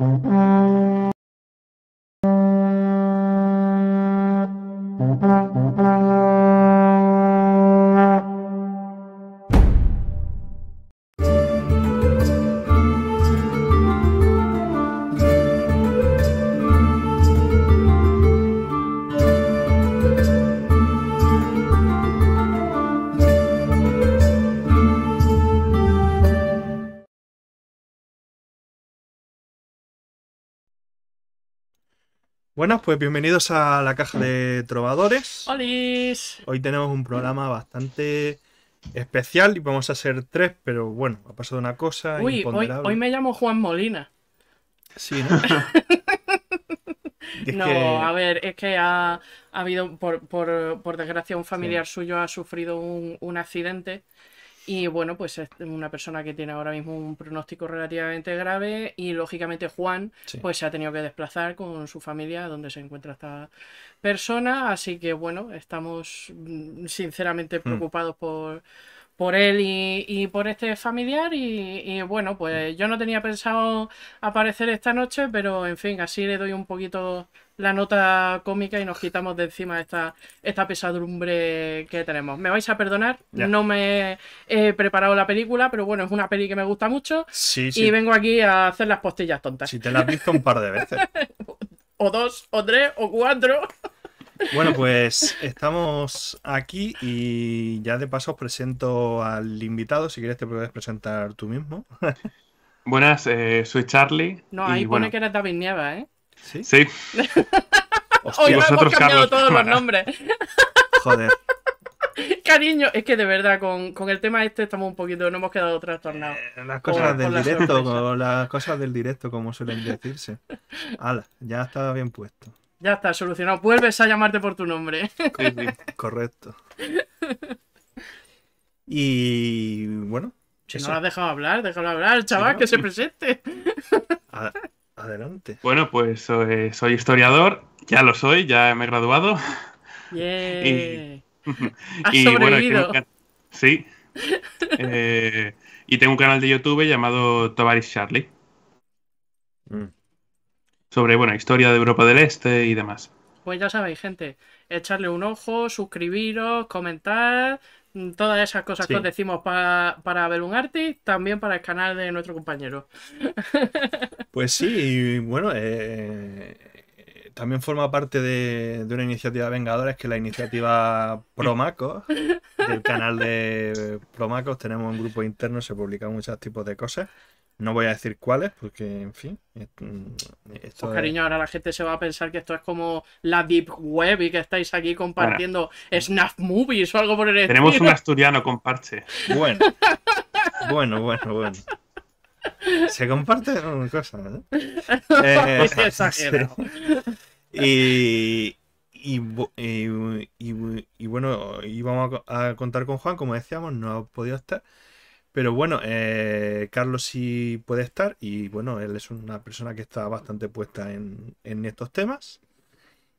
Thank you. Buenas, pues bienvenidos a la caja de trovadores. ¡Holis! Hoy tenemos un programa bastante especial y vamos a ser tres, pero bueno, ha pasado una cosa. Uy, hoy, me llamo Juan Molina. Sí, ¿no? no, a ver, es que ha, habido, por, por, desgracia, un familiar suyo ha sufrido un, un accidente y bueno, pues es una persona que tiene ahora mismo un pronóstico relativamente grave y lógicamente Juan pues se ha tenido que desplazar con su familia donde se encuentra esta persona. Así que bueno, estamos mm, sinceramente hmm. preocupados por, por él y, por este familiar. Y, bueno, pues hmm. yo no tenía pensado aparecer esta noche, pero en fin, así le doy un poquito la nota cómica y nos quitamos de encima esta, esta pesadumbre que tenemos. Me vais a perdonar, no me he preparado la película, pero bueno, es una peli que me gusta mucho y vengo aquí a hacer las postillas tontas. Si te la has visto un par de veces. o dos, o tres, o cuatro. Bueno, pues estamos aquí y ya de paso os presento al invitado. Si quieres, te puedes presentar tú mismo. Buenas, eh, soy Charlie. No, ahí pone que eres David Nieva, ¿eh? Sí. sí. Hoy hemos cambiado todos los nombres. Joder. Cariño, es que de verdad, con, el tema este estamos un poquito, no hemos quedado trastornados. Eh, las cosas del directo, las cosas del directo, como suelen decirse. Ala, ya está bien puesto. Ya está, solucionado. Vuelves a llamarte por tu nombre. Correcto. Y bueno. no lo has dejado hablar, déjalo hablar, chaval, que se presente. Adelante. Bueno, pues soy, historiador, ya lo soy, ya me he graduado. Y, sí. Eh, y tengo un canal de YouTube llamado Tovaris Charlie. Mm. Sobre, bueno, historia de Europa del Este y demás. Pues ya sabéis, gente, echarle un ojo, suscribiros, comentar, todas esas cosas que os decimos para, para arte también para el canal de nuestro compañero. Pues sí, y bueno, eh, eh, también forma parte de, de, una iniciativa de Vengadores, que es la iniciativa Promacos, del canal de Promacos. Tenemos un grupo interno, se publican muchos tipos de cosas. No voy a decir cuáles, porque, en fin. Mm, esto cariño, ahora la gente se va a pensar que esto es como la Deep Web y que estáis aquí compartiendo Snap Movies o algo por el estilo. Tenemos un asturiano comparte. Bueno, bueno, bueno, bueno. Se comparten cosas, ¿no? eh, Y, y, y, bueno, íbamos a contar con Juan, como decíamos, no ha podido estar. Pero bueno, eh, Carlos sí puede estar y bueno, él es una persona que está bastante puesta en, estos temas.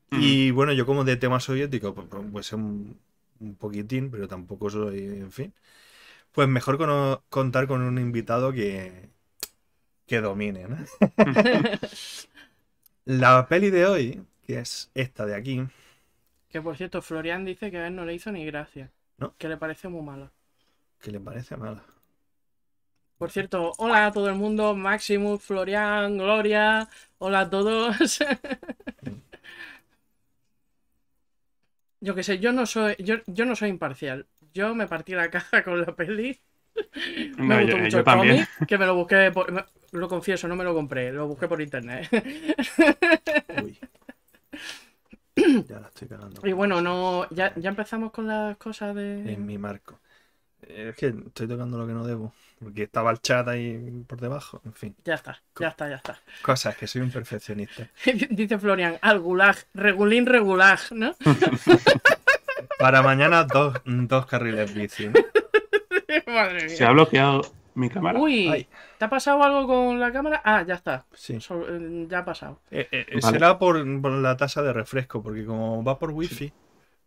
Mm. Y bueno, yo como de tema soviético, pues, pues, pues un, un, poquitín, pero tampoco soy, en fin. Pues mejor contar con un invitado que, que domine. ¿no? La peli de hoy, que es esta de aquí. Que por cierto, Florian dice que a él no le hizo ni gracia. ¿No? Que le parece muy mala. Que le parece mala. Por cierto, hola a todo el mundo, Maximus, Florian, Gloria, hola a todos. yo que sé, yo no soy, yo, no soy imparcial. Yo me partí la caja con la peli. me gustó mucho que me lo busqué lo confieso, no me lo compré, lo busqué por internet. Ya la estoy cagando. Y bueno, no, ya, ya empezamos con las cosas de. En mi marco. Es que estoy tocando lo que no debo. Porque estaba el chat ahí por debajo, en fin. Ya está, ya está, ya está. Cosas que soy un perfeccionista. Dice Florian, al gulag, regulín regulag, ¿no? Para mañana dos, carriles bici. Madre mía. Se ha bloqueado mi cámara. Uy, ¿te ha pasado algo con la cámara? Ah, ya está. Sí. Eh, ya ha pasado. Eh, eh, será por, la tasa de refresco, porque como va por wifi. Sí.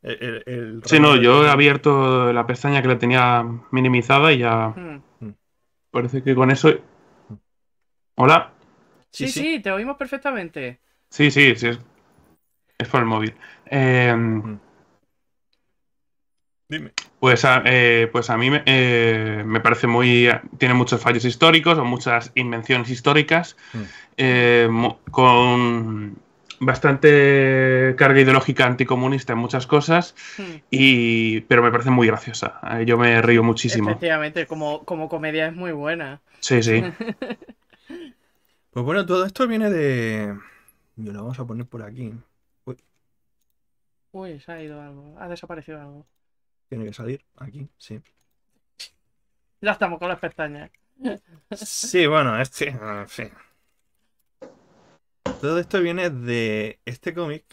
El, no, yo he abierto la pestaña que la tenía minimizada y ya. Hmm. Hmm. Parece que con eso. Hola. Sí, sí, te oímos perfectamente. Sí, sí, sí. Es, por el móvil. Em, Dime. Pues a, eh, pues a mí eh, me, parece muy. Tiene muchos fallos históricos o muchas invenciones históricas. Mm. Eh, con bastante carga ideológica anticomunista en muchas cosas, hmm. y, pero me parece muy graciosa. Eh, yo me río muchísimo. Efectivamente, como, como comedia es muy buena. Sí, sí. pues bueno, todo esto viene de... Yo lo vamos a poner por aquí. Uy. Uy, se ha ido algo. Ha desaparecido algo. Tiene que salir aquí, sí. Ya estamos con las pestañas. sí, bueno, este... En fin todo esto viene de este cómic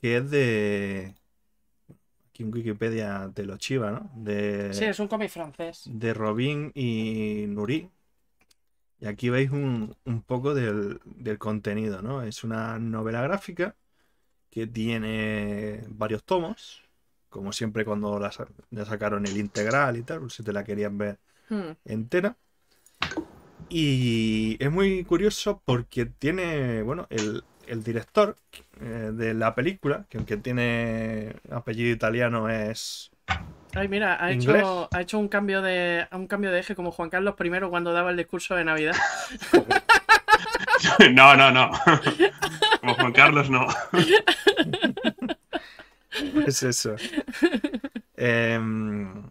que es de. Aquí en Wikipedia de lo chiva, ¿no? De, sí, es un cómic francés. De Robin y Nuri. Y aquí veis un, poco del, contenido, ¿no? Es una novela gráfica que tiene varios tomos. Como siempre cuando la, sacaron el integral y tal, si te la querías ver hmm. entera. Y es muy curioso porque tiene, bueno, el, director eh, de la película, que aunque tiene apellido italiano es... Ay, mira, ha hecho, un, cambio de, un cambio de eje como Juan Carlos I cuando daba el discurso de Navidad. no, no, no. Como Juan Carlos, no. es eso. Em,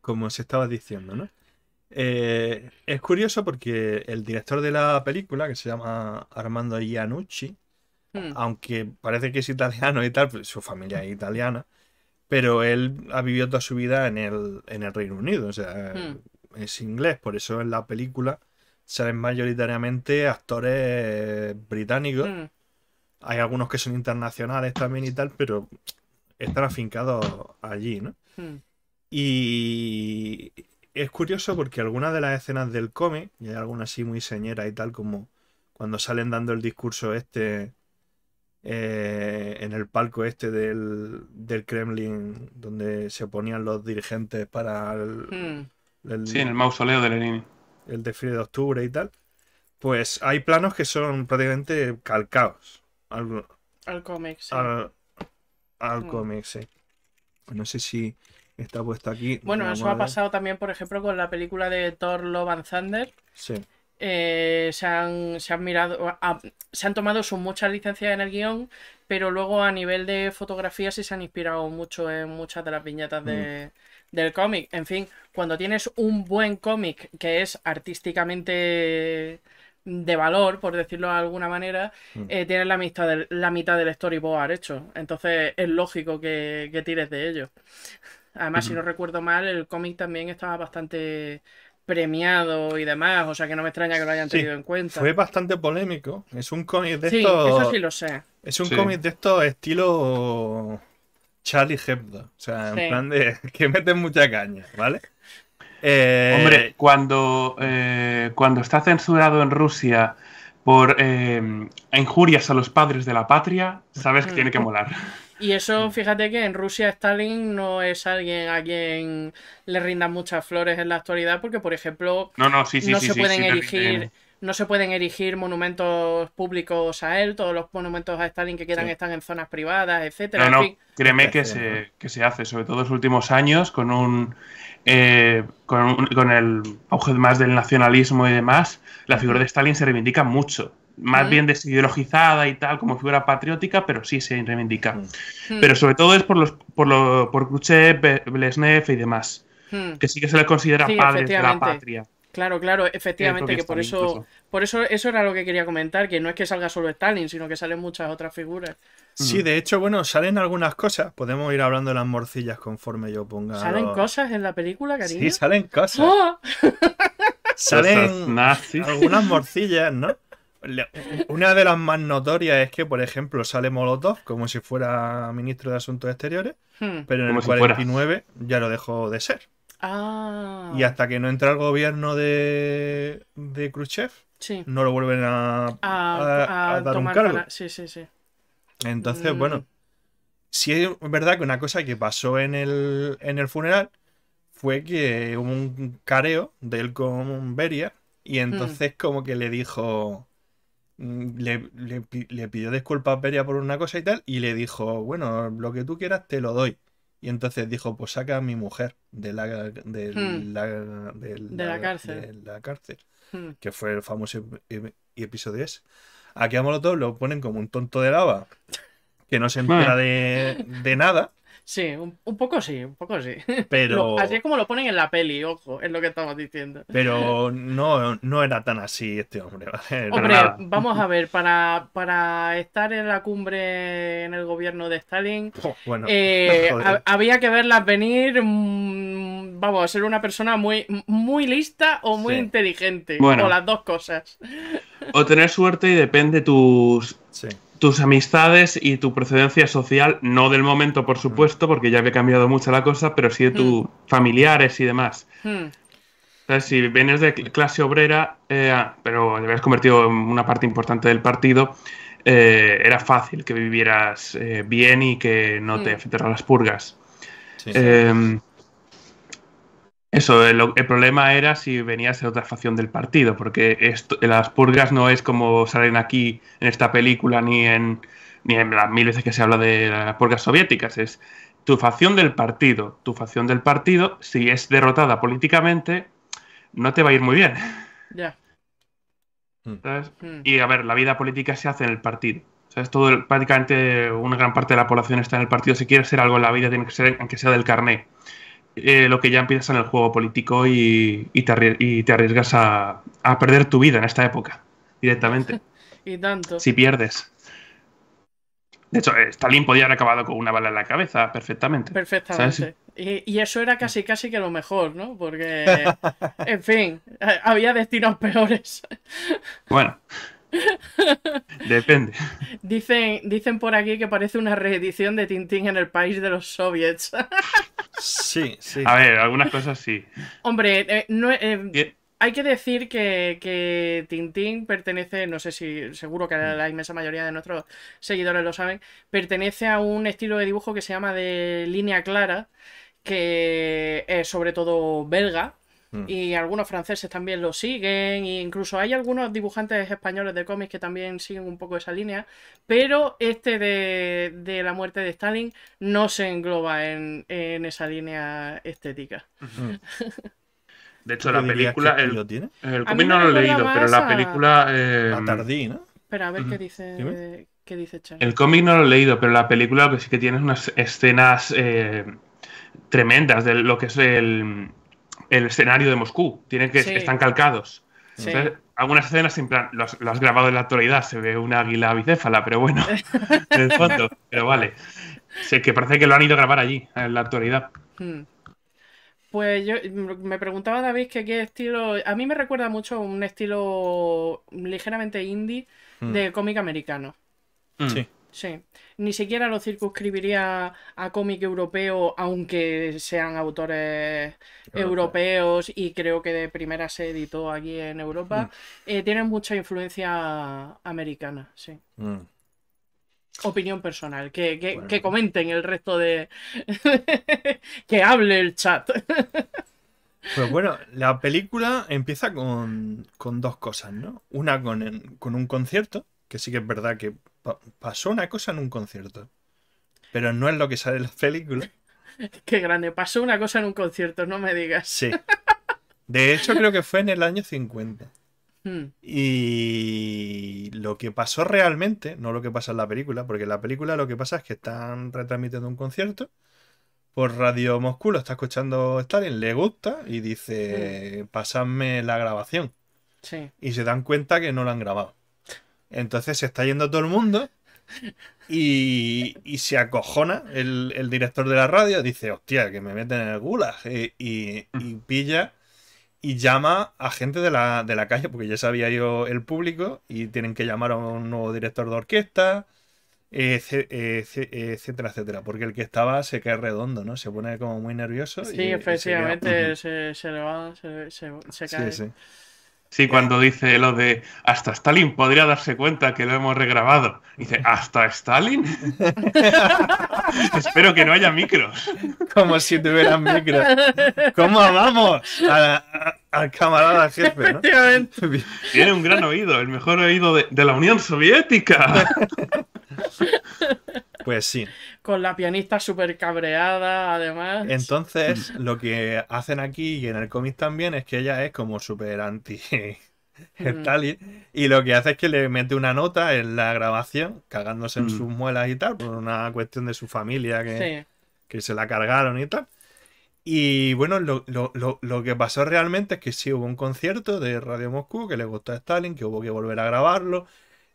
como se estaba diciendo, ¿no? Eh, es curioso porque el director de la película, que se llama Armando Iannucci, hmm. aunque parece que es italiano y tal, pues, su familia es italiana, pero él ha vivido toda su vida en el, Reino Unido, o sea, hmm. es inglés, por eso en la película salen mayoritariamente actores británicos. Hmm. Hay algunos que son internacionales también y tal, pero están afincados allí, ¿no? Y es curioso porque algunas de las escenas del cómic, y hay algunas así muy señera y tal, como cuando salen dando el discurso este eh, en el palco este del, Kremlin, donde se oponían los dirigentes para hmm. el, sí, en el mausoleo de Lenin. El desfile de octubre y tal. Pues hay planos que son prácticamente calcados. Al, al cómic, sí. Al, hmm. cómic, sí. No sé si está puesta aquí. Bueno, eso ha pasado también, por ejemplo, con la película de Thor Love and Thunder. Sí. Eh, se, han, se, han, mirado, se han tomado sus muchas licencias en el guión, pero luego a nivel de fotografía sí se han inspirado mucho en muchas de las viñetas mm. del cómic. En fin, cuando tienes un buen cómic que es artísticamente de valor, por decirlo de alguna manera, mm. eh, tienes la mitad, de la mitad del storyboard hecho. Entonces es lógico que, que tires de ello. Además, si no recuerdo mal, el cómic también estaba bastante premiado y demás, o sea que no me extraña que lo hayan tenido en cuenta. Fue bastante polémico. Es un cómic de sí, Eso sí lo sé. Es un cómic de estos estilo Charlie Hebdo. O sea, en plan de que meten mucha caña, ¿vale? Eh, Hombre, cuando, eh, cuando está censurado en Rusia por eh, injurias a los padres de la patria, sabes que tiene que molar. Y eso, fíjate que en Rusia Stalin no es alguien a quien le rindan muchas flores en la actualidad, porque, por ejemplo, no, se pueden erigir no se pueden erigir monumentos públicos a él, todos los monumentos a Stalin que quedan están en zonas privadas, etcétera. No, créeme que se, que se, hace, sobre todo en los últimos años, con un, eh, con con el auge más del nacionalismo y demás, la figura de Stalin se reivindica mucho más bien desideologizada y tal, como figura patriótica, pero sí se reivindica. Hmm. Pero hmm. sobre todo es por los por, por Khrushchev, Blesnev y demás, hmm. que sí que se les considera padre padres de la patria. Claro, claro, efectivamente, que por pues, eso, por eso eso era lo que quería comentar, que no es que salga solo Stalin, sino que salen muchas otras figuras. Sí, de hecho, bueno, salen algunas cosas. Podemos ir hablando de las morcillas conforme yo ponga. ¿Salen cosas en la película, cariño? Sí, salen cosas. ¡Oh! salen algunas morcillas, ¿no? Una de las más notorias es que, por ejemplo, sale Molotov como si fuera ministro de Asuntos Exteriores, hmm. pero en el 49 ya lo dejó de ser. Ah. Y hasta que no entra el gobierno de, de Khrushchev, no lo vuelven a, a, dar un cargo. Sí, sí, sí. Entonces, mm. bueno, sí es verdad que una cosa que pasó en el, en el funeral fue que hubo un careo de él con Beria y hmm. entonces como que le dijo Mm, le, pidió disculpas a Peria por una cosa y tal, y le dijo, bueno, lo que tú quieras te lo doy. Y entonces dijo, pues saca a mi mujer de la, de hmm. la, cárcel. Hmm. Que fue el famoso episodio ese. Aquí a Molotov lo ponen como un tonto de lava, que no se entera de, de nada. Sí, un, poco sí, un poco sí. Pero... así es como lo ponen en la peli, ojo, es lo que estamos diciendo. Pero no, no era tan así este hombre. Hombre, vamos a ver, para, estar en la cumbre en el gobierno de Stalin, pues eh, había que verlas venir, mm, vamos, a ser una persona muy, muy lista o muy inteligente, bueno, o las dos cosas. O tener suerte y depende tus... Sí tus amistades y tu procedencia social, no del momento, por mm. supuesto, porque ya había cambiado mucho la cosa, pero sí de tus mm. familiares y demás. Mm. si vienes de clase obrera, eh, pero te habías convertido en una parte importante del partido, eh, era fácil que vivieras eh, bien y que no te afectaran las purgas. Sí, em, eso, eh, el, problema era si venías de otra facción del partido, porque las purgas no es como salen aquí en esta película ni en, en las mil veces que se habla de las purgas soviéticas, es tu facción del partido. Tu facción del partido, si es derrotada políticamente, no te va a ir muy bien. Ya. Hmm. Hmm. Y a ver, la vida política se hace en el partido. todo, prácticamente una gran parte de la población está en el partido. Si quieres ser algo en la vida, tiene que ser, aunque sea del carné. Eh, lo que ya empiezas en el juego político y, te, arriesgas a, perder tu vida en esta época directamente. y tanto. Si pierdes. De hecho, eh, Stalin podía haber acabado con una bala en la cabeza perfectamente. Perfectamente. Y, y, eso era casi casi que lo mejor, ¿no? Porque, en fin, había destinos peores. bueno, Depende. Dicen, dicen por aquí que parece una reedición de Tintín en el país de los soviets. Sí, sí. A ver, algunas cosas sí. Hombre, eh, eh, hay que decir que, Tintín pertenece, no sé si seguro que la inmensa mayoría de nuestros seguidores lo saben, pertenece a un estilo de dibujo que se llama de línea clara, que es sobre todo belga, Mm. Y algunos franceses también lo siguen, e incluso hay algunos dibujantes españoles de cómics que también siguen un poco esa línea, pero este de, la muerte de Stalin no se engloba en, esa línea estética. Mm. De hecho, la película. El, cómic no lo he leído, pero la película. Eh... tardí, ¿no? pero a ver qué dice. ¿Qué dice El cómic no lo he leído, pero la película que sí que tiene unas escenas eh, tremendas de lo que es el, el escenario de Moscú. Tienen que, Están calcados. algunas escenas en plan, lo has, grabado en la actualidad, se ve un águila bicéfala, pero bueno, en el fondo, pero vale. Sé que parece que lo han ido a grabar allí, en la actualidad. Hmm. Pues yo mm, me preguntaba David que qué estilo. A mí me recuerda mucho un estilo ligeramente indie hmm. de cómic americano. Sí. Sí, ni siquiera lo circunscribiría a cómic europeo, aunque sean autores europeos y creo que de primera se editó aquí en Europa. Mm. Eh, tienen mucha influencia americana, sí. Mm. Opinión personal, que, comenten el resto de... que hable el chat. Pues bueno, la película empieza con, dos cosas, ¿no? Una con, con un concierto, que sí que es verdad que pasó una cosa en un concierto. Pero no es lo que sale en la película. Qué grande, pasó una cosa en un concierto, no me digas. Sí. De hecho, creo que fue en el año 50. Hmm. Y lo que pasó realmente, no lo que pasa en la película, porque en la película lo que pasa es que están retransmitiendo un concierto por Radio Moscú, está escuchando Stalin, le gusta y dice, hmm. la grabación. Sí. Y se dan cuenta que no lo han grabado. Entonces se está yendo todo el mundo y, se acojona el, director de la radio, dice, hostia, que me meten en el gulag y, mm. pilla y llama a gente de la, de la calle, porque ya se había ido el público, y tienen que llamar a un nuevo director de orquesta, eh, eh, eh, etcétera, etcétera. Porque el que estaba se cae redondo, ¿no? Se pone como muy nervioso. Sí, efectivamente, se, se, le va, se, se cae. Sí, sí. Sí, cuando dice lo de hasta Stalin podría darse cuenta que lo hemos regrabado. Dice, ¿hasta Stalin? Espero que no haya micros. Como si tuvieran micros. ¿Cómo amamos al camarada jefe? Tiene un gran oído, el mejor oído de la Unión Soviética. Pues sí. Con la pianista súper cabreada, además. Entonces, lo que hacen aquí y en el cómic también es que ella es como súper anti. Mm. y, lo que hace es que le mete una nota en la grabación, cagándose en mm. sus muelas y tal, por una cuestión de su familia que, se la cargaron y tal. Y bueno, lo, lo, que pasó realmente es que sí hubo un concierto de Radio Moscú que le gustó a Stalin, que hubo que volver a grabarlo,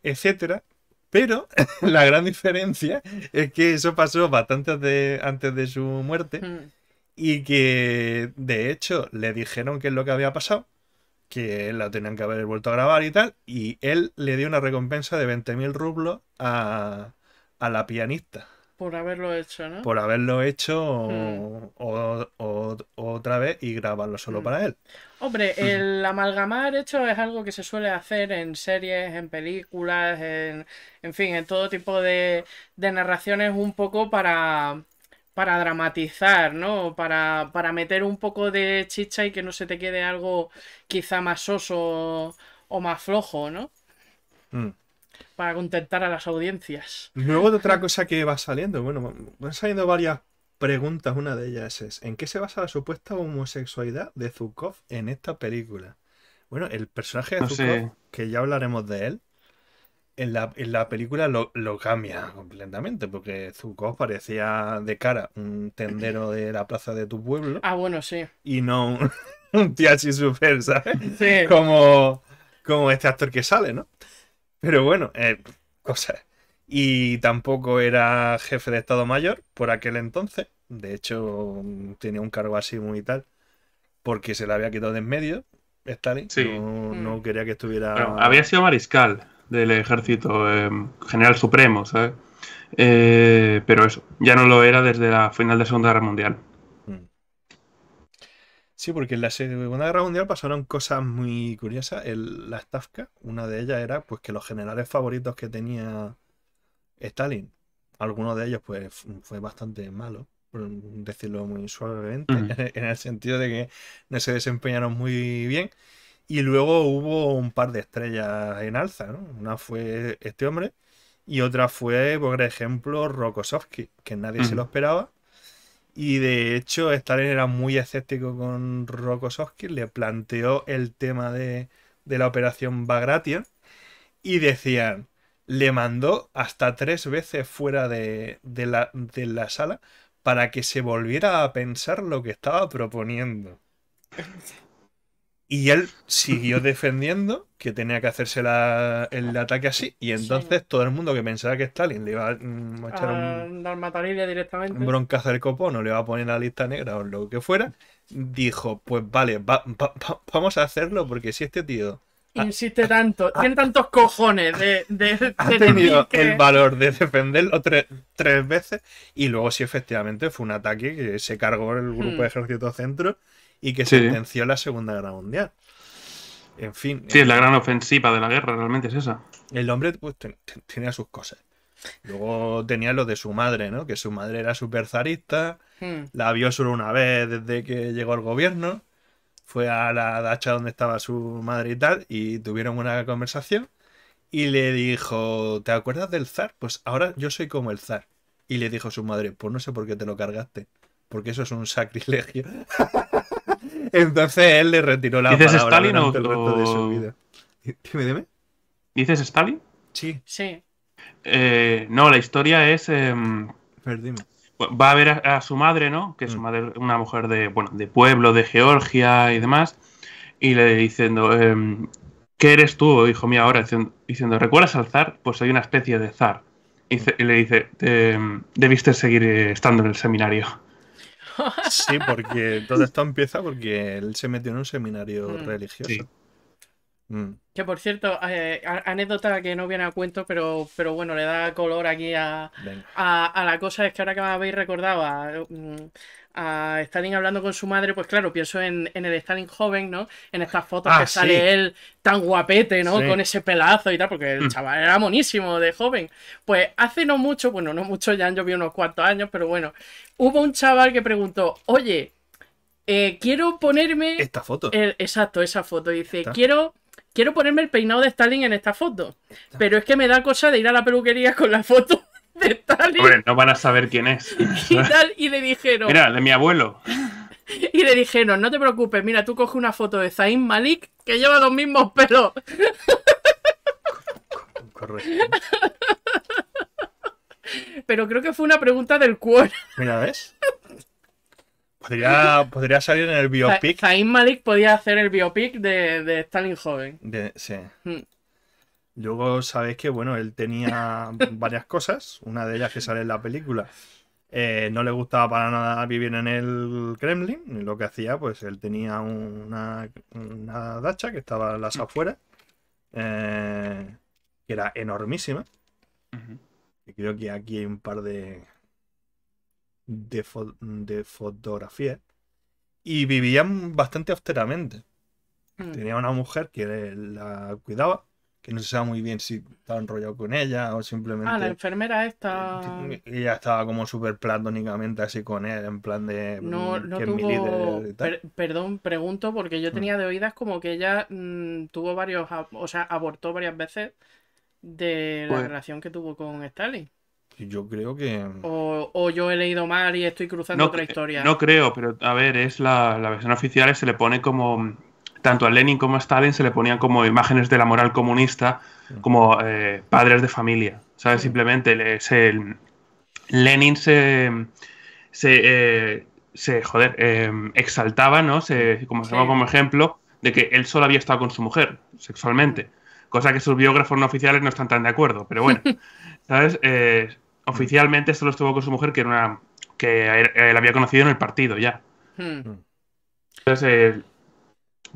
etcétera. Pero la gran diferencia es que eso pasó bastante antes de su muerte hmm. y que de hecho le dijeron que es lo que había pasado, que la tenían que haber vuelto a grabar y tal, y él le dio una recompensa de 20.000 rublos a, a la pianista. Por haberlo hecho, ¿no? Por haberlo hecho mm. otra vez y grabarlo solo mm. para él. Hombre, el amalgamar hecho es algo que se suele hacer en series, en películas, en, fin, en todo tipo de, narraciones un poco para, dramatizar, ¿no? Para, para meter un poco de chicha y que no se te quede algo quizá más oso o más flojo, ¿no? Mm para contentar a las audiencias. Luego otra cosa que va saliendo, bueno, van saliendo varias preguntas, una de ellas es, ¿en qué se basa la supuesta homosexualidad de Zukov en esta película? Bueno, el personaje de Zukov, que ya hablaremos de él, en la, película lo, cambia completamente, porque Zukov parecía de cara un tendero de la plaza de tu pueblo. Ah, bueno, sí. Y no un, tiachi super, ¿sabes? Como, como este actor que sale, ¿no? Pero bueno, eh, cosas. Y tampoco era jefe de Estado Mayor por aquel entonces. De hecho, tenía un cargo así muy tal. Porque se le había quitado de en medio Stalin. No, mm. quería que estuviera. había sido mariscal del ejército, em, general supremo, ¿sabes? Eh, pero eso, ya no lo era desde la final de la Segunda Guerra Mundial. Sí, porque en la Segunda Guerra Mundial pasaron cosas muy curiosas. en la Stavka, una de ellas era pues que los generales favoritos que tenía Stalin, algunos de ellos pues fue bastante malo, por decirlo muy suavemente, en el sentido de que no se desempeñaron muy bien. Y luego hubo un par de estrellas en alza, ¿no? Una fue este hombre y otra fue, por ejemplo, Rokossovsky, que nadie se lo esperaba y de hecho, Stalin era muy escéptico con Rokossovsky, le planteó el tema de, la operación Bagration y decían, le mandó hasta tres veces fuera de, la, de la sala para que se volviera a pensar lo que estaba proponiendo. Y él siguió defendiendo que tenía que hacerse el ataque así. Y entonces todo el mundo que pensaba que Stalin le iba a, mm, echar un, ah, directamente. broncazo del copón o le iba a poner la lista negra o lo que fuera, dijo: Pues vale, vamos a hacerlo porque si este tío. Insiste tanto, tiene tantos cojones de. tenido el valor de defenderlo tres, tres veces. Y luego, sí, efectivamente, fue un ataque que se cargó el grupo hmm. de ejército centro y que sentenció la Segunda Guerra Mundial. En fin. Sí, es la eh, gran ofensiva de la guerra, realmente es esa. El hombre pues, tenía sus cosas. Luego tenía lo de su madre, ¿no? Que su madre era súper zarista, hmm. la vio solo una vez desde que llegó al gobierno, fue a la dacha donde estaba su madre y tal, y tuvieron una conversación y le dijo, ¿te acuerdas del zar? Pues ahora yo soy como el zar. Y le dijo su madre, pues no sé por qué te lo cargaste, porque eso es un sacrilegio. Entonces él le retiró la ¿Dices palabra Stalin o... el de su vida. Dime, dime. ¿Dices Stalin? Sí. Sí. Eh, no, la historia es. Eh, va a ver a, su madre, ¿no? Que su mm. madre es una mujer de, bueno, de pueblo, de Georgia y demás. Y le diciendo, em, ¿qué eres tú, hijo mío? Ahora diciendo, ¿recuerdas al zar? Pues soy una especie de zar. y le dice, em, debiste seguir eh, estando en el seminario. Sí, porque todo esto empieza porque él se metió en un seminario mm. religioso. Mm. Que por cierto, eh, anécdota que no viene a cuento, pero, pero bueno, le da color aquí a, a, la cosa. Es que ahora que me habéis recordado, a, mm, a Stalin hablando con su madre, pues claro, pienso en, el Stalin joven, ¿no? En estas fotos ah, que sale él tan guapete, ¿no? Con ese pelazo y tal, porque el mm. chaval era monísimo de joven. Pues hace no mucho, bueno, no mucho, ya han llovido unos cuantos años, pero bueno, hubo un chaval que preguntó, oye, eh, quiero ponerme... Esta foto. Exacto, esa foto. dice, quiero quiero ponerme el peinado de Stalin en esta foto. Pero es que me da cosa de ir a la peluquería con la foto de tal y... no van a saber quién es. y, le dijeron... Mira, de mi abuelo. Y le dijeron, no te preocupes, mira, tú coge una foto de Zain Malik que lleva los mismos pelos. Pero creo que fue una pregunta del cuerpo Mira, ¿ves? Podría, salir en el biopic. Zain Malik podía hacer el biopic de, Stalin joven. De, sí. Hmm. Luego sabéis que, bueno, él tenía varias cosas, una de ellas que sale en la película. Eh, no le gustaba para nada vivir en el Kremlin, lo que hacía, pues él tenía una, dacha que estaba en las mm. afueras, eh, que era enormísima. y creo que aquí hay un par de, de, de fotografías. Y vivían bastante austeramente. Mm. Tenía una mujer que la cuidaba que no se sabe muy bien si estaba enrollado con ella o simplemente... Ah, la enfermera está... Ella estaba como súper platónicamente así con él, en plan de... No, mm, no tuvo... perdón, pregunto, porque yo mm. tenía de oídas como que ella mm, tuvo varios... O sea, abortó varias veces de la pues relación que tuvo con Stalin. Yo creo que... O, yo he leído mal y estoy cruzando otra historia. No creo, pero a ver, es la, la versión oficial se le pone como tanto a Lenin como a Stalin se le ponían como imágenes de la moral comunista, como eh, padres de familia. ¿Sabes? Simplemente Lenin se. se, eh, joder, eh, exaltaba, ¿no? Se, como se como ejemplo, de que él solo había estado con su mujer, sexualmente. Cosa que sus biógrafos no oficiales no están tan de acuerdo, pero bueno. ¿Sabes? oficialmente solo estuvo con su mujer, que era una. que él había conocido en el partido ya. Hmm. Entonces,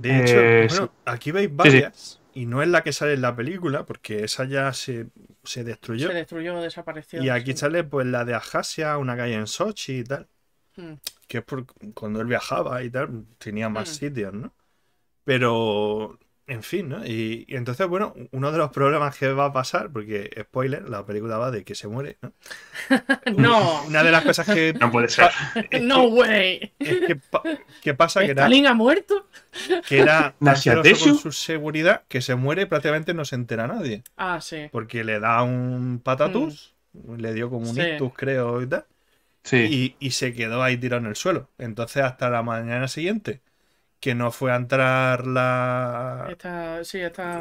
de hecho, eh, aquí veis varias. Y no es la que sale en la película, porque esa ya se, destruyó. Se destruyó, desapareció. Y aquí sale pues la de Ajasia, una calle en Sochi y tal. Hmm. Que es por, cuando él viajaba y tal, tenía más hmm. sitios, ¿no? Pero en fin, ¿no? Y, entonces, bueno, uno de los problemas que va a pasar, porque, spoiler, la película va de que se muere, ¿no? no. Una de las cosas que. No puede ser. no way. Es que, pasa que era. ha muerto? Que era. con su seguridad, que se muere prácticamente no se entera nadie. Ah, sí. Porque le da un patatus, mm. le dio como un ictus, creo, y tal. Sí. Y, y se quedó ahí tirado en el suelo. Entonces, hasta la mañana siguiente que no fue a entrar la.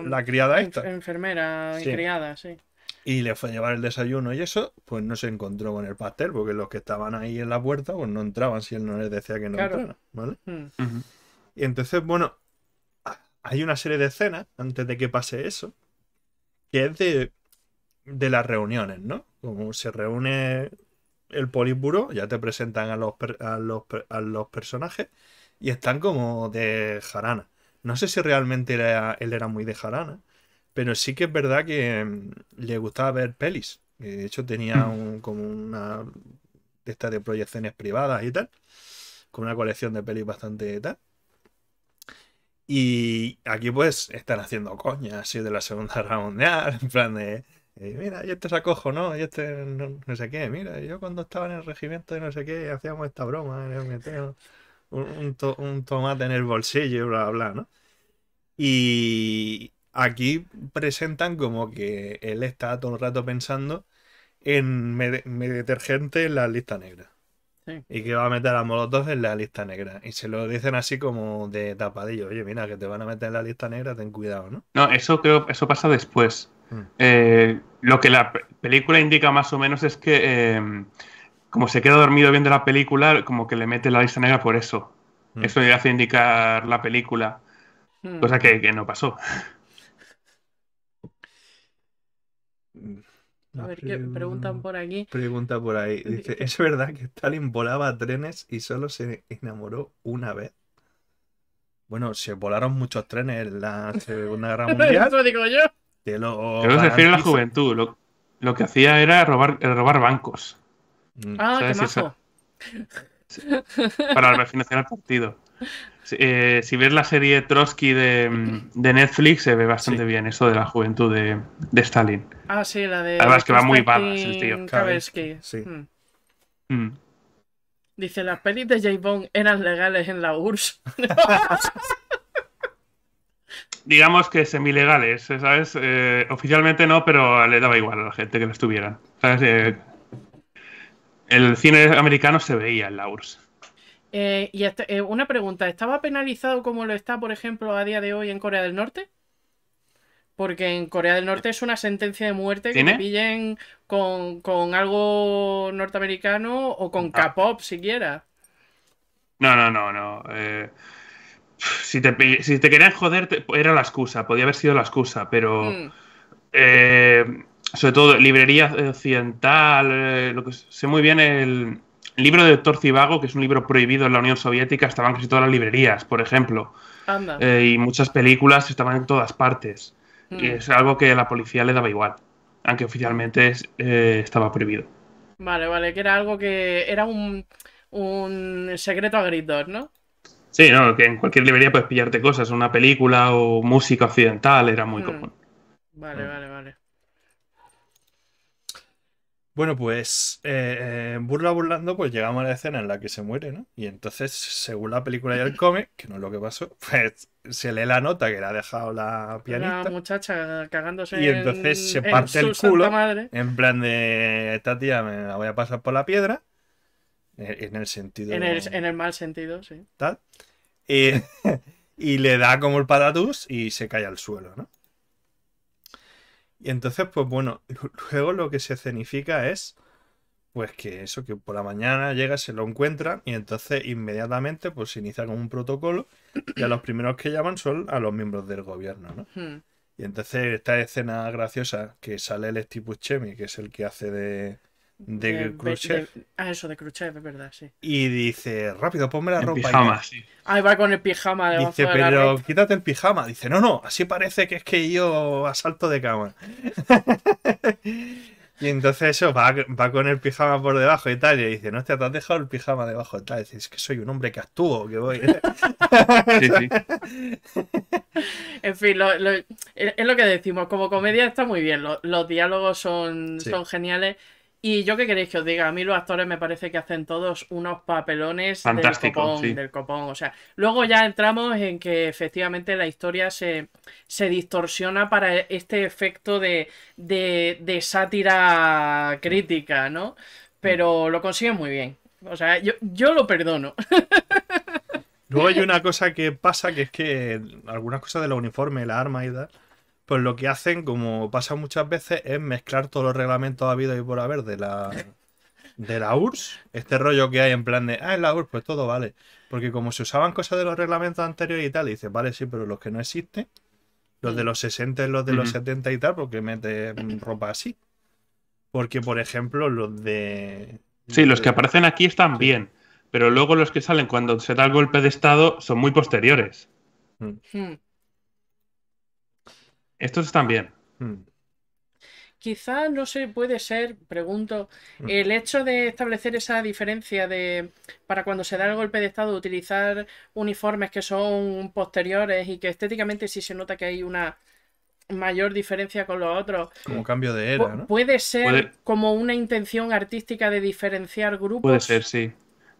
La criada esta. enfermera y criada, sí. Y le fue a llevar el desayuno y eso, pues no se encontró con el pastel, porque los que estaban ahí en la puerta, pues no entraban si él no les decía que no mm. Y entonces, bueno, hay una serie de escenas antes de que pase eso, que es de, las reuniones, ¿no? Como se reúne el politburo, ya te presentan a los, a los, a los personajes y están como de jarana. No sé si realmente él era muy de jarana, pero sí que es verdad que mm, le gustaba ver pelis. Eh, de hecho, tenía hmm. como una de estas de proyecciones privadas y tal, con una colección de pelis bastante tal. Y aquí pues están haciendo coña así de la Segunda Guerra Mundial, en plan de, eh, mira, yo este sacojo, ¿no? Y este no, sé qué, mira, yo cuando estaba en el regimiento y no sé qué hacíamos esta broma en el meteo un, tomate en el bolsillo, bla, bla, ¿no? Y aquí presentan como que él está todo el rato pensando en mi detergente en la lista negra. Y que va a meter a Molotov en la lista negra. Y se lo dicen así como de tapadillo. Oye, mira, que te van a meter en la lista negra, ten cuidado, ¿no? No, eso creo, eso pasa después. Mm. Eh, lo que la película indica más o menos es que eh, como se queda dormido viendo la película, como que le mete la lista negra por eso. Mm. Eso le hace indicar la película, hmm. cosa que, no pasó. A ver preguntan por aquí. Pregunta por ahí. Dice, ¿es verdad que Stalin volaba trenes y solo se enamoró una vez? Bueno, se volaron muchos trenes en la Segunda Guerra Mundial. eso digo yo. Te lo a la juventud. Lo, que hacía era robar, robar bancos. Mm, ah, qué majo. Para la del partido. Eh, si ves la serie Trotsky de, mm, Netflix, se ve bastante bien eso de la juventud de, Stalin. Ah, sí, la de. Además, que va muy balas el tío. Sí. Mm. Dice: las pelis de J. Bond eran legales en la URSS. Digamos que semilegales, ¿sabes? Eh, oficialmente no, pero le daba igual a la gente que las tuvieran. ¿Sabes? Eh, el cine americano se veía en la URSS. Eh, y este, eh, una pregunta, ¿estaba penalizado como lo está, por ejemplo, a día de hoy en Corea del Norte? Porque en Corea del Norte es una sentencia de muerte que que pillen con, con, algo norteamericano o con ah. K-pop siquiera. No, no, no, no. Eh, si, te, querían joder, era la excusa, podía haber sido la excusa, pero... Mm sobre todo librería occidental, eh, lo que sé muy bien el libro de Doctor Cibago, que es un libro prohibido en la Unión Soviética, estaban casi todas las librerías, por ejemplo. Eh, y muchas películas estaban en todas partes. Y mm. es algo que a la policía le daba igual, aunque oficialmente eh, estaba prohibido. Vale, vale, que era algo que era un, un secreto a gritos, ¿no? Sí, no, que en cualquier librería puedes pillarte cosas, una película o música occidental, era muy mm. común. Vale, mm. vale, vale. Bueno, pues eh, eh, burla burlando, pues llegamos a la escena en la que se muere, ¿no? Y entonces, según la película y el cómic, que no es lo que pasó, pues se lee la nota que le ha dejado la pianista. La muchacha cagándose. Y entonces se parte el culo. En plan de esta tía me la voy a pasar por la piedra. Eh, en el sentido. En el, mal sentido, sí. Y, le da como el patatús y se cae al suelo, ¿no? Y entonces, pues bueno, luego lo que se escenifica es, pues que eso, que por la mañana llega, se lo encuentran y entonces inmediatamente pues se inicia con un protocolo y a los primeros que llaman son a los miembros del gobierno, ¿no? Hmm. Y entonces esta escena graciosa que sale el estipuchemi que es el que hace de, de, de ah, eso, de es verdad, sí. Y dice, rápido, ponme la ropa. Pijama, sí. va con el pijama Dice, pero quítate el pijama. Dice, no, no, así parece que es que yo asalto de cama. y entonces eso, va, con el pijama por debajo y tal. Y dice, no, te has dejado el pijama debajo y tal. dice, es que soy un hombre que actúo, que voy. sí, sí. en fin, es lo que decimos. Como comedia está muy bien. Los, diálogos son, son geniales. Y yo qué queréis que os diga, a mí los actores me parece que hacen todos unos papelones del, copón, del copón. O sea, luego ya entramos en que efectivamente la historia se, se distorsiona para este efecto de, de, sátira crítica, ¿no? Pero lo consiguen muy bien. O sea, yo, yo lo perdono. Luego hay una cosa que pasa, que es que algunas cosas de los uniformes, la arma y tal, pues lo que hacen, como pasa muchas veces, es mezclar todos los reglamentos habidos y por haber de la, de la URSS. Este rollo que hay en plan de, ah, la URSS, pues todo vale. Porque como se usaban cosas de los reglamentos anteriores y tal, y dices, vale, sí, pero los que no existen, los de mm. los 60 y los de los 70 y tal, porque mete ropa así. Porque, por ejemplo, los de. Sí, los que aparecen aquí están bien, pero luego los que salen cuando se da el golpe de Estado son muy posteriores. Mm. Hmm. Estos están bien. Hmm. Quizá no sé, puede ser, pregunto, hmm. el hecho de establecer esa diferencia de para cuando se da el golpe de estado utilizar uniformes que son posteriores y que estéticamente sí se nota que hay una mayor diferencia con los otros. Como cambio de era, ¿no? Puede ser como una intención artística de diferenciar grupos. Puede ser, sí.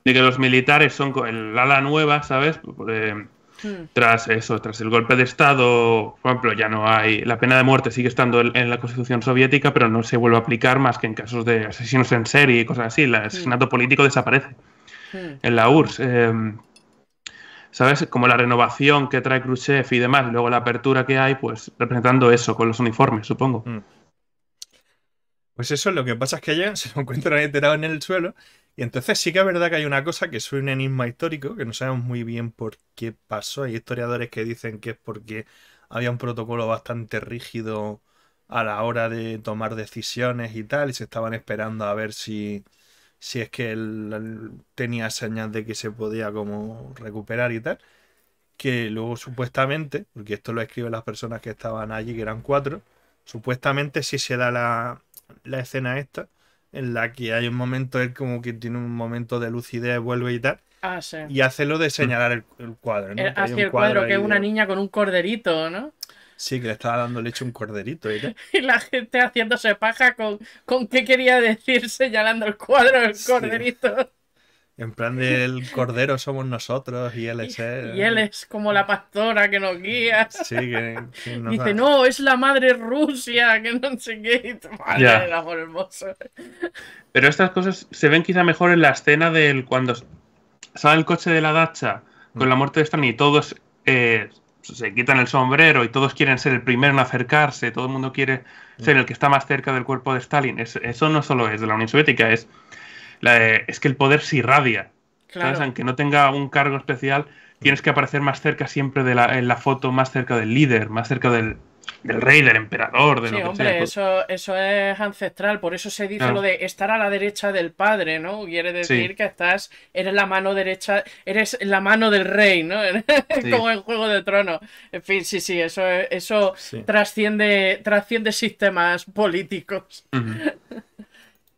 De que los militares son el ala nueva, ¿sabes? Eh, Hmm. Tras eso, tras el golpe de Estado, por ejemplo, ya no hay. La pena de muerte sigue estando en la Constitución soviética, pero no se vuelve a aplicar más que en casos de asesinos en serie y cosas así. El hmm. asesinato político desaparece hmm. en la URSS. Em, ¿Sabes? Como la renovación que trae Khrushchev y demás, luego la apertura que hay, pues representando eso con los uniformes, supongo. Pues eso, lo que pasa es que allá se lo encuentran enterado en el suelo y entonces sí que es verdad que hay una cosa que es un enigma histórico, que no sabemos muy bien por qué pasó. Hay historiadores que dicen que es porque había un protocolo bastante rígido a la hora de tomar decisiones y tal, y se estaban esperando a ver si, si es que él, tenía señas de que se podía como recuperar y tal. Que luego supuestamente, porque esto lo escriben las personas que estaban allí, que eran cuatro, supuestamente si se da la, la escena esta, en la que hay un momento, él como que tiene un momento de lucidez, vuelve y tal. Ah, sí. Y hace lo de señalar el, cuadro. ¿no? El, eh, hacia el cuadro, que es una niña con un corderito, ¿no? Sí, que le estaba dando leche un corderito. y la gente haciéndose paja con, con qué quería decir señalando el cuadro el corderito. En plan del cordero somos nosotros y él es él. Y él es como la pastora que nos guía. Sí, que, Dice, no, es la madre Rusia, que no sé qué. Madre el Pero estas cosas se ven quizá mejor en la escena del cuando sale el coche de la dacha con la mm. muerte de Stalin y todos eh, se quitan el sombrero y todos quieren ser el primero en acercarse, todo el mundo quiere mm. ser el que está más cerca del cuerpo de Stalin. eso no solo es de la Unión Soviética, es es que el poder se irradia. Aunque no tenga un cargo especial, tienes que aparecer más cerca siempre de la, en la foto, más cerca del líder, más cerca del, del rey, del emperador, de sí, lo que hombre, pues Eso, eso es ancestral, por eso se dice lo de estar a la derecha del padre, ¿no? Quiere decir que estás, eres la mano derecha, eres la mano del rey, ¿no? Como en Juego de Tronos. En fin, sí, sí, eso, eso trasciende, trasciende sistemas políticos.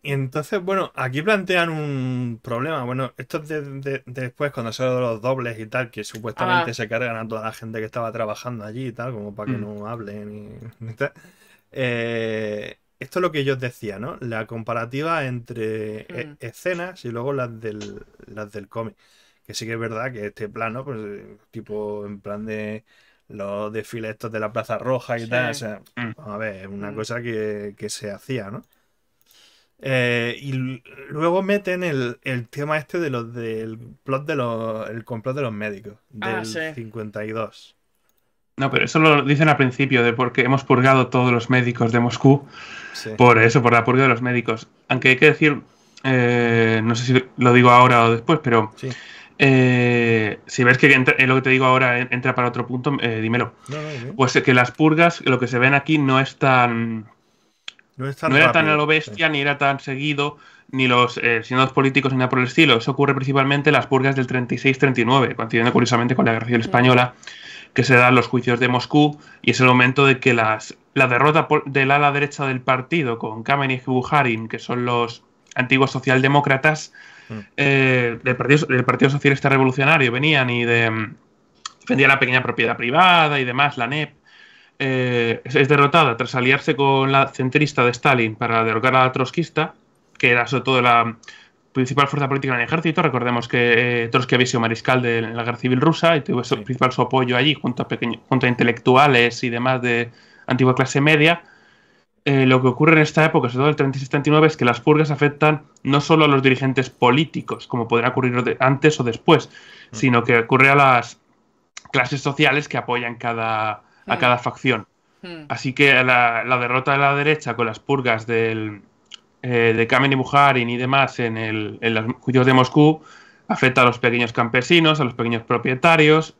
Y entonces, bueno, aquí plantean un problema. Bueno, esto es de, de, de después, cuando salen los dobles y tal, que supuestamente ah. se cargan a toda la gente que estaba trabajando allí y tal, como para que mm. no hablen y, eh, esto es lo que ellos decían, decía, ¿no? La comparativa entre e, mm. escenas y luego las del, las del cómic. Que sí que es verdad que este plano, pues, eh, tipo en plan de los desfiles estos de la Plaza Roja y tal, o sea, mm. a ver, es una cosa que, que se hacía, ¿no? Eh, y luego meten el, tema este de los del plot de los el complot de los médicos ah, del 52. No, pero eso lo dicen al principio de porque hemos purgado todos los médicos de Moscú por eso, por la purga de los médicos. Aunque hay que decir, eh, no sé si lo digo ahora o después, pero eh, si ves que lo que te digo ahora entra para otro punto, dímelo. Pues que las purgas, lo que se ven aquí no es tan no, era tan a lo bestia, ni era tan seguido, ni los eh, políticos, ni nada por el estilo. Eso ocurre principalmente en las purgas del 36-39, coincidiendo curiosamente con la Guerra Española, que se dan los juicios de Moscú, y es el momento de que las, la derrota del ala derecha del partido con Kamen y Buharin, que son los antiguos socialdemócratas mm. eh, del, partido, Socialista Revolucionario, venían y mm, defendían la pequeña propiedad privada y demás, la NEP eh, es derrotada tras aliarse con la centrista de Stalin para derrocar a la trotskista, que era sobre todo la principal fuerza política en el ejército. Recordemos que eh, Trotsky había sido mariscal de la guerra civil rusa y tuvo su principal su apoyo allí junto a, pequeño, junto a intelectuales y demás de antigua clase media. Eh, lo que ocurre en esta época, sobre todo el 36-39, es que las purgas afectan no solo a los dirigentes políticos, como podrá ocurrir antes o después, mm. sino que ocurre a las clases sociales que apoyan cada, a cada mm. facción. Hmm. Así que la, derrota de la derecha con las purgas del, eh, de Kamen y Bujarin y demás en, el, en los juicios de Moscú afecta a los pequeños campesinos, a los pequeños propietarios,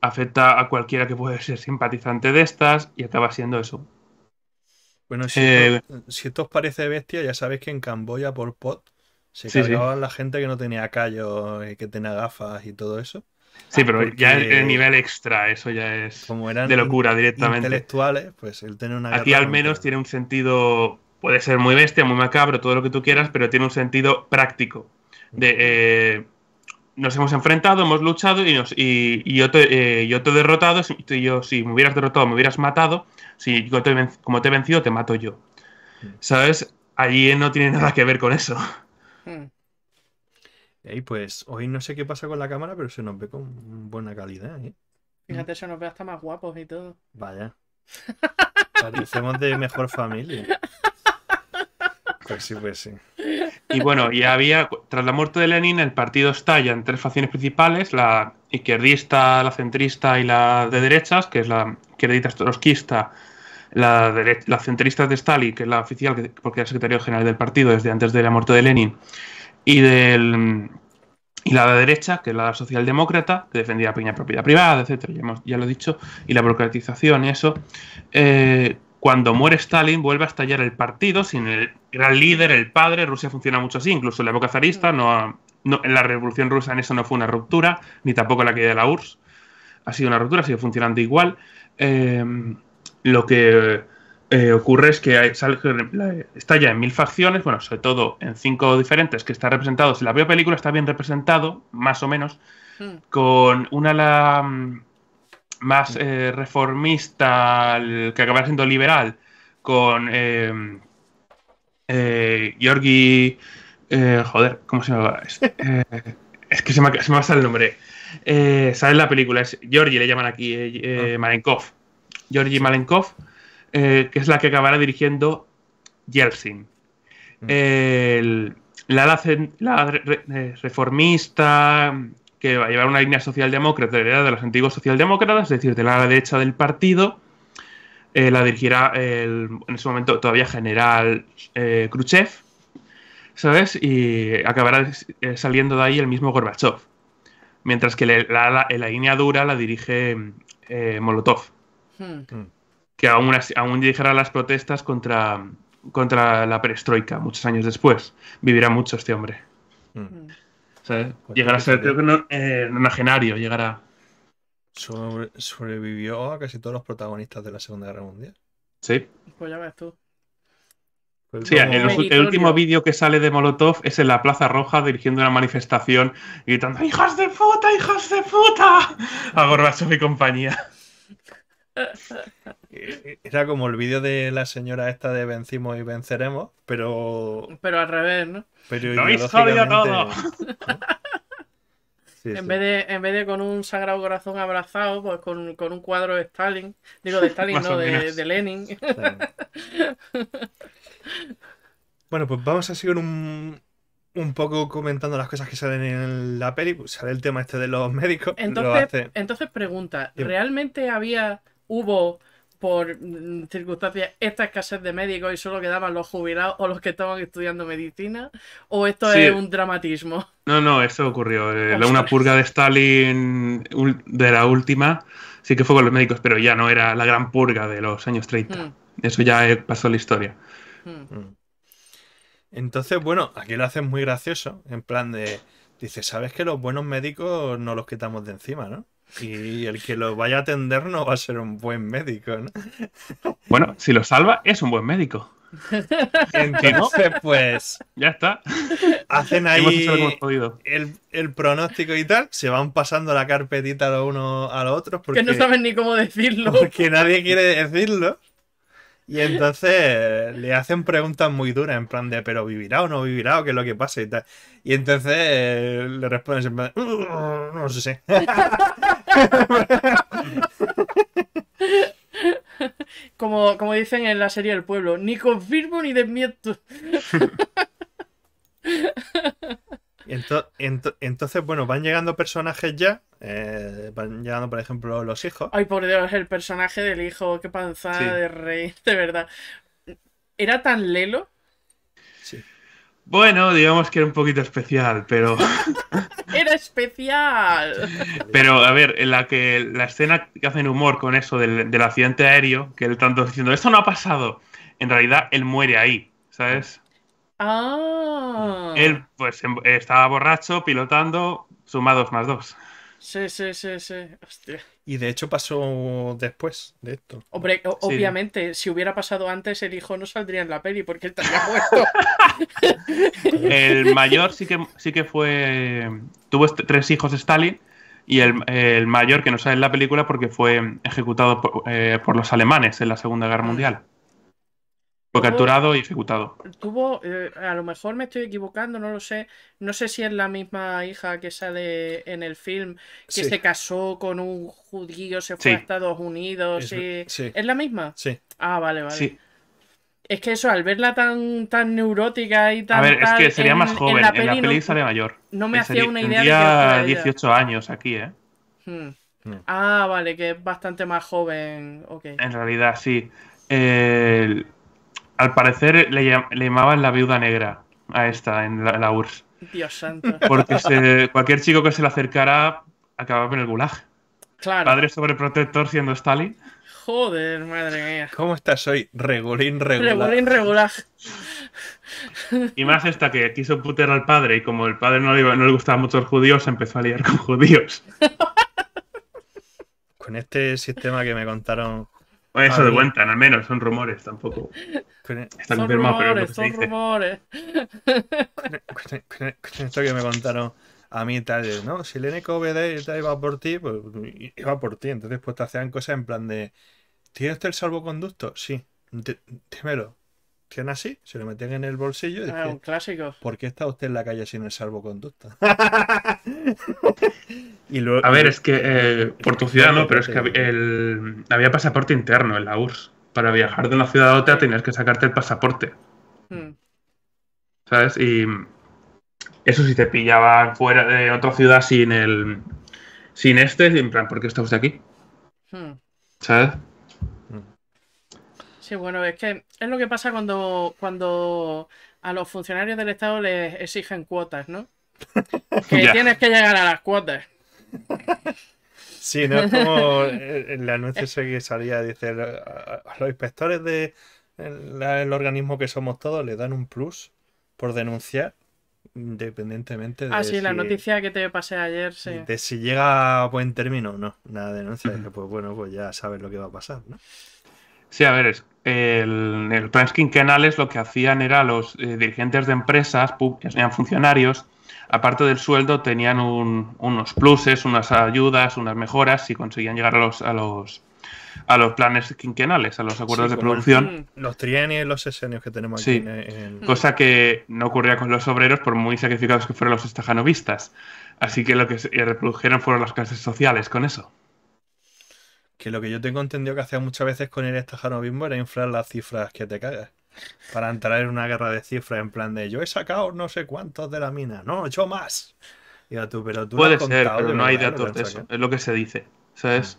afecta a cualquiera que puede ser simpatizante de estas y acaba siendo eso. Bueno, eh, si, esto os parece bestia, ya sabéis que en Camboya por pot se cargaba cargaban la gente que no tenía callos y que tenía gafas y todo eso. Sí, pero ya el, nivel extra, eso ya es de locura directamente. Intelectuales, pues él tiene una. Aquí al menos tiene un sentido, puede ser muy bestia, muy macabro, todo lo que tú quieras, pero tiene un sentido práctico. De, eh, nos hemos enfrentado, hemos luchado y, nos, y, yo, te, eh, yo, te, he derrotado. Si, yo, si me hubieras derrotado, me hubieras matado. Si como te he vencido, te mato yo. Mm. ¿Sabes? Allí no tiene nada que ver con eso. Mm. Y pues hoy no sé qué pasa con la cámara, pero se nos ve con buena calidad. ¿eh? Fíjate, se nos ve hasta más guapos y todo. Vaya. Parecemos de mejor familia. Pues sí, pues sí. Y bueno, y había, tras la muerte de Lenin, el partido estalla en tres facciones principales, la izquierdista, la centrista y la de derechas, que es la izquierdista trotskista, la, la, centrista de Stalin, que es la oficial, porque era secretario general del partido desde antes de la muerte de Lenin, y, del, y la derecha, que es la socialdemócrata, que defendía la propiedad privada, etcétera, ya, lo he dicho, y la burocratización y eso. Eh, cuando muere Stalin vuelve a estallar el partido sin el gran líder, el padre. Rusia funciona mucho así, incluso la época zarista, no, en la revolución rusa en eso no fue una ruptura, ni tampoco la caída de la URSS. Ha sido una ruptura, sigue funcionando igual. Eh, lo que eh, ocurre es que sale, está ya en mil facciones, bueno, sobre todo en cinco diferentes que está representado, si la propia película está bien representado, más o menos, hmm. con una la mm, más hmm. eh, reformista, que acabará siendo liberal, con eh, Georgi. Eh, joder, ¿cómo se llama? Es, es que se me, se me pasa el nombre. sale la película, es Georgi, le llaman aquí, ah. Malenkov. Georgi Malenkov eh, que es la que acabará dirigiendo Yeltsin. Mm. la, reformista que va a llevar una línea socialdemócrata heredada de los antiguos socialdemócratas, es decir, de la derecha del partido, eh, la dirigirá en ese momento todavía general eh, Khrushchev, ¿sabes? Y acabará saliendo de ahí el mismo Gorbachev. Mientras que la, la, línea dura la dirige Molotov. Hmm. Hmm que aún, aún a las protestas contra, contra la perestroika muchos años después. Vivirá mucho este hombre. Mm. Pues llegará a ser, creo que no, eh, llegará. sobrevivió a casi todos los protagonistas de la Segunda Guerra Mundial. Sí. Pues ya ves tú. sí, el, último vídeo que sale de Molotov es en la Plaza Roja dirigiendo una manifestación y gritando ¡Hijas de puta, hijas de puta! A Gorbachev y compañía. Eh, eh, era como el vídeo de la señora esta de vencimos y venceremos, pero. Pero al revés, ¿no? Pero habéis sabido todo! en, Vez de, en vez con un sagrado corazón abrazado, pues con, un cuadro de Stalin. Digo, de Stalin, no, de, Lenin. bueno, pues vamos a seguir un, un poco comentando las cosas que salen en la peli. Pues sale el tema este de los médicos. entonces pregunta, ¿realmente había hubo por mm, circunstancias esta escasez de médicos y solo quedaban los jubilados o los que estaban estudiando medicina? ¿O esto es un dramatismo? No, no, eso ocurrió. Eh, una purga de Stalin de la última sí que fue con los médicos, pero ya no era la gran purga de los años 30. Hmm. Eso ya eh, pasó la historia. Hmm. Hmm. Entonces, bueno, aquí lo haces muy gracioso, en plan de, dices, ¿sabes que los buenos médicos no los quitamos de encima, no? Y el que lo vaya a atender no va a ser un buen médico, ¿no? Bueno, si lo salva, es un buen médico. Entonces, pues. Ya está. Hacen ahí el, pronóstico y tal. Se van pasando la carpetita a lo uno a los otros. Porque que no saben ni cómo decirlo. Porque nadie quiere decirlo. Y entonces le hacen preguntas muy duras, en plan de, pero vivirá o no vivirá o qué es lo que pasa y tal. Y entonces le responden en uh, no sé. como, dicen en la serie El Pueblo, ni confirmo ni desmiento. Entonces, entonces, bueno, van llegando personajes ya. Eh, van llegando, por ejemplo, los hijos. Ay, por Dios, el personaje del hijo, qué panza de rey, de verdad. Era tan lelo bueno, digamos que era un poquito especial, pero. ¡Era especial! Pero, a ver, en la que la escena que hacen humor con eso del, accidente aéreo, que él tanto diciendo, esto no ha pasado. En realidad, él muere ahí, ¿sabes? Ah. Él, pues, em, estaba borracho, pilotando, suma más dos. Sí, sí, sí, sí. Y de hecho pasó después de esto. Hombre, obviamente, si hubiera pasado antes, el hijo no saldría en la peli porque él estaría muerto. el mayor sí que, sí que fue. Tuvo tres hijos Stalin. Y el, mayor que no sale en la película porque fue ejecutado por eh, los alemanes en la Segunda Guerra ah. Mundial. Fue capturado y ejecutado. Tuvo, eh, a lo mejor me estoy equivocando, no lo sé. No sé si es la misma hija que sale en el film, que se casó con un judío, se fue a Estados Unidos. Es, la misma? Sí. Ah, vale, vale. Es que eso, al verla tan, tan neurótica y tan. A ver, es que sería más joven. En la peli, sale mayor. No me hacía una idea Tendría 18 años aquí, ¿eh? Hmm. Hmm. Ah, vale, que es bastante más joven. Okay. En realidad, sí. el al parecer le, llamaban la viuda negra a esta en la, URSS. Dios santo. Porque cualquier chico que se le acercara acababa en el gulag. Claro. Padre sobreprotector siendo Stalin. Joder, madre mía. ¿Cómo estás hoy? Regulín, regular. Regulín, regular. Y más esta que quiso putear al padre y como el padre no le, no le gustaba mucho los judíos, se empezó a liar con judíos. Con este sistema que me contaron eso de cuentan, al menos, son rumores tampoco. E- son rumores. Pues son rumores. E- e- con esto que me contaron a mí tal, ¿no? Si el NKVD iba por ti, pues iba por ti. Entonces, pues te hacían cosas en plan de. ¿Tienes el salvoconducto? Sí. Dímelo tiene así, se lo meten en el bolsillo. Y ah, ¿Por qué está usted en la calle sin el salvoconducto? y luego, a ver, es que eh, por tu ciudad no, pero es que el, había pasaporte interno en la URSS. Para viajar de una ciudad a otra tenías que sacarte el pasaporte. Hmm. ¿Sabes? Y eso si te pillaba fuera de otra ciudad sin el sin este, en plan, ¿por qué está usted aquí? Hmm. ¿Sabes? Sí, bueno, es que es lo que pasa cuando, cuando a los funcionarios del Estado les exigen cuotas, ¿no? Que tienes que llegar a las cuotas. Sí, no es como el, anuncio que salía, dice, a, los inspectores del de organismo que somos todos le dan un plus por denunciar independientemente de. Ah, sí, la noticia que te pasé ayer, sí. De si llega a buen término o no, de denuncia. Pues bueno, pues ya sabes lo que va a pasar, ¿no? Sí, a ver, es, el, planes quinquenales lo que hacían era los eh, dirigentes de empresas, que eran funcionarios, aparte del sueldo tenían unos pluses, unas ayudas, unas mejoras si conseguían llegar a los, a los a los planes quinquenales, a los acuerdos de producción. Los trienios y los sesenios que tenemos aquí. Sí, Cosa que no ocurría con los obreros, por muy sacrificados que fueran los estajanovistas. Así que lo que se eh, reprodujeron fueron las clases sociales con eso que lo que yo tengo entendido que hacía muchas veces con el estajano era inflar las cifras que te cagas. Para entrar en una guerra de cifras en plan de yo he sacado no sé cuántos de la mina. No, yo más. Y a pero tú Puede ser, pero no hay datos de eso. Es lo que se dice. ¿sabes?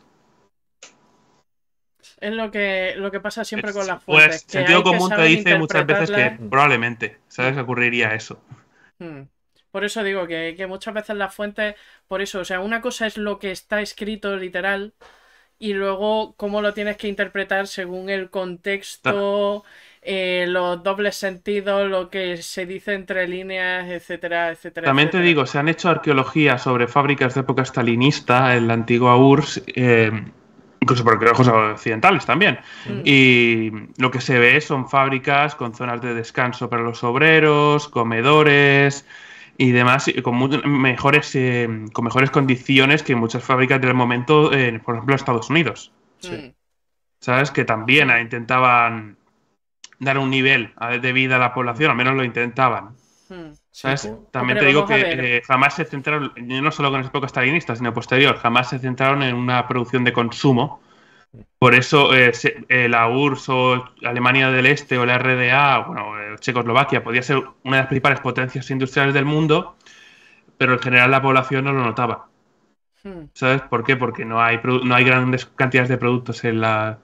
es. lo que, lo que pasa siempre con las pues, fuentes. Pues, sentido común te dice muchas veces que probablemente, ¿sabes? Mm. Ocurriría eso. Mm. Por eso digo que, que muchas veces las fuentes, por eso, o sea, una cosa es lo que está escrito literal, y luego cómo lo tienes que interpretar según el contexto, eh, los dobles sentidos, lo que se dice entre líneas, etcétera, etcétera. También te digo, se han hecho arqueología sobre fábricas de época stalinista en la antigua URSS. Eh, incluso por occidentales también. Mm. Y lo que se ve son fábricas con zonas de descanso para los obreros, comedores, y demás, con mejores, eh, con mejores condiciones que muchas fábricas del momento, eh, por ejemplo, en Estados Unidos. Mm. ¿Sabes? Que también eh, intentaban dar un nivel de vida a la población, al menos lo intentaban. Mm. ¿Sabes? Pues, también te digo que jamás se centraron, no solo con las épocas stalinistas, sino posterior, jamás se centraron en una producción de consumo por eso eh, eh, la URSS o Alemania del Este o la RDA, bueno, eh, Checoslovaquia, podía ser una de las principales potencias industriales del mundo, pero en general la población no lo notaba. Hmm. ¿Sabes por qué? Porque no hay, no hay grandes cantidades de productos en la...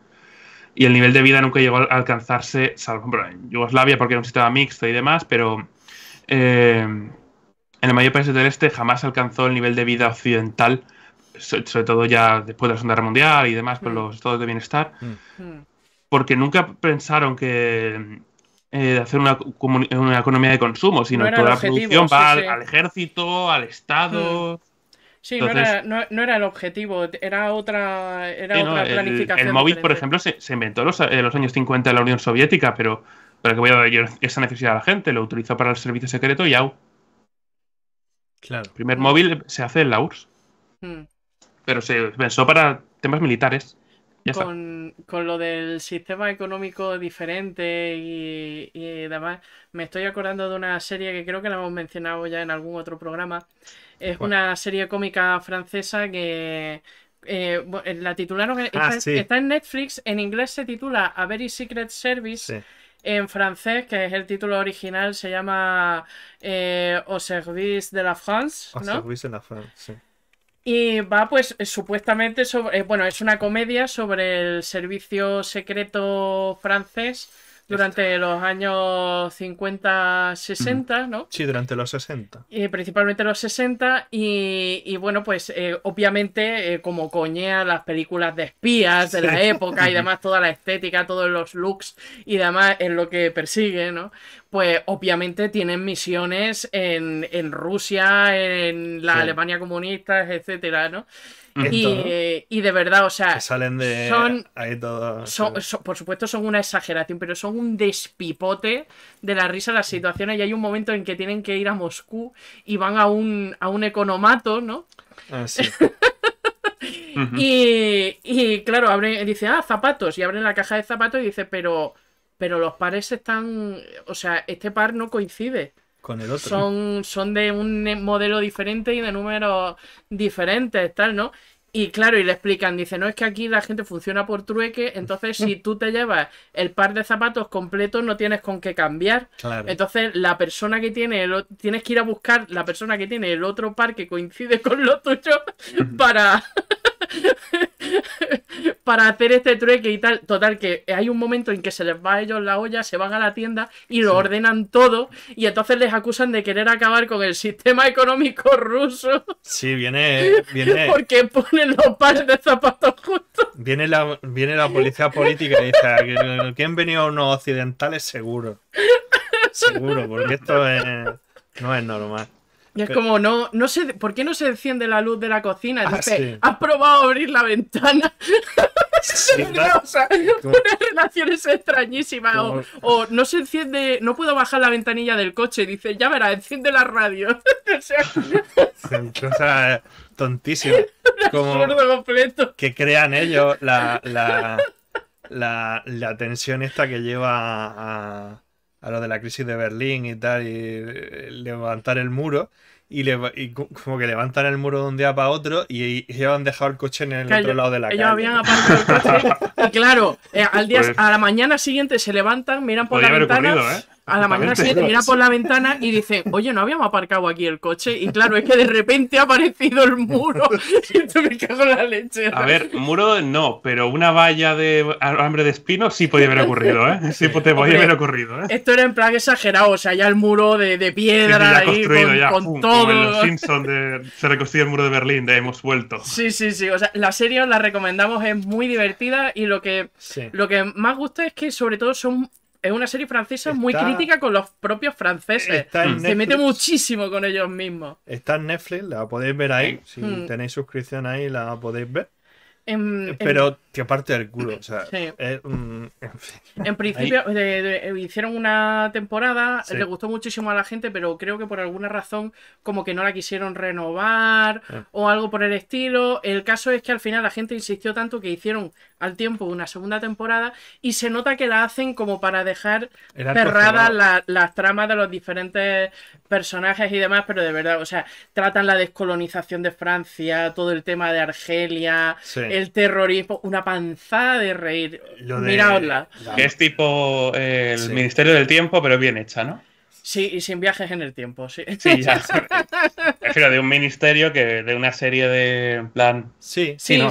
Y el nivel de vida nunca llegó a alcanzarse, salvo en Yugoslavia porque era un sistema mixto y demás, pero en la mayor país del este jamás alcanzó el nivel de vida occidental sobre todo ya después de la Segunda Guerra Mundial y demás, por pues mm. los estados de bienestar, mm. Mm. porque nunca pensaron que eh, hacer una, economía de consumo, sino que toda la producción va al, ejército, al Estado. Sí, no, era, el objetivo, era otra, era planificación. El, móvil, por ejemplo, se, inventó en los, años 50 en la Unión Soviética, pero, para que voy a dar esa necesidad de la gente, lo utilizó para el servicio secreto y au. Claro. El primer móvil se hace en la URSS pero se pensó para temas militares. Con, lo del sistema económico diferente y, demás, me estoy acordando de una serie que creo que la hemos mencionado ya en algún otro programa. Es una serie cómica francesa que eh, eh, la titularon. Eh, ah, está, en Netflix, en inglés se titula A Very Secret Service. En francés, que es el título original, se llama eh, Au Service de la France. Au Service de la France, sí. Y va, pues, eh, supuestamente sobre. Eh, bueno, es una comedia sobre el servicio secreto francés durante este. los años 50, 60, ¿no? Sí, durante los 60. y eh, principalmente los 60 y, bueno, pues eh, obviamente eh, como coñea las películas de espías de la época y demás, toda la estética, todos los looks y demás en lo que persigue, ¿no? Pues obviamente tienen misiones en, Rusia, en la Alemania comunista, etcétera, ¿no? Eh, y, de verdad, o sea, salen de por supuesto, son una exageración, pero son un despipote de la risa las situaciones. Y hay un momento en que tienen que ir a Moscú y van a un, a un economato, ¿no? Ah, sí. y, claro, abre, dice, ah, zapatos. Y abren la caja de zapatos y dice, pero, pero los pares están. O sea, este par no coincide. Son, son de un modelo diferente y de números diferentes, tal, ¿no? Y claro, y le explican, dice, no es que aquí la gente funciona por trueque, entonces si tú te llevas el par de zapatos completos no tienes con qué cambiar. Entonces la persona que tiene, el, tienes que ir a buscar la persona que tiene el otro par que coincide con lo tuyo para... para hacer este trueque y tal. Total, que hay un momento en que se les va a ellos la olla, se van a la tienda y lo ordenan todo y entonces les acusan de querer acabar con el sistema económico ruso. Sí, viene... viene... Porque ponen los pares de zapatos juntos. Viene la, viene la policía política y dice, que venía venido unos occidentales seguro. Seguro, porque esto no es normal es como, no, no sé, ¿por qué no se enciende la luz de la cocina? Dice, ah, ¿has probado abrir la ventana? Una una es extrañísima. O, no se enciende, no puedo bajar la ventanilla del coche. Dice, ya verás, enciende la radio. o sea, tontísimo. Como completo. Que crean ellos la tensión esta que lleva a a lo de la crisis de Berlín y tal, y eh, levantar el muro. Y, como que levantan el muro de un día para otro y, ya han dejado el coche en el otro lado de la calle. Ellos habían aparcado el coche y claro, eh, al día, pues a la mañana siguiente se levantan, miran por la ventana ¿eh? A la mañana siguiente mira por la ventana y dice, oye, no habíamos aparcado aquí el coche. Y claro, es que de repente ha aparecido el muro. y esto me cago en la leche. A ver, muro no, pero una valla de hambre de espino sí podía haber ocurrido, ¿eh? Sí podía haber ocurrido, ¿eh? Esto era en plan exagerado, o sea, ya el muro de, piedra ahí, con, todo. Como se reconstruye el muro de Berlín, de hemos vuelto. Sí, sí, sí. O sea, la serie la recomendamos, es muy divertida y lo que, lo que más gusta es que sobre todo son es una serie francesa muy crítica con los propios franceses. Se mete muchísimo con ellos mismos. Está en Netflix, la podéis ver ahí. Si tenéis suscripción ahí, la podéis ver. Pero que aparte del culo. O sea, eh, mm, en, principio eh, hicieron una temporada, le gustó muchísimo a la gente, pero creo que por alguna razón como que no la quisieron renovar eh. o algo por el estilo. El caso es que al final la gente insistió tanto que hicieron al tiempo una segunda temporada y se nota que la hacen como para dejar cerradas las tramas de los diferentes personajes y demás, pero de verdad, o sea, tratan la descolonización de Francia, todo el tema de Argelia, el terrorismo, una panzada de reír. es tipo eh, el Ministerio del Tiempo, pero bien hecha, ¿no? Sí, y sin viajes en el tiempo, sí. Sí, ya. de un ministerio que de una serie de plan. Sí, sí,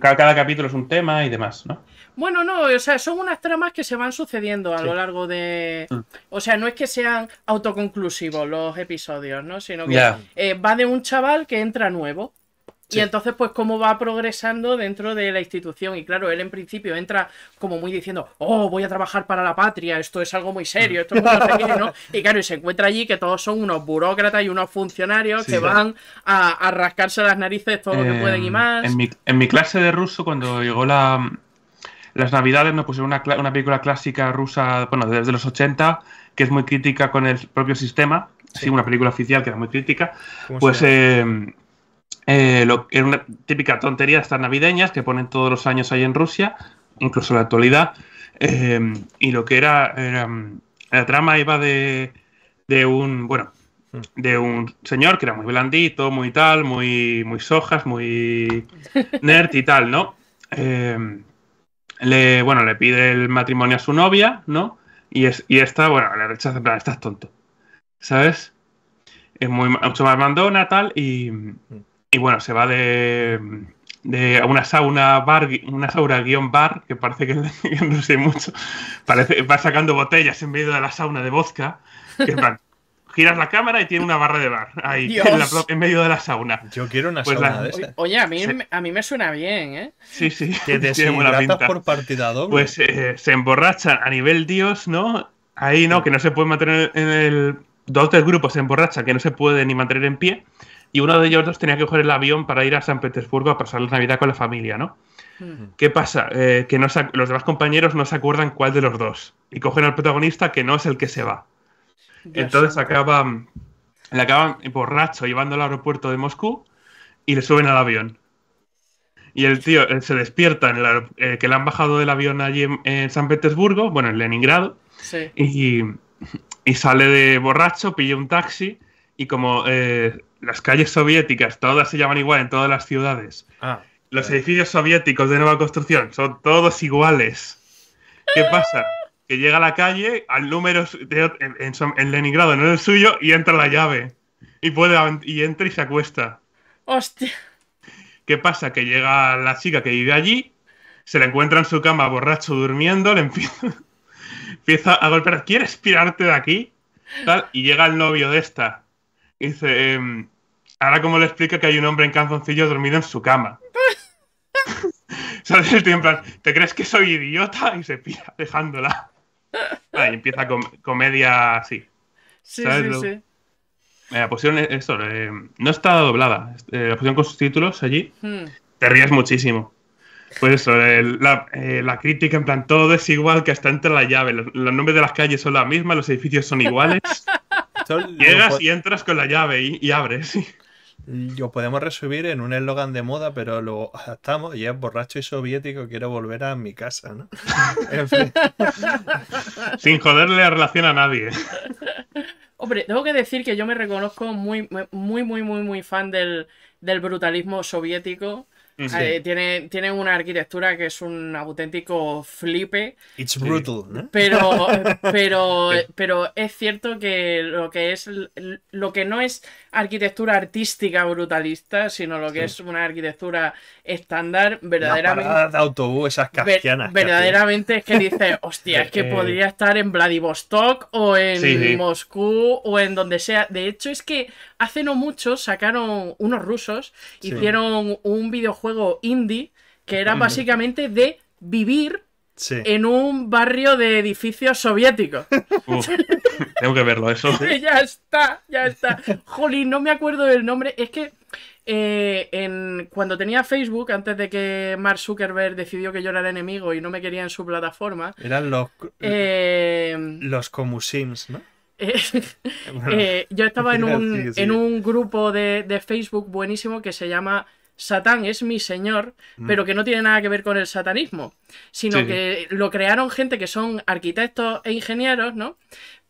Cada capítulo es un tema y demás, ¿no? Bueno, no, o sea, son unas tramas que se van sucediendo a lo largo de. Mm. O sea, no es que sean autoconclusivos los episodios, ¿no? Sino que eh, va de un chaval que entra nuevo y entonces, pues, cómo va progresando dentro de la institución. Y claro, él en principio entra como muy diciendo, oh, voy a trabajar para la patria, esto es algo muy serio, esto es lo que Y claro, y se encuentra allí que todos son unos burócratas y unos funcionarios que van a, a, rascarse las narices todo lo que eh, pueden y más. En mi, en mi clase de ruso, cuando llegó la, las navidades, nos puse una, una película clásica rusa, bueno, desde los 80, que es muy crítica con el propio sistema. Sí, una película oficial que era muy crítica. Pues... Eh, eh, era una típica tontería estas navideñas que ponen todos los años ahí en Rusia, incluso en la actualidad. Eh, y lo que era, la trama iba de, de un, bueno, mm. de un señor que era muy blandito, muy tal, muy, muy sojas, muy nerd y tal, ¿no? Eh, le, bueno, le pide el matrimonio a su novia, ¿no? Y, es, y esta, bueno, le rechaza, en plan, estás tonto, ¿sabes? Es muy, mucho más mandona, tal, y, mm. Y bueno, se va de, de una sauna bar, una sauna guión bar, que parece que, no sé mucho, parece, va sacando botellas en medio de la sauna de vodka, que giras la cámara y tiene una barra de bar ahí, en, medio de la sauna. Yo quiero una pues sauna de Oye, a mí, a mí me suena bien, ¿eh? Sí, sí. Que te por partida doble. Pues eh, se emborrachan a nivel dios, ¿no? Ahí, ¿no? Que no se puede mantener en el... Dos tres grupos se emborrachan que no se puede ni mantener en pie y uno de ellos dos tenía que coger el avión para ir a San Petersburgo a pasar la Navidad con la familia, ¿no? Hmm. ¿Qué pasa? Eh, que no los demás compañeros no se acuerdan cuál de los dos y cogen al protagonista que no es el que se va. Entonces acaban... le acaban borracho llevando al aeropuerto de Moscú y le suben al avión. Y el tío eh, se despierta en eh, que le han bajado del avión allí en, San Petersburgo, bueno, en Leningrado, sí. y, y, sale de borracho, pilla un taxi y como las calles soviéticas todas se llaman igual en todas las ciudades. Ah. Los edificios soviéticos de nueva construcción son todos iguales. ¿Qué pasa? Que llega a la calle al número de, en, en, Leningrado, no en el suyo, y entra la llave. Y, puede, y entra y se acuesta. Hostia. ¿Qué pasa? Que llega la chica que vive allí, se la encuentra en su cama borracho durmiendo, le empieza, empieza a golpear, ¿quieres pirarte de aquí? y llega el novio de esta, dice, em, ahora como le explica que hay un hombre en canzoncillo dormido en su cama. ¿Sabes? El en plan, ¿te crees que soy idiota? Y se pira dejándola. Ah, y empieza comedia así. Sí, sí, sí. Eh, pusieron eso, eh, no está doblada. Eh, la pusieron con sus títulos allí. Hmm. Te ríes muchísimo. Pues eso, la, crítica, en plan, todo es igual que hasta entre la llave. los, nombres de las calles son las mismas, los edificios son iguales. Llegas y entras con la llave y, abres. Lo podemos resumir en un eslogan de moda, pero lo adaptamos y es borracho y soviético, quiero volver a mi casa, ¿no? Sin joderle a relación a nadie. Hombre, tengo que decir que yo me reconozco muy, muy, muy, muy, muy fan del brutalismo soviético. Eh, tiene, tiene, una arquitectura que es un auténtico flipe. It's brutal, ¿no? Pero, pero, pero es cierto que lo que es lo que no es arquitectura artística brutalista, sino lo que es una arquitectura estándar, verdaderamente. de autobús, esas verdaderamente es que dices, hostia, es que eh. podría estar en Vladivostok o en Moscú o en donde sea. De hecho, es que Hace no mucho sacaron unos rusos, hicieron un videojuego indie que era básicamente de vivir en un barrio de edificios soviéticos. tengo que verlo, eso. ¿sí? ya está, ya está. Jolín, no me acuerdo del nombre. Es que eh, en, cuando tenía Facebook, antes de que Mark Zuckerberg decidió que yo era el enemigo y no me quería en su plataforma. Eran los. Eh, los Comusims, ¿no? Eh, eh, yo estaba en un, grupo de, Facebook buenísimo que se llama Satán es mi señor, mm. pero que no tiene nada que ver con el satanismo, sino que lo crearon gente que son arquitectos e ingenieros, ¿no?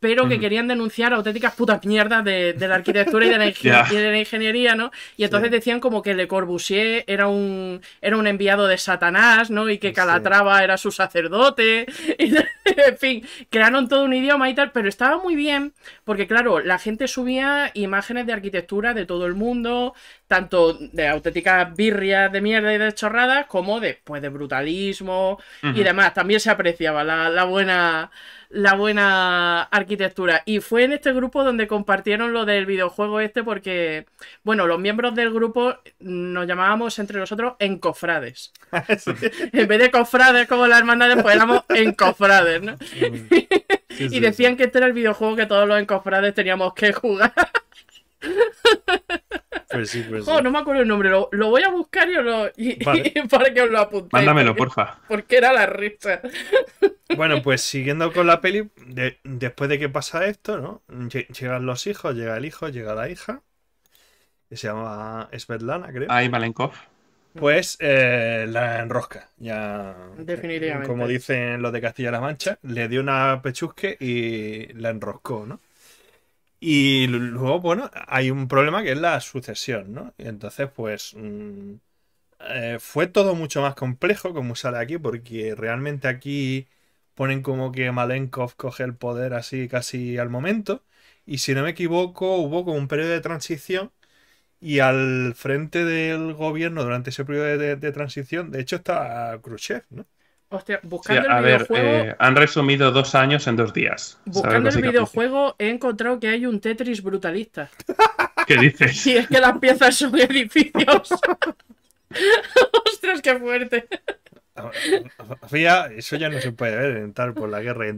pero que querían denunciar auténticas putas mierdas de, la arquitectura y de la, ingeniería, ¿no? Y entonces decían como que Le Corbusier era un, era un enviado de Satanás, ¿no? Y que Calatrava era su sacerdote, en fin, crearon todo un idioma y tal, pero estaba muy bien, porque claro, la gente subía imágenes de arquitectura de todo el mundo, tanto de auténticas birrias de mierda y de chorradas, como después de brutalismo y demás. También se apreciaba la, la buena la buena arquitectura. Y fue en este grupo donde compartieron lo del videojuego este porque, bueno, los miembros del grupo nos llamábamos entre nosotros encofrades. En vez de cofrades como la hermana, pues éramos encofrades, ¿no? y decían que este era el videojuego que todos los encofrades teníamos que jugar. Pues pues oh, no me acuerdo el nombre, lo, voy a buscar y, lo, para que os lo apunte. Mándamelo, porfa. Porque era la risa. Bueno, pues siguiendo con la peli, después de que pasa esto, ¿no? Llegan los hijos, llega el hijo, llega la hija, que se llama Svetlana, creo. Ahí Pues eh, la enrosca, ya. Definitivamente. Como dicen los de Castilla-La Mancha, le dio una pechusque y la enroscó, ¿no? Y luego, bueno, hay un problema que es la sucesión, ¿no? Entonces, pues... Mm, eh, fue todo mucho más complejo, como sale aquí, porque realmente aquí ponen como que Malenkov coge el poder así casi al momento. Y si no me equivoco, hubo como un periodo de transición. Y al frente del gobierno durante ese periodo de, de transición, de hecho, está Khrushchev, ¿no? Hostia, buscando a el ver, eh, han resumido dos años en dos días. Buscando el videojuego he encontrado que hay un Tetris brutalista. ¿Qué dices? Si es que las piezas son edificios. ¡Ostras, qué fuerte! eso ya no se puede ver, entrar por la guerra y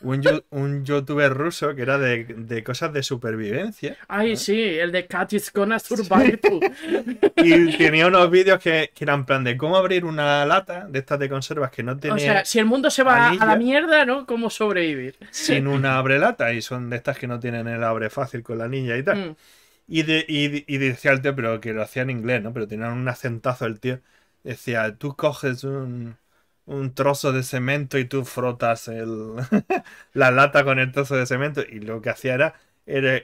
Un, youtuber ruso que era de, de cosas de supervivencia. Ay, sí, el de Cat is gonna survive. y tenía unos vídeos que, que, eran plan de cómo abrir una lata de estas de conservas que no tenía. O sea, si el mundo se va a la mierda, ¿no? ¿Cómo sobrevivir? Sin una abre lata y son de estas que no tienen el abre fácil con la niña y tal. Mm. Y, de, y, y decía el tío, pero que lo hacía en inglés, ¿no? Pero tenía un acentazo el tío decía, tú coges un, trozo de cemento y tú frotas la lata con el trozo de cemento y lo que hacía era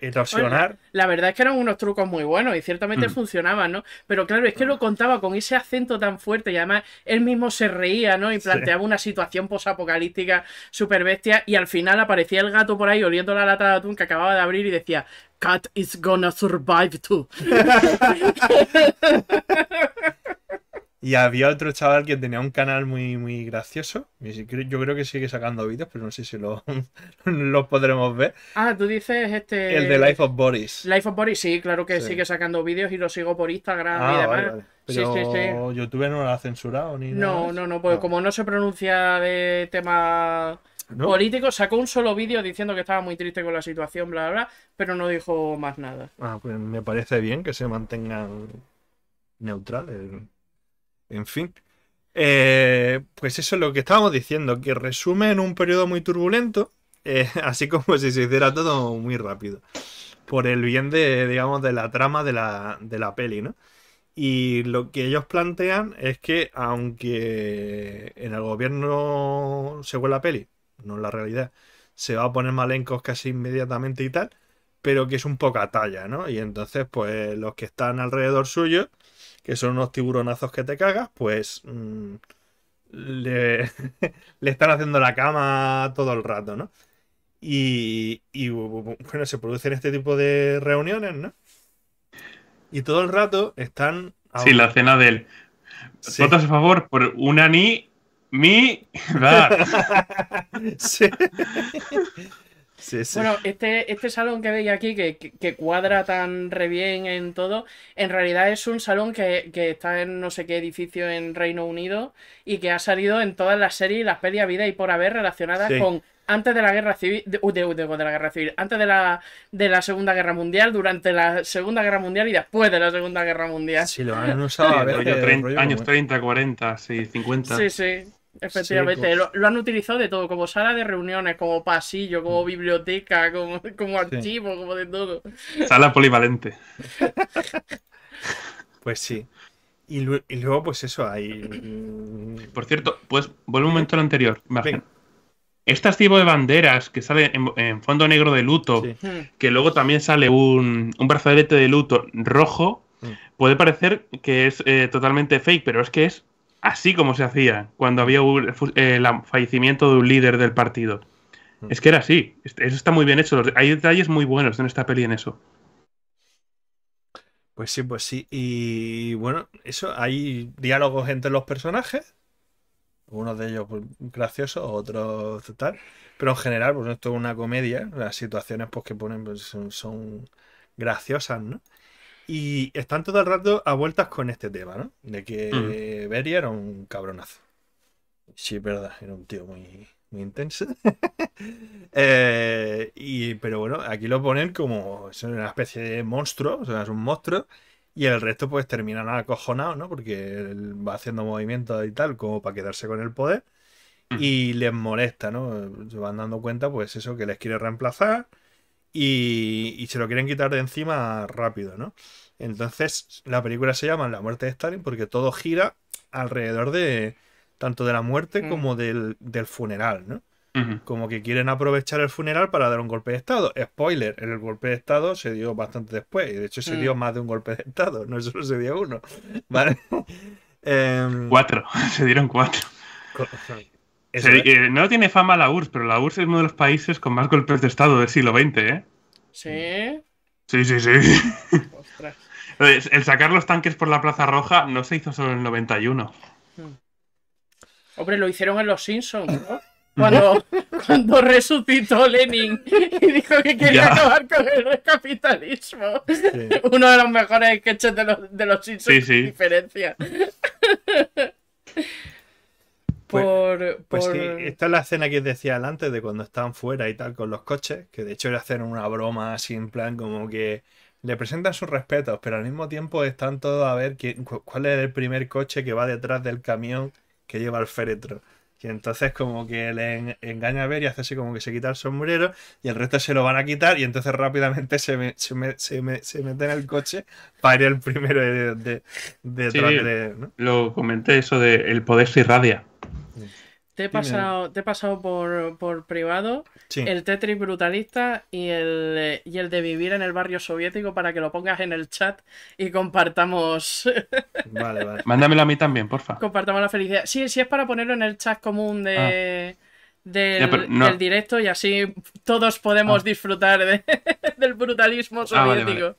erosionar. la verdad es que eran unos trucos muy buenos y ciertamente mm. funcionaban, ¿no? Pero claro, es que lo contaba con ese acento tan fuerte y además él mismo se reía, ¿no? Y planteaba una situación posapocalíptica súper bestia y al final aparecía el gato por ahí oliendo la lata de atún que acababa de abrir y decía, Cat is gonna survive too. Y había otro chaval que tenía un canal muy, muy gracioso. Yo creo que sigue sacando vídeos, pero no sé si los lo, podremos ver. Ah, tú dices este. El de Life of Boris. Life of Boris, sí, claro que sigue sacando vídeos y lo sigo por Instagram ah, y demás. sí, sí, sí. YouTube no lo ha censurado ni No, no, no, Pues como no se pronuncia de tema políticos, sacó un solo vídeo diciendo que estaba muy triste con la situación, bla, bla, bla, pero no dijo más nada. Ah, pues me parece bien que se mantengan neutrales en fin. Eh, pues eso es lo que estábamos diciendo, que resume en un periodo muy turbulento, eh, así como si se hiciera todo muy rápido, por el bien de, digamos, de la trama de la, peli, ¿no? Y lo que ellos plantean es que aunque en el gobierno, según la peli, no en la realidad, se va a poner malencos casi inmediatamente y tal, pero que es un poca talla, ¿no? Y entonces, pues los que están alrededor suyo, que son unos tiburonazos que te cagas, pues mm, le, están haciendo la cama todo el rato, ¿no? Y, bueno, se producen este tipo de reuniones, ¿no? Y todo el rato están... Sí, la cena del... Votas a favor por una ni mi... sí. Bueno, este, este salón que veis aquí, que, cuadra tan re bien en todo, en realidad es un salón que, está en no sé qué edificio en Reino Unido y que ha salido en todas las series y las pelis vida y por haber relacionadas con antes de la guerra civil, de, de, la guerra civil, antes de la, de la Segunda Guerra Mundial, durante la Segunda Guerra Mundial y después de la Segunda Guerra Mundial. Sí, lo han usado a ver, años 30, 40, 50. Sí, sí. Efectivamente, pues. lo, han utilizado de todo, como sala de reuniones, como pasillo, como mm. biblioteca, como, como archivo, como de todo. Sala polivalente. pues sí. Y, luego, pues eso, hay. Por cierto, pues vuelve un momento lo anterior. Estas Este tipo de banderas que salen en, fondo negro de luto, hmm. que luego también sale un, un brazalete de luto rojo, hmm. puede parecer que es eh, totalmente fake, pero es que es así como se hacía cuando había el eh, fallecimiento de un líder del partido. Mm. Es que era así. Eso está muy bien hecho. Hay detalles muy buenos en esta peli en eso. Pues sí, pues sí. Y bueno, eso, hay diálogos entre los personajes. Uno de ellos pues, gracioso, graciosos, otros tal. Pero en general, pues esto es una comedia. Las situaciones pues, que ponen pues, son graciosas, ¿no? Y están todo el rato a vueltas con este tema, ¿no? De que Beria era un cabronazo. Sí, es verdad, era un tío muy, intenso. Eh, y, pero bueno, aquí lo ponen como una especie de monstruo, o sea, es un monstruo. Y el resto, pues terminan acojonados, ¿no? Porque él va haciendo movimientos y tal, como para quedarse con el poder. Y les molesta, ¿no? Se van dando cuenta, pues eso, que les quiere reemplazar y, se lo quieren quitar de encima rápido, ¿no? Entonces, la película se llama La muerte de Stalin porque todo gira alrededor de tanto de la muerte mm. como del, funeral, ¿no? Como que quieren aprovechar el funeral para dar un golpe de Estado. Spoiler, el golpe de Estado se dio bastante después. Y de hecho se mm. dio más de un golpe de Estado, no solo se dio uno. ¿Vale? Em, cuatro, se dieron cuatro no tiene fama la URSS, pero la URSS es uno de los países con más golpes de Estado del siglo XX, ¿eh? Sí. Sí, sí, sí. El sacar los tanques por la Plaza Roja no se hizo solo en el 91. Hmm. Hombre, lo hicieron en Los Simpsons, ¿no? Cuando, resucitó Lenin y dijo que quería acabar con el capitalismo. Uno de los mejores sketches de los, de los Simpsons, sí, Pues, por, pues sí, esta es la escena que decía antes de cuando están fuera y tal con los coches, que de hecho le hacer una broma así en plan como que le presentan sus respetos, pero al mismo tiempo están todos a ver quién, cuál es el primer coche que va detrás del camión que lleva el féretro. Y entonces como que le engaña a ver y hace así como que se quita el sombrero y el resto se lo van a quitar y entonces rápidamente se, se, mete en el coche para ir el primero de, de, de, Lo comenté eso de el poder se irradia. Te he pasado, te he pasado por, por privado el Tetris brutalista y el, y el de vivir en el barrio soviético para que lo pongas en el chat y compartamos. Mándamelo a mí también, porfa. Compartamos la felicidad. Sí, sí es para ponerlo en el chat común de. Ah. Del, directo y así todos podemos ah. disfrutar del brutalismo ah, soviético.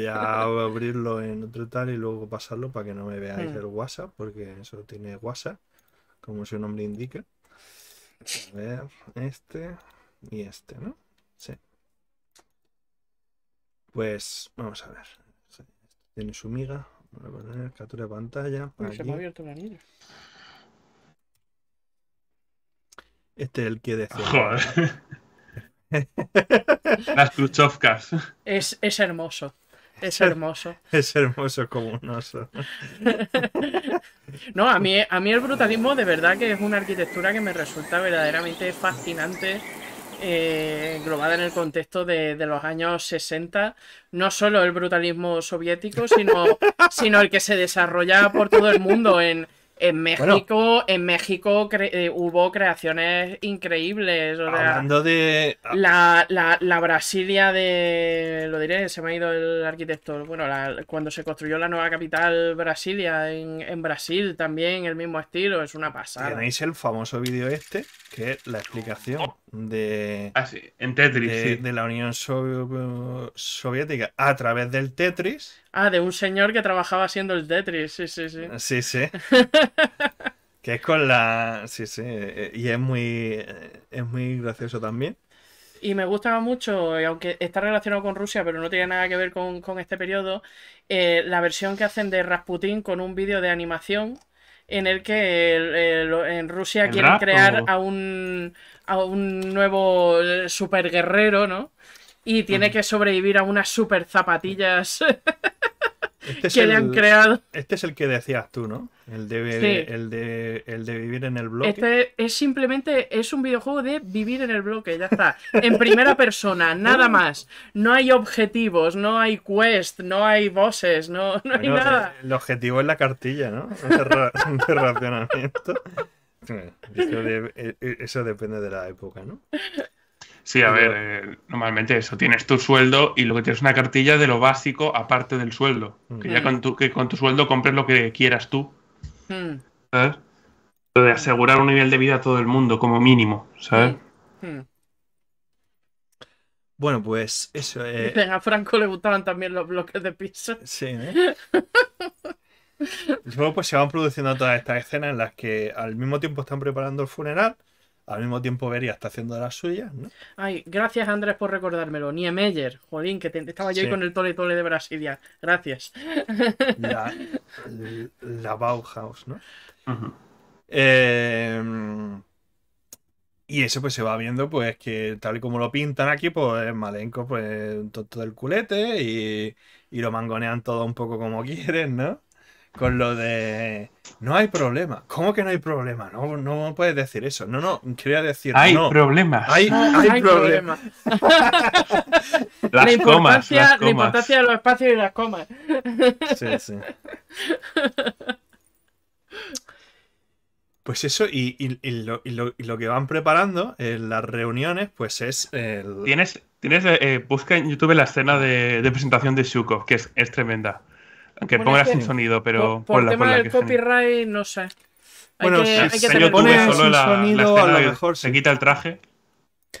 Ya voy a abrirlo en otro tal y luego pasarlo para que no me veáis mm. el WhatsApp, porque eso tiene WhatsApp como su nombre indica. A ver, este y este, ¿no? Sí. Pues vamos a ver. Tiene su miga. Vamos a poner captura de pantalla. se me ha abierto una anillo. Este es el que decía. Las kuchovkas Es, es hermoso. Es hermoso. es hermoso como un oso. no, a mí, a mí el brutalismo de verdad que es una arquitectura que me resulta verdaderamente fascinante. Eh, englobada en el contexto de, los años 60, no solo el brutalismo soviético, sino, sino el que se desarrolla por todo el mundo en, en México, en México eh, hubo creaciones increíbles. hablando de. Ah. La, Brasilia de. Lo diré, se me ha ido el arquitecto. Bueno, cuando se construyó la nueva capital Brasilia en, Brasil también, el mismo estilo, es una pasada. Tenéis el famoso vídeo este, que es la explicación de. Ah, sí, en Tetris. De, sí. de la Unión Soviética a través del Tetris. Ah, de un señor que trabajaba siendo el Tetris, sí, sí, sí. Sí, sí. que es con la... Sí, sí. Y es muy, es muy gracioso también. Y me gustaba mucho, eh, aunque está relacionado con Rusia, pero no tiene nada que ver con, este periodo, eh, la versión que hacen de Rasputin con un vídeo de animación en el que en Rusia quieren crear a un, a un nuevo eh, superguerrero, ¿no? Y tiene que sobrevivir a unas super zapatillas. Este es que el, le han creado. Este es el que decías tú, ¿no? El de, el de, el de vivir en el bloque. Este es simplemente es un videojuego de vivir en el bloque, ya está. En primera persona, nada más. No hay objetivos, no hay quest, no hay bosses, no, hay nada. El, objetivo es la cartilla, ¿no? De, racionamiento. Eh, eso, eh, eso depende de la época, ¿no? Sí, a ver, eh, normalmente eso, tienes tu sueldo y lo que tienes es una cartilla de lo básico aparte del sueldo. Mm. Que ya con tu, que con tu sueldo compres lo que quieras tú. Mm. ¿Sabes? Lo de asegurar un nivel de vida a todo el mundo como mínimo, ¿sabes? Mm. Bueno, pues eso. Eh... A Franco le gustaban también los bloques de piso. Sí, ¿eh? Luego pues, pues se van produciendo todas estas escenas en las que al mismo tiempo están preparando el funeral al mismo tiempo Beria está haciendo las suyas, ¿no? Ay, gracias Andrés por recordármelo. Niemeyer, jolín, que estaba yo ahí con el tole tole de Brasilia. Gracias. La, Bauhaus, ¿no? Eh, y eso pues se va viendo pues que tal y como lo pintan aquí, pues malenco pues todo el del culete y, y lo mangonean todo un poco como quieren, ¿no? con lo de no hay problema. ¿Cómo que no hay problema? No, puedes decir eso. No, no, quería decir hay no. problemas. Hay, hay, problemas. las la comas, La importancia de los espacios y las comas. sí, sí. Pues eso, y, lo, que van preparando en las reuniones, pues es. Tienes, tienes eh, busca en YouTube la escena de, presentación de Shukov, que es tremenda. Que pongas sin sonido, pero. Por, por tema del copyright, no sé. Bueno, hay que, si hay que sonido, a lo mejor se quita el traje.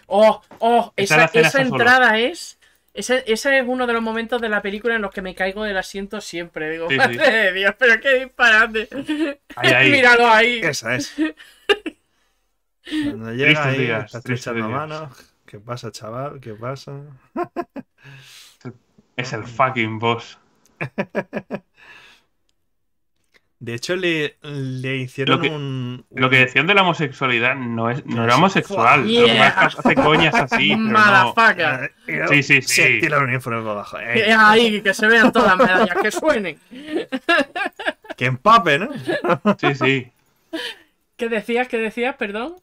Oh, oh, esa, esa, entrada es. Ese, es uno de los momentos de la película en los que me caigo del asiento siempre. Digo, de Dios, pero qué disparante Ahí, ahí. Míralo ahí. Esa es. Cuando llega ahí, días, de mano. ¿Qué pasa, chaval? ¿Qué pasa? es el fucking boss. De hecho, le, le hicieron lo que, un, Lo que decían de la homosexualidad no, es, no era homosexual. hace coñas así. Eh, eh, sí, sí, oh, sí. tira uniforme abajo. Eh. Ahí, que se vean todas las medallas, que suenen. Que empape, ¿no? Sí, sí. ¿Qué decías? ¿Qué decías? Perdón.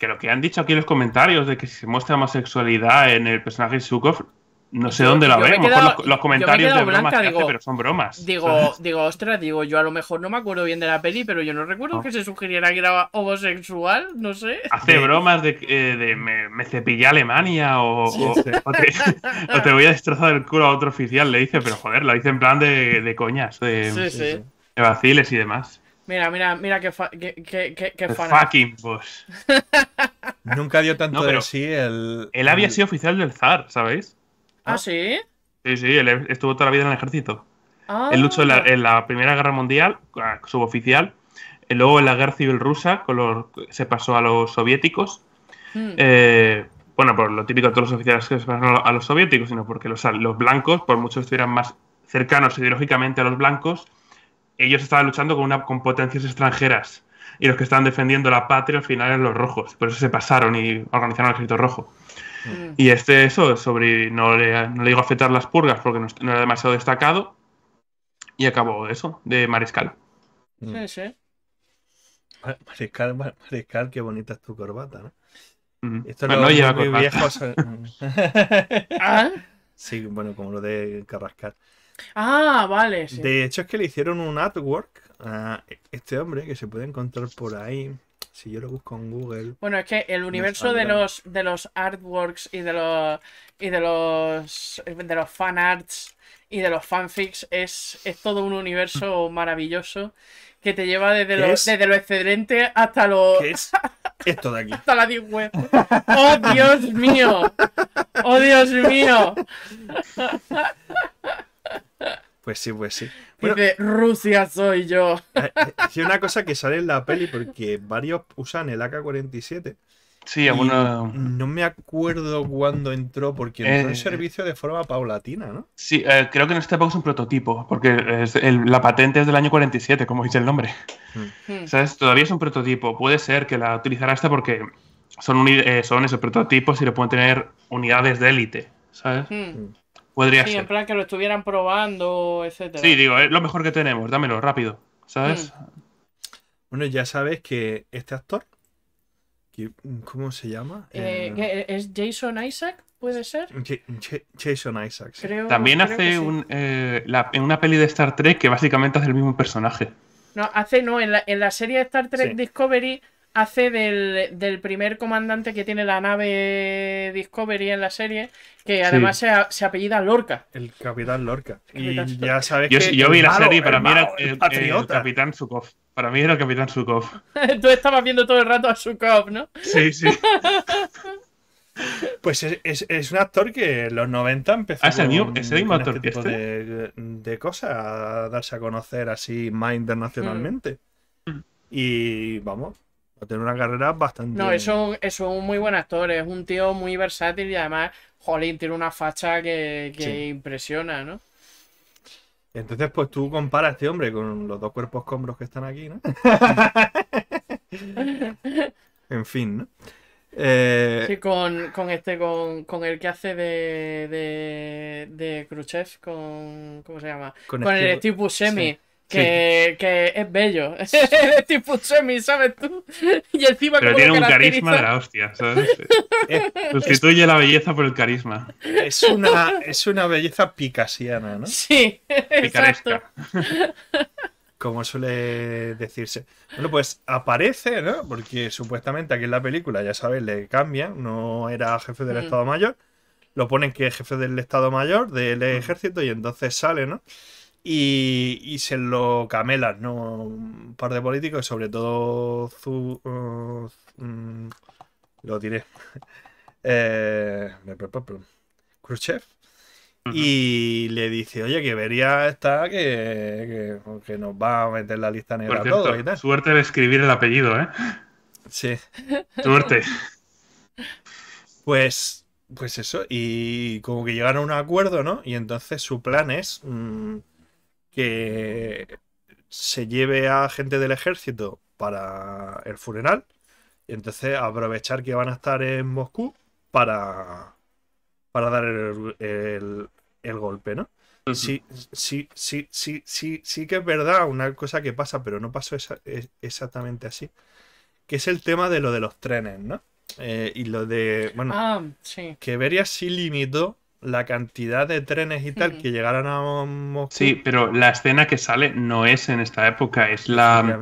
Que lo que han dicho aquí en los comentarios de que si se muestra homosexualidad en el personaje de Sukov no sé dónde la veo, los, los, comentarios de bromas que pero son bromas. Digo, digo, ostras, digo, yo a lo mejor no me acuerdo bien de la peli, pero yo no recuerdo que se sugiriera que era homosexual, no sé. Hace bromas de, eh, me, cepillé a Alemania o, te, voy a destrozar el culo a otro oficial, le dice, pero joder, lo dice en plan de, de coñas, de, vaciles y demás. Mira, mira, mira qué, Fucking boss. Nunca dio tanto de sí el. Él había sido oficial del zar, ¿sabéis? ¿Ah, ¿Ah, sí? Sí, sí, estuvo toda la vida en el ejército. Él luchó en la, ah. Primera Guerra Mundial, ah, suboficial. luego en la Guerra Civil Rusa con se pasó a los soviéticos. Hmm. Eh, bueno, por lo típico de todos los oficiales que se pasaron a los soviéticos, sino porque los, los blancos, por mucho que estuvieran más cercanos ideológicamente a los blancos, ellos estaban luchando con, una, con potencias extranjeras. Y los que estaban defendiendo la patria al final eran los rojos. Por eso se pasaron y organizaron el ejército rojo. Mm. Y este, eso, sobre no le, no le digo afectar las purgas porque no, era demasiado destacado. Y acabó eso, de Mariscal. Mm. Sí, sí. Mariscal, Mariscal, qué bonita es tu corbata, ¿no? Mm. Esto bueno, no lleva ¿Ah? Sí, bueno, como lo de Carrascal. Ah, vale. De hecho, es que le hicieron un artwork a este hombre que se puede encontrar por ahí. Si yo lo busco en Google. Bueno, es que el universo de los, de los artworks y de los y de los de los fan arts y de los fanfics es, es todo un universo mm. maravilloso que te lleva desde lo, lo excedente hasta lo. ¿Qué es? Esto de aquí. hasta la deep web. ¡Oh, Dios mío! ¡Oh, Dios mío! Pues sí, pues sí. Porque Rusia soy yo. si eh, eh, una cosa que sale en la peli porque varios usan el AK-47. Sí, alguna... No me acuerdo cuándo entró, porque entró en eh, servicio de forma paulatina, ¿no? Sí, creo que en este poco es un prototipo, porque la patente es del año 47, como dice el nombre. Hmm. Hmm. ¿Sabes? Todavía es un prototipo. Puede ser que la utilizará esta porque son, son esos prototipos y le pueden tener unidades de élite, ¿sabes? Hmm. Podría sí, en plan que lo estuvieran probando, etcétera. Sí, digo, es lo mejor que tenemos, dámelo rápido, ¿sabes? Mm. Bueno, ya sabes que este actor, ¿cómo se llama? Eh, eh, ¿Es Jason Isaac? ¿Puede ser? Jason Isaac. Creo, También hace eh, en una peli de Star Trek que básicamente hace el mismo personaje. No, hace no, en la, serie de Star Trek Discovery hace del, del, primer comandante que tiene la nave Discovery en la serie, que además se, se, apellida Lorca. El capitán Lorca. Y ya sabes yo, que. Yo vi la serie y para mí era el, capitán Zukov. Para mí era el capitán Zukov. Tú estabas viendo todo el rato a Zukov, ¿no? Sí, sí. pues es, es, un actor que en los 90 empezó a ¿Es actor de, de cosas, a darse a conocer así más internacionalmente. Mm. Y vamos, tener una carrera bastante. No, eso, eso es un muy buen actor, es un tío muy versátil y además, jolín, tiene una facha que, impresiona, ¿no? Entonces, pues tú comparas a este hombre con los dos cuerpos combros que están aquí, ¿no? en fin, ¿no? Eh, sí, con, con este, con, el que hace de, de, de Khrushchev, con. ¿Cómo se llama? Con, el Steve semi que, que es bello. tipo Semi, ¿sabes tú? Pero tiene un carisma de la hostia, ¿sabes? Sustituye la belleza por el carisma. Es una, es una belleza picasiana, ¿no? Sí, exacto. como suele decirse. Bueno, pues aparece, ¿no? Porque supuestamente aquí en la película, ya sabes, le cambian, no era jefe del mm. Estado Mayor, lo ponen que es jefe del Estado Mayor, del mm. ejército, y entonces sale, ¿no? Y, se lo camelan, ¿no? Un par de políticos, sobre todo uh, mm, lo diré. Eh, Khrushchev. Y le dice, oye, que vería esta que, que, nos va a meter la lista negra Suerte de escribir el apellido, ¿eh? Sí. Suerte. Pues, pues eso, y como que llegaron a un acuerdo, ¿no? Y entonces su plan es mm, que se lleve a gente del ejército para el funeral. Y entonces aprovechar que van a estar en Moscú para, para dar el, golpe, ¿no? Sí, sí, sí, sí, sí, sí que es verdad una cosa que pasa, pero no pasó exactamente así, que es el tema de lo de los trenes, ¿no? Eh, y lo de, bueno, ah, sí. que Beria sí limitó la cantidad de trenes y tal que llegaran a... Sí, pero la escena que sale no es en esta época, es la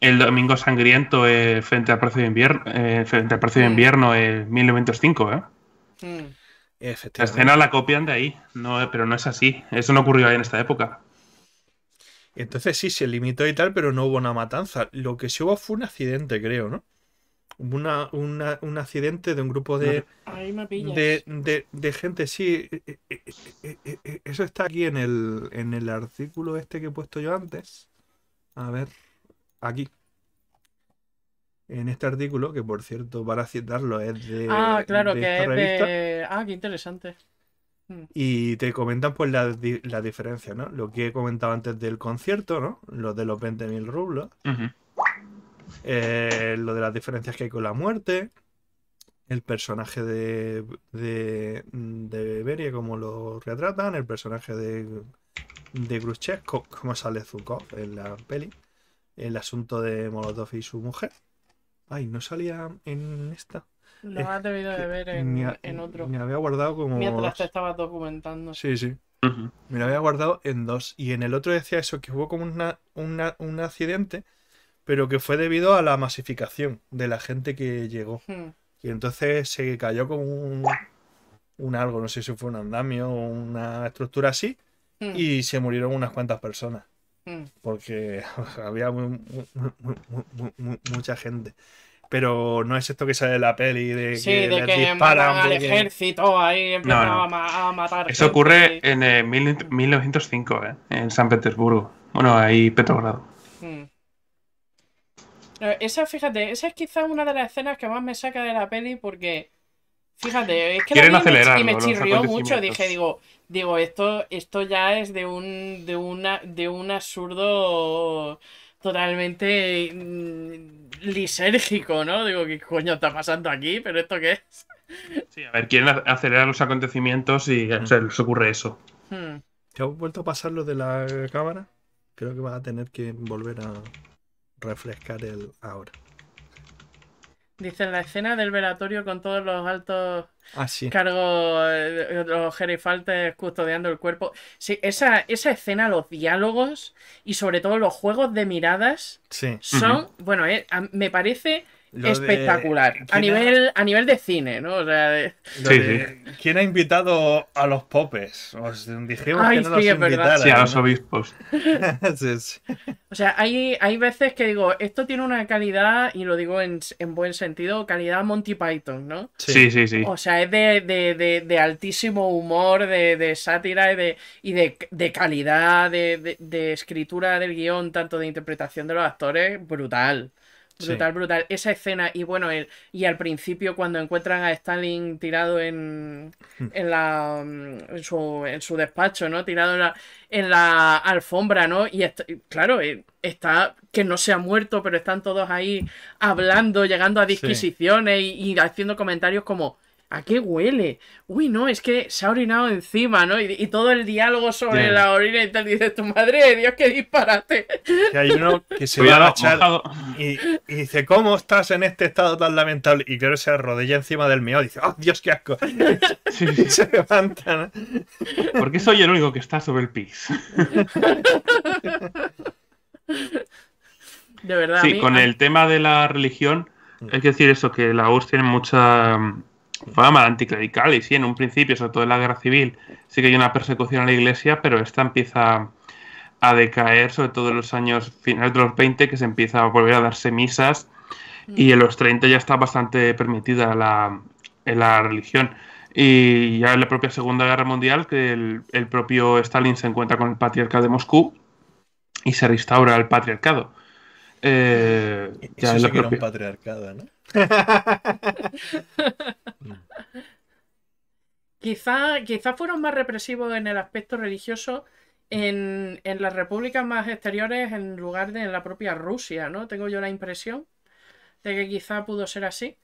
el Domingo Sangriento frente al Precio de Invierno, eh, frente al Precio de eh, Invierno 1905, ¿eh? ¿eh? La escena la copian de ahí, no, pero no es así, eso no ocurrió ahí en esta época. Entonces sí, se limitó y tal, pero no hubo una matanza. Lo que sí hubo fue un accidente, creo, ¿no? una, un accidente de un grupo de, de, gente. Sí, eh, eh, eh, eso está aquí en el, artículo este que he puesto yo antes. A ver, aquí. En este artículo, que por cierto, para citarlo, es de. Ah, claro, que es de. Ah, qué interesante. Hmm. Y te comentan pues la, la, diferencia, ¿no? Lo que he comentado antes del concierto, ¿no? Lo de los 20.000 rublos. Eh, lo de las diferencias que hay con la muerte, el personaje de, de, Beria, como lo retratan, el personaje de, de como sale Zukov en la peli, el asunto de Molotov y su mujer. Ay, no salía en esta. Lo has debido de ver en, otro. Me había guardado como. Mientras te estabas documentando. Sí, sí. Me lo había guardado en dos. Y en el otro decía eso, que hubo como un accidente pero que fue debido a la masificación de la gente que llegó. Hmm. Y entonces se cayó con un, un, algo, no sé si fue un andamio o una estructura así, hmm. y se murieron unas cuantas personas. Hmm. Porque había mucha gente. Pero no es esto que sale de la peli de que, de disparan al ejército ahí A, matar. Eso ocurre en 1905, eh, eh, en San Petersburgo. Bueno, ahí Petrogrado. Esa, fíjate, esa es quizás una de las escenas que más me saca de la peli porque, fíjate, es que y me, chirrió mucho. Dije, digo, digo, esto, esto ya es de un, de una, de un absurdo totalmente mm, lisérgico, ¿no? Digo, ¿qué coño está pasando aquí? ¿Pero esto qué es? Sí, a ver, quieren acelerar los acontecimientos y mm. se les ocurre eso. Hmm. ¿Te has vuelto a pasar lo de la cámara? Creo que vas a tener que volver a refrescar el ahora. Dice la escena del velatorio con todos los altos ah, cargos, los eh, gerifaltes custodiando el cuerpo. Sí, esa, esa escena, los diálogos y sobre todo los juegos de miradas son, bueno, eh, me parece espectacular. A, nivel, a nivel de cine, ¿no? O sea, ¿Quién ha invitado a los popes? Os dijimos que los invitaran. a los obispos. O sea, hay, hay veces que digo, esto tiene una calidad, y lo digo en, en buen sentido, calidad Monty Python, ¿no? Sí, sí, sí. O sea, es de, altísimo humor, de, sátira y de, y de, calidad, de escritura del guión, tanto de interpretación de los actores, brutal. Brutal, brutal. Esa escena y bueno, y al principio cuando encuentran a Stalin tirado en, hmm. en, la, mm, en, su, en su despacho, ¿no? Tirado en la, en la alfombra, ¿no? Y claro, eh, está que no se ha muerto, pero están todos ahí hablando, llegando a disquisiciones y haciendo comentarios como ¿A qué huele? Uy, no, es que se ha orinado encima, ¿no? Y, todo el diálogo sobre la orina y tal. dice tu madre Dios, que disparate. Y hay uno que se va a y, y, dice, ¿cómo estás en este estado tan lamentable? Y que se arrodilla encima del mío y dice, ¡oh, Dios, qué asco! se levanta, Porque soy el único que está sobre el pis. De verdad. Sí, con el tema de la religión, mm. hay que decir eso, que la URSS tiene mucha fama anticlerical y sí, en un principio, sobre todo en la guerra civil, sí que hay una persecución a la iglesia, pero esta empieza a decaer, sobre todo en los años finales de los 20, que se empieza a volver a darse misas mm. y en los 30 ya está bastante permitida la, religión. Y ya en la propia Segunda Guerra Mundial, que el, propio Stalin se encuentra con el patriarcado de Moscú y se restaura el patriarcado. Eh, ya sí que era un patriarcado, ¿no? quizá, quizá fueron más represivos en el aspecto religioso en, las repúblicas más exteriores en lugar de en la propia Rusia, ¿no? Tengo yo la impresión de que quizá pudo ser así.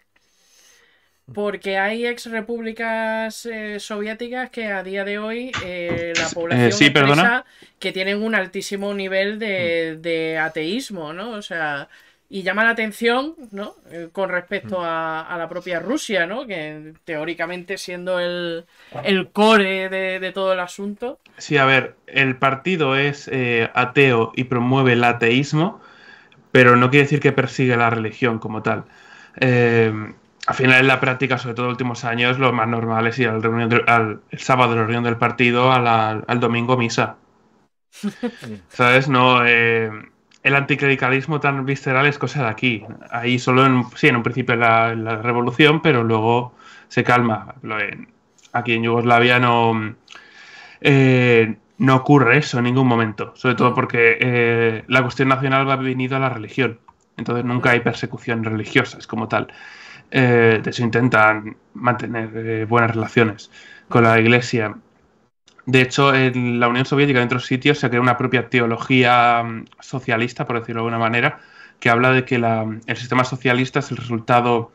Porque hay ex repúblicas eh, soviéticas que a día de hoy eh, la eh, población que tienen un altísimo nivel de, mm. de ateísmo, ¿no? O sea, y llama la atención, ¿no? Eh, con respecto mm. a, la propia Rusia, ¿no? Que teóricamente siendo el, ah. core de, todo el asunto. Sí, a ver, el partido es eh, ateo y promueve el ateísmo, pero no quiere decir que persigue la religión como tal. Eh, al final en la práctica, sobre todo en los últimos años, lo más normal es ir al, reunión el sábado la reunión del partido, al domingo misa. ¿Sabes? No, el anticlericalismo tan visceral es cosa de aquí. Ahí solo, en, sí, en un principio la, revolución, pero luego se calma. Aquí en Yugoslavia eh, no, ocurre eso en ningún momento, sobre todo porque eh, la cuestión nacional va venido a la religión. Entonces nunca hay persecución religiosa, es como tal. Eh, de eso intentan mantener buenas relaciones con la iglesia. De hecho, en la Unión Soviética, en otros sitios, se crea una propia teología mm, socialista, por decirlo de alguna manera, que habla de que el sistema socialista es el resultado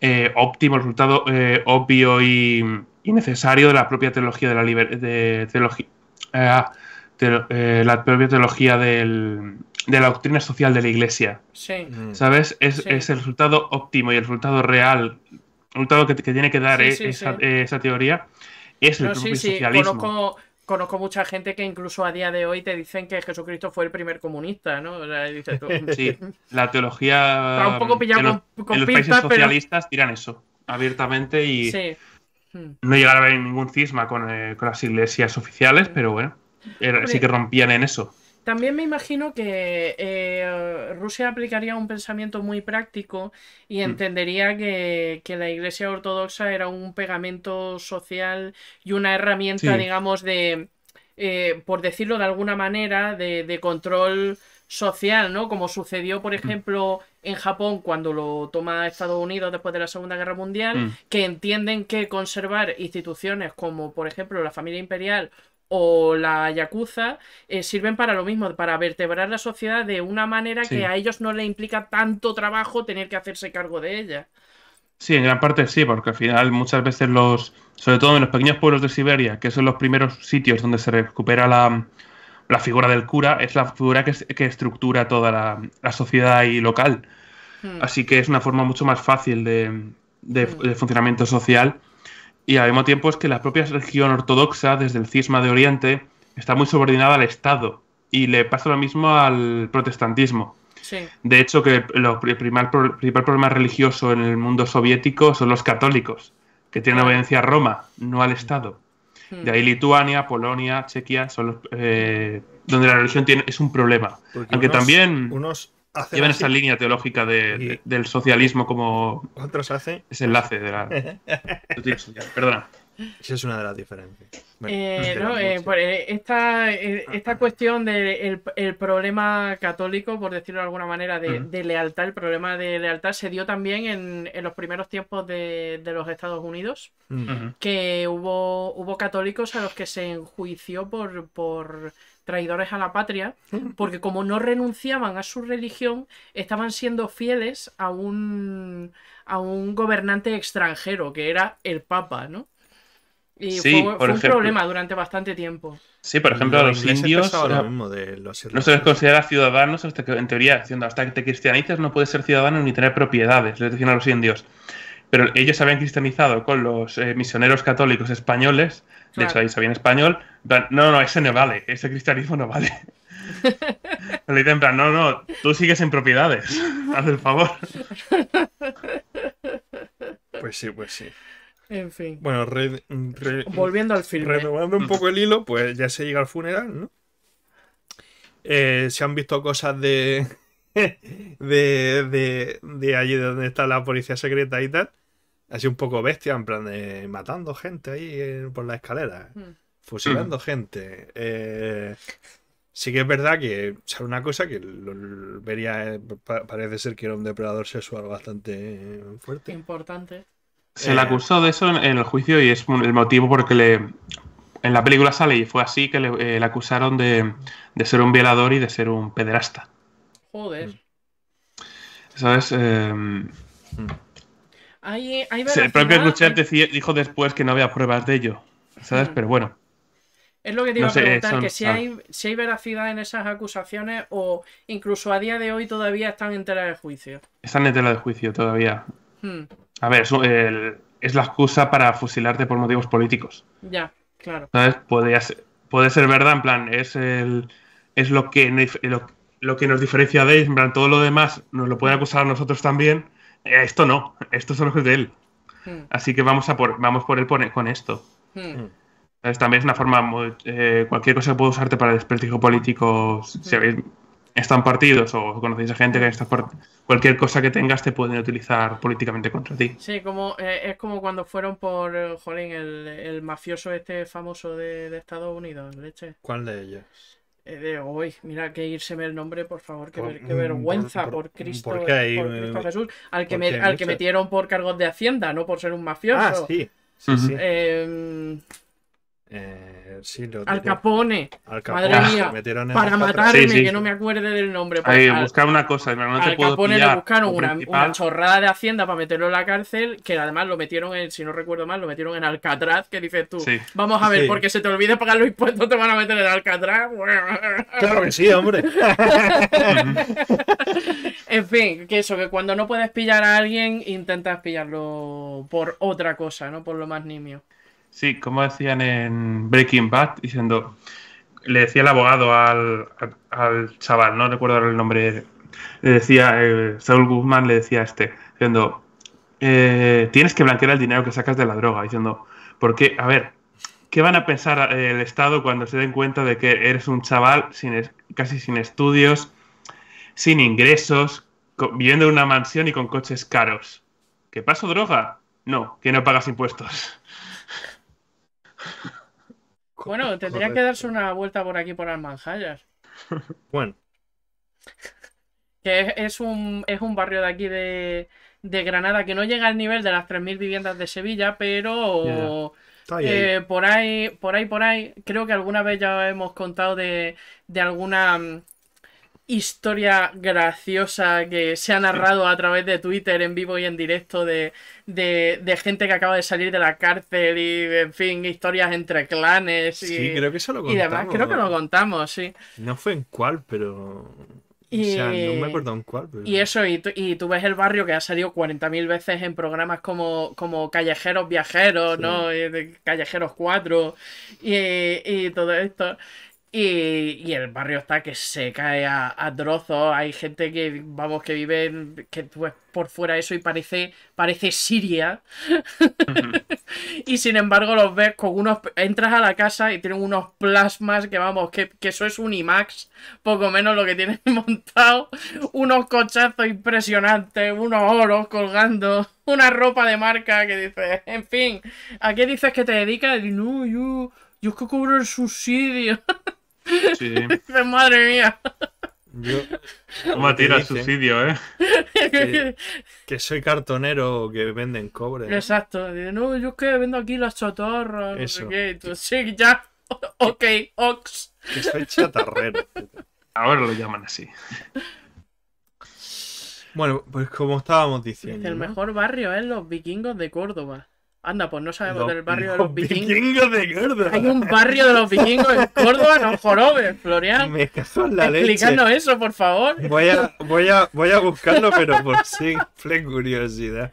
eh, óptimo, el resultado eh, obvio mm, y, necesario de la propia teología de la de, teología, eh, ah, la propia teología de la doctrina social de la Iglesia. Mm. ¿Sabes? Es, el resultado óptimo y el resultado real, el resultado que, tiene que dar esa, esa teoría es el Conozco, mucha gente que incluso a día de hoy te dicen que Jesucristo fue el primer comunista, ¿no? Mm. la teología. los, países socialistas tiran eso abiertamente y. Mm. No llegará a haber ningún cisma con, eh, las iglesias oficiales, pero bueno, sí que rompían en eso. También me imagino que eh, Rusia aplicaría un pensamiento muy práctico y mm. entendería que, la Iglesia Ortodoxa era un pegamento social y una herramienta, digamos, de, eh, por decirlo de alguna manera, de, control social, ¿no? Como sucedió, por mm. ejemplo, en Japón cuando lo toma Estados Unidos después de la Segunda Guerra Mundial, mm. que entienden que conservar instituciones como, por ejemplo, la familia imperial o la Yakuza eh, sirven para lo mismo, para vertebrar la sociedad de una manera que a ellos no le implica tanto trabajo tener que hacerse cargo de ella. Sí, en gran parte sí, porque al final muchas veces los, sobre todo en los pequeños pueblos de Siberia, que son los primeros sitios donde se recupera la, la figura del cura, es la figura que, que estructura toda la, sociedad y local. Hmm. Así que es una forma mucho más fácil de, de hmm. funcionamiento social y al mismo tiempo es que la propia religión ortodoxa, desde el cisma de Oriente, está muy subordinada al Estado y le pasa lo mismo al protestantismo. De hecho, que el principal problema religioso en el mundo soviético son los católicos, que tienen obediencia a Roma, no al mm. Estado. Mm. De ahí Lituania, Polonia, Chequia, son los, eh, donde la religión tiene, es un problema. Aunque también... Unos llevan esa línea teológica del socialismo como otros hace ese enlace de la perdona esa es una de las diferencias esta, cuestión del de el problema católico por decirlo de alguna manera de, lealtad el problema de lealtad se dio también en, los primeros tiempos de, los Estados Unidos mm. que hubo hubo católicos a los que se enjuició por traidores a la patria, porque como no renunciaban a su religión, estaban siendo fieles a un, a un gobernante extranjero, que era el Papa, ¿no? Y sí, fue, un problema durante bastante tiempo. Sí, por ejemplo, a los indios. Eh, no se les considera ciudadanos hasta que, en teoría, hasta que te cristianices no puedes ser ciudadano ni tener propiedades. Les decían a los indios pero ellos se habían cristianizado con los eh, misioneros católicos españoles, de hecho ahí sabían español, no, no, ese no vale, ese cristianismo no vale. Le dicen, no, no, tú sigues en propiedades, haz el favor. Pues sí, pues sí. En fin. Bueno, volviendo al filme. Renovando un poco el hilo, pues ya se llega al funeral, ¿no? Eh, se han visto cosas de, de, de, de allí donde está la policía secreta y tal así un poco bestia, en plan de matando gente ahí eh, por la escalera, mm. fusilando mm. gente. Eh, sí que es verdad que, o una cosa que vería, eh, parece ser que era un depredador sexual bastante fuerte. Importante. Se le acusó de eso en, el juicio y es el motivo porque le... En la película sale y fue así que le, acusaron de, ser un violador y de ser un pederasta. Joder. ¿Sabes? Mm el propio Cruchet pues dijo después que no había pruebas de ello, ¿sabes? Mm. Pero bueno. Es lo que te iba a preguntar, que ah. si hay, veracidad en esas acusaciones o incluso a día de hoy todavía están en tela de juicio. Están en tela de juicio todavía. Hmm. A ver, es, la excusa para fusilarte por motivos políticos. Ya, claro. Puede ser, puede ser verdad, en plan, es, el, es lo, que, lo, que nos diferencia de en plan, todo lo demás nos lo pueden acusar a nosotros también, esto no, esto solo es de él. Hmm. Así que vamos, a por, vamos por él con esto. Hmm. Hmm. también es una forma, eh, cualquier cosa que usarte para desprestigio político, si habéis están partidos o conocéis a gente que está por cualquier cosa que tengas te pueden utilizar políticamente contra ti. Sí, como eh, es como cuando fueron por eh, jolín el, mafioso este famoso de, de Estados Unidos, leche. ¿Cuál de ellos? Eh, de hoy. Mira que irseme el nombre, por favor, qué vergüenza por, Cristo, Jesús, al que, metieron por cargos de Hacienda, no por ser un ah, mafioso. Ah, sí. sí, sí. Em, eh, Al Capone. Madre mía. para matarme, que no me acuerde del nombre. Pues, buscar una cosa. No al puedo Capone buscaron una, chorrada de Hacienda para meterlo en la cárcel. Que además lo metieron en, si no recuerdo mal, lo metieron en Alcatraz. Que dices tú, vamos a ver, porque se te olvide pagar los impuestos, te van a meter en Alcatraz. Claro que sí, hombre. en fin, que eso, que cuando no puedes pillar a alguien, intentas pillarlo por otra cosa, ¿no? Por lo más nimio. Sí, como decían en Breaking Bad, diciendo, le decía el abogado al, chaval, no recuerdo el nombre, le decía, eh, Saul Guzmán le decía a este, diciendo, eh, tienes que blanquear el dinero que sacas de la droga, diciendo, porque, a ver, ¿qué van a pensar eh, el Estado cuando se den cuenta de que eres un chaval sin, casi sin estudios, sin ingresos, viviendo en una mansión y con coches caros? ¿Que paso droga? No, que no pagas impuestos. Bueno, tendría que darse una vuelta por aquí por las Bueno. Que es, un, es un barrio de aquí de, Granada que no llega al nivel de las 3.000 viviendas de Sevilla, pero eh, por ahí, por ahí, por ahí, creo que alguna vez ya hemos contado de, de alguna mm, historia graciosa que se ha narrado a través de Twitter en vivo y en directo de, de, gente que acaba de salir de la cárcel y, en fin, historias entre clanes. Y, sí, creo que eso lo contamos. creo que lo contamos, sí. No fue en cuál, pero... Y, o sea, no me acuerdo en cuál. Y eso, y, y tú, ves el barrio que ha salido 40.000 veces en programas como, como Callejeros Viajeros, ¿no? Eh, Callejeros 4 y, y todo esto. Y, el barrio está que se cae a, a trozos. Hay gente que, vamos, que vive que pues, por fuera eso y parece, parece Siria. y sin embargo, los ves con unos. Entras a la casa y tienen unos plasmas que, vamos, que, eso es un IMAX, poco menos lo que tienen montado. Unos cochazos impresionantes, unos oros colgando, una ropa de marca que dices, en fin, ¿a qué dices que te dedicas? Y no, yo. Yo es que cobro el subsidio. Madre mía. Yo, ¿Cómo subsidio, eh? Que, soy cartonero que venden cobre. Exacto. No, yo es que vendo aquí los chotorros Eso. No sí, ya. Ok, ox. Que soy chatarrero. Ahora lo llaman así. Bueno, pues como estábamos diciendo. El mejor barrio es los vikingos de Córdoba. Anda, pues no sabemos del barrio de los, vikingos. de Hay un barrio de los vikingos en Córdoba, no jorobes, Florian. Me caso la leche. leche. eso, por favor. Voy a, voy a, voy a buscarlo, pero por simple curiosidad.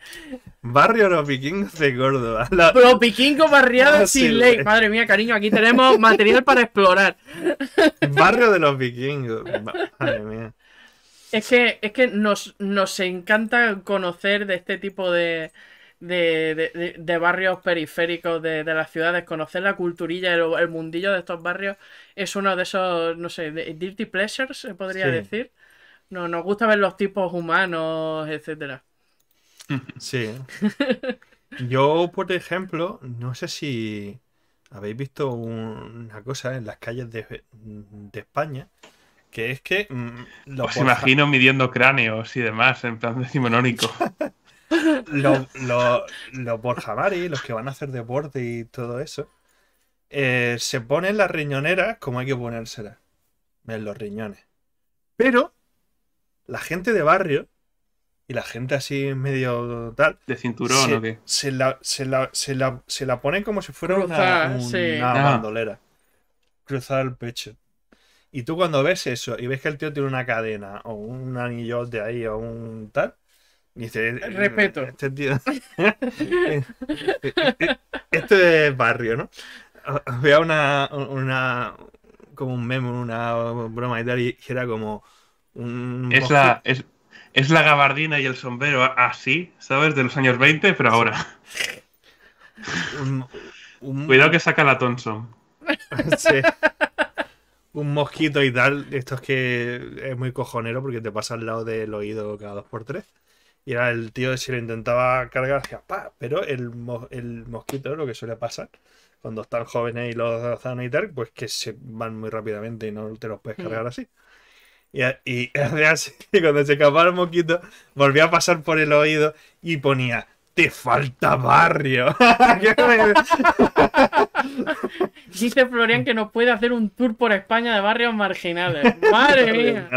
Barrio de los vikingos de Córdoba. Los vikingos barriados ah, sin ley. Madre mía, cariño, aquí tenemos material para explorar. Barrio de los vikingos. Madre mía. Es que, es que nos, nos encanta conocer de este tipo de, de, barrios periféricos de, las ciudades, conocer la culturilla, el, el, mundillo de estos barrios, es uno de esos, no sé, dirty pleasures, se podría decir. No, nos gusta ver los tipos humanos, etcétera. Sí. Yo, por ejemplo, no sé si habéis visto una cosa en las calles de, España, que es que... Mm, los pues imagino midiendo cráneos y demás, en plan decimonónico los, los, los Borjamari, los que van a hacer deporte y todo eso, eh, se ponen las riñoneras como hay que ponérselas. En los riñones. Pero la gente de barrio y la gente así medio tal. ¿De cinturón se, la, ponen como si fuera una, ah. bandolera. Cruzar el pecho. Y tú cuando ves eso y ves que el tío tiene una cadena o un anillo de ahí o un tal, el Respeto. Eh, eh, eh, este Esto es barrio, ¿no? Vea una, como un meme, una broma y tal, y era como. Un es, la, es, la gabardina y el sombrero así, ¿sabes? De los años 20, pero ahora. Cuidado que saca la Thompson. un mosquito y tal, esto es que es muy cojonero porque te pasa al lado del oído cada dos por tres. Y era el tío, si lo intentaba cargar, Pero el, el mosquito, lo que suele pasar cuando están jóvenes y los lanzan pues que se van muy rápidamente y no te los puedes hmm. cargar así. Y, y, y cuando se escapaba el mosquito, volvía a pasar por el oído y ponía te falta barrio. Dice Florian que no puede hacer un tour por España de barrios marginales. Madre mía.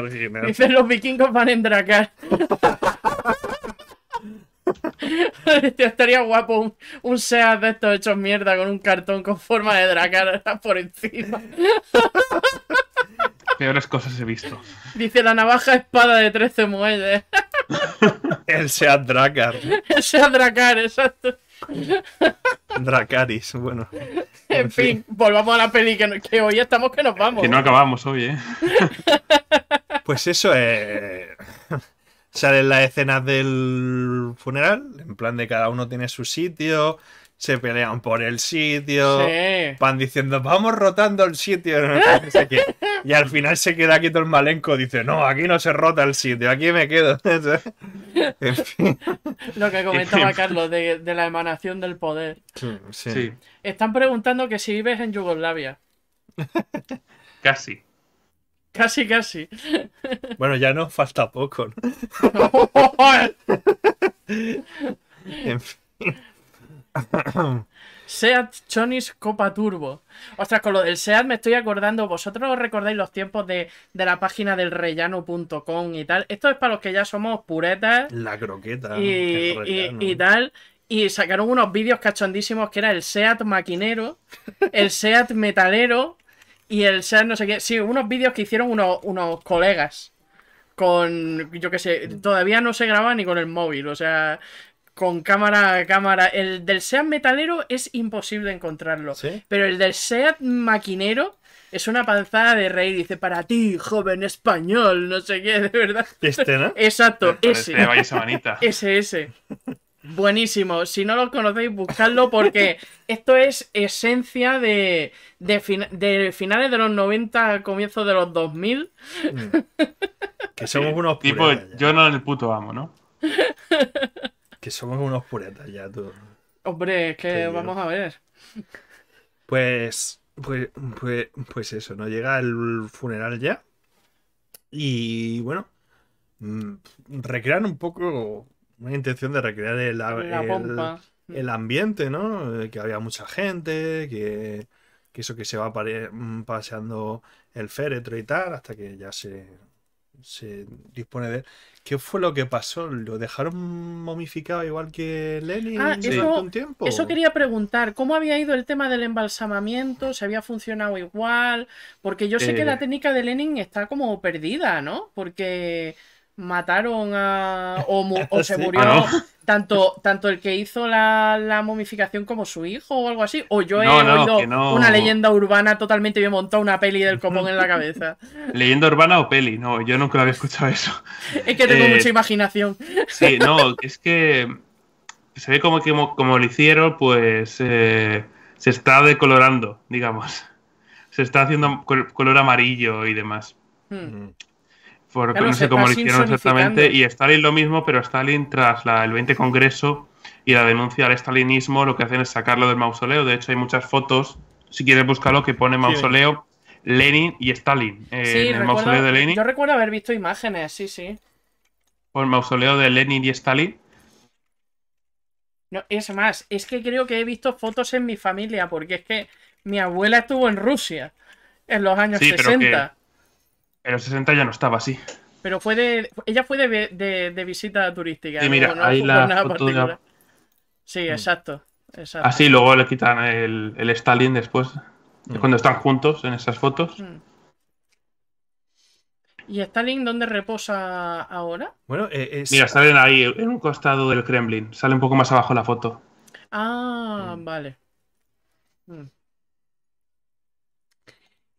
Dice los vikingos van a endracar. Estaría guapo un, un de estos hechos mierda con un cartón con forma de dracar por encima. Peores cosas he visto. Dice la navaja espada de 13 muelles. El SEAT Dracar. El SEAT Dracar, exacto. Dracaris, bueno. En, fin, volvamos a la peli que, hoy estamos que nos vamos. Que no acabamos hoy, ¿eh? Pues eso es. Eh, salen las escenas del funeral, en plan de cada uno tiene su sitio, se pelean por el sitio, van diciendo, vamos rotando el sitio, y al final se queda aquí todo el malenco, dice, no, aquí no se rota el sitio, aquí me quedo. en fin. Lo que comentaba Carlos de, la emanación del poder. sí. Están preguntando que si vives en Yugoslavia. Casi. Casi, casi. Bueno, ya no falta poco, ¿no? en SEAT Chonis Copa Turbo. Ostras, con lo del SEAT me estoy acordando. Vosotros recordáis los tiempos de, la página del rellano.com y tal. Esto es para los que ya somos puretas. La croqueta. Y, y, tal. Y sacaron unos vídeos cachondísimos que era el SEAT maquinero, el SEAT metalero, y el ser no sé qué. Sí, unos vídeos que hicieron unos, colegas. Con, yo qué sé, todavía no se graba ni con el móvil, o sea, con cámara a cámara. El del SEAT metalero es imposible encontrarlo. Pero el del SEAT maquinero es una panzada de rey. Dice, para ti, joven español, no sé qué, de verdad. Este, ¿no? Exacto, ese. ese, ese. Buenísimo. Si no lo conocéis, buscadlo porque esto es esencia de, de, finales de los 90, comienzos de los 2000. que somos unos pues, puretas. Tipo, yo no el puto amo, ¿no? que somos unos puretas ya, tú. Hombre, es que vamos a ver. Pues, pues, pues, pues eso, ¿no? Llega el funeral ya. Y bueno, mm, recrean un poco una intención de recrear el, ambiente, ¿no? Eh, que había mucha gente, que, eso que se va mm, paseando el féretro y tal, hasta que ya se, se dispone de él. ¿Qué fue lo que pasó? ¿Lo dejaron momificado igual que Lenin ah, eso, tiempo? Eso quería preguntar. ¿Cómo había ido el tema del embalsamamiento? ¿Se había funcionado igual? Porque yo sé que la eh. técnica de Lenin está como perdida, ¿no? Porque mataron a. o, se ah, murió. Tanto, tanto el que hizo la, la, momificación como su hijo o algo así. O yo he oído una leyenda urbana totalmente bien montada una peli del copón en la cabeza. ¿Leyenda urbana o peli? No, yo nunca había escuchado eso. Es que tengo eh, mucha imaginación. Sí, no, es que se ve como que como, lo hicieron, pues eh, se está decolorando, digamos. Se está haciendo color amarillo y demás. Hmm. Mm porque no, sé cómo lo hicieron exactamente. Y Stalin lo mismo, pero Stalin, tras el 20 Congreso y la denuncia al stalinismo, lo que hacen es sacarlo del mausoleo. De hecho, hay muchas fotos, si quieres buscarlo, que pone mausoleo Lenin y Stalin. Eh, el mausoleo de Lenin. Yo recuerdo haber visto imágenes, sí, sí. Por el mausoleo de Lenin y Stalin. No, es más, es que creo que he visto fotos en mi familia, porque es que mi abuela estuvo en Rusia en los años sí, 60. En los 60 ya no estaba así. Pero fue de. Ella fue de, visita turística. Sí, mira, ahí la foto Sí, mm. exacto, Así ah, luego le quitan el, Stalin después. Mm. cuando están juntos en esas fotos. Mm. ¿Y Stalin dónde reposa ahora? Bueno, eh, Mira, salen ahí, en un costado del Kremlin. Sale un poco más abajo la foto. Ah, vale.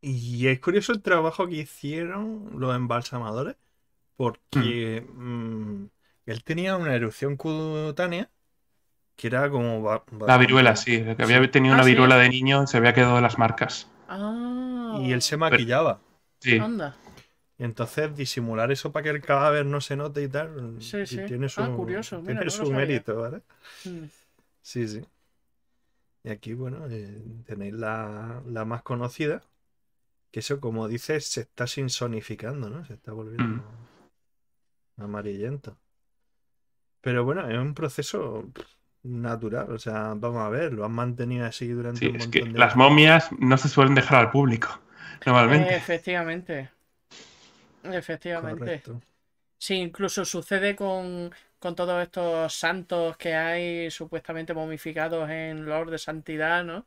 Y es curioso el trabajo que hicieron los embalsamadores, porque mm, él tenía una erupción cutánea que era como... la viruela, sí, que había tenido ah, una viruela de niño y se había quedado las marcas. Ah. Y él se maquillaba. sí. Y entonces disimular eso para que el cadáver no se note y tal, sí, sí. tiene su, ah, curioso. tiene mérito, ¿vale? Mm. Sí, sí. Y aquí, bueno, eh, tenéis la, la más conocida, que eso, como dices, se está sinsonificando, ¿no? Se está volviendo mm. amarillento. Pero bueno, es un proceso natural. O sea, vamos a ver, lo han mantenido así durante un montón es que Las momias no se suelen dejar al público, normalmente. efectivamente. Efectivamente. Correcto. Sí, incluso sucede con, todos estos santos que hay supuestamente momificados en Lord de Santidad, ¿no?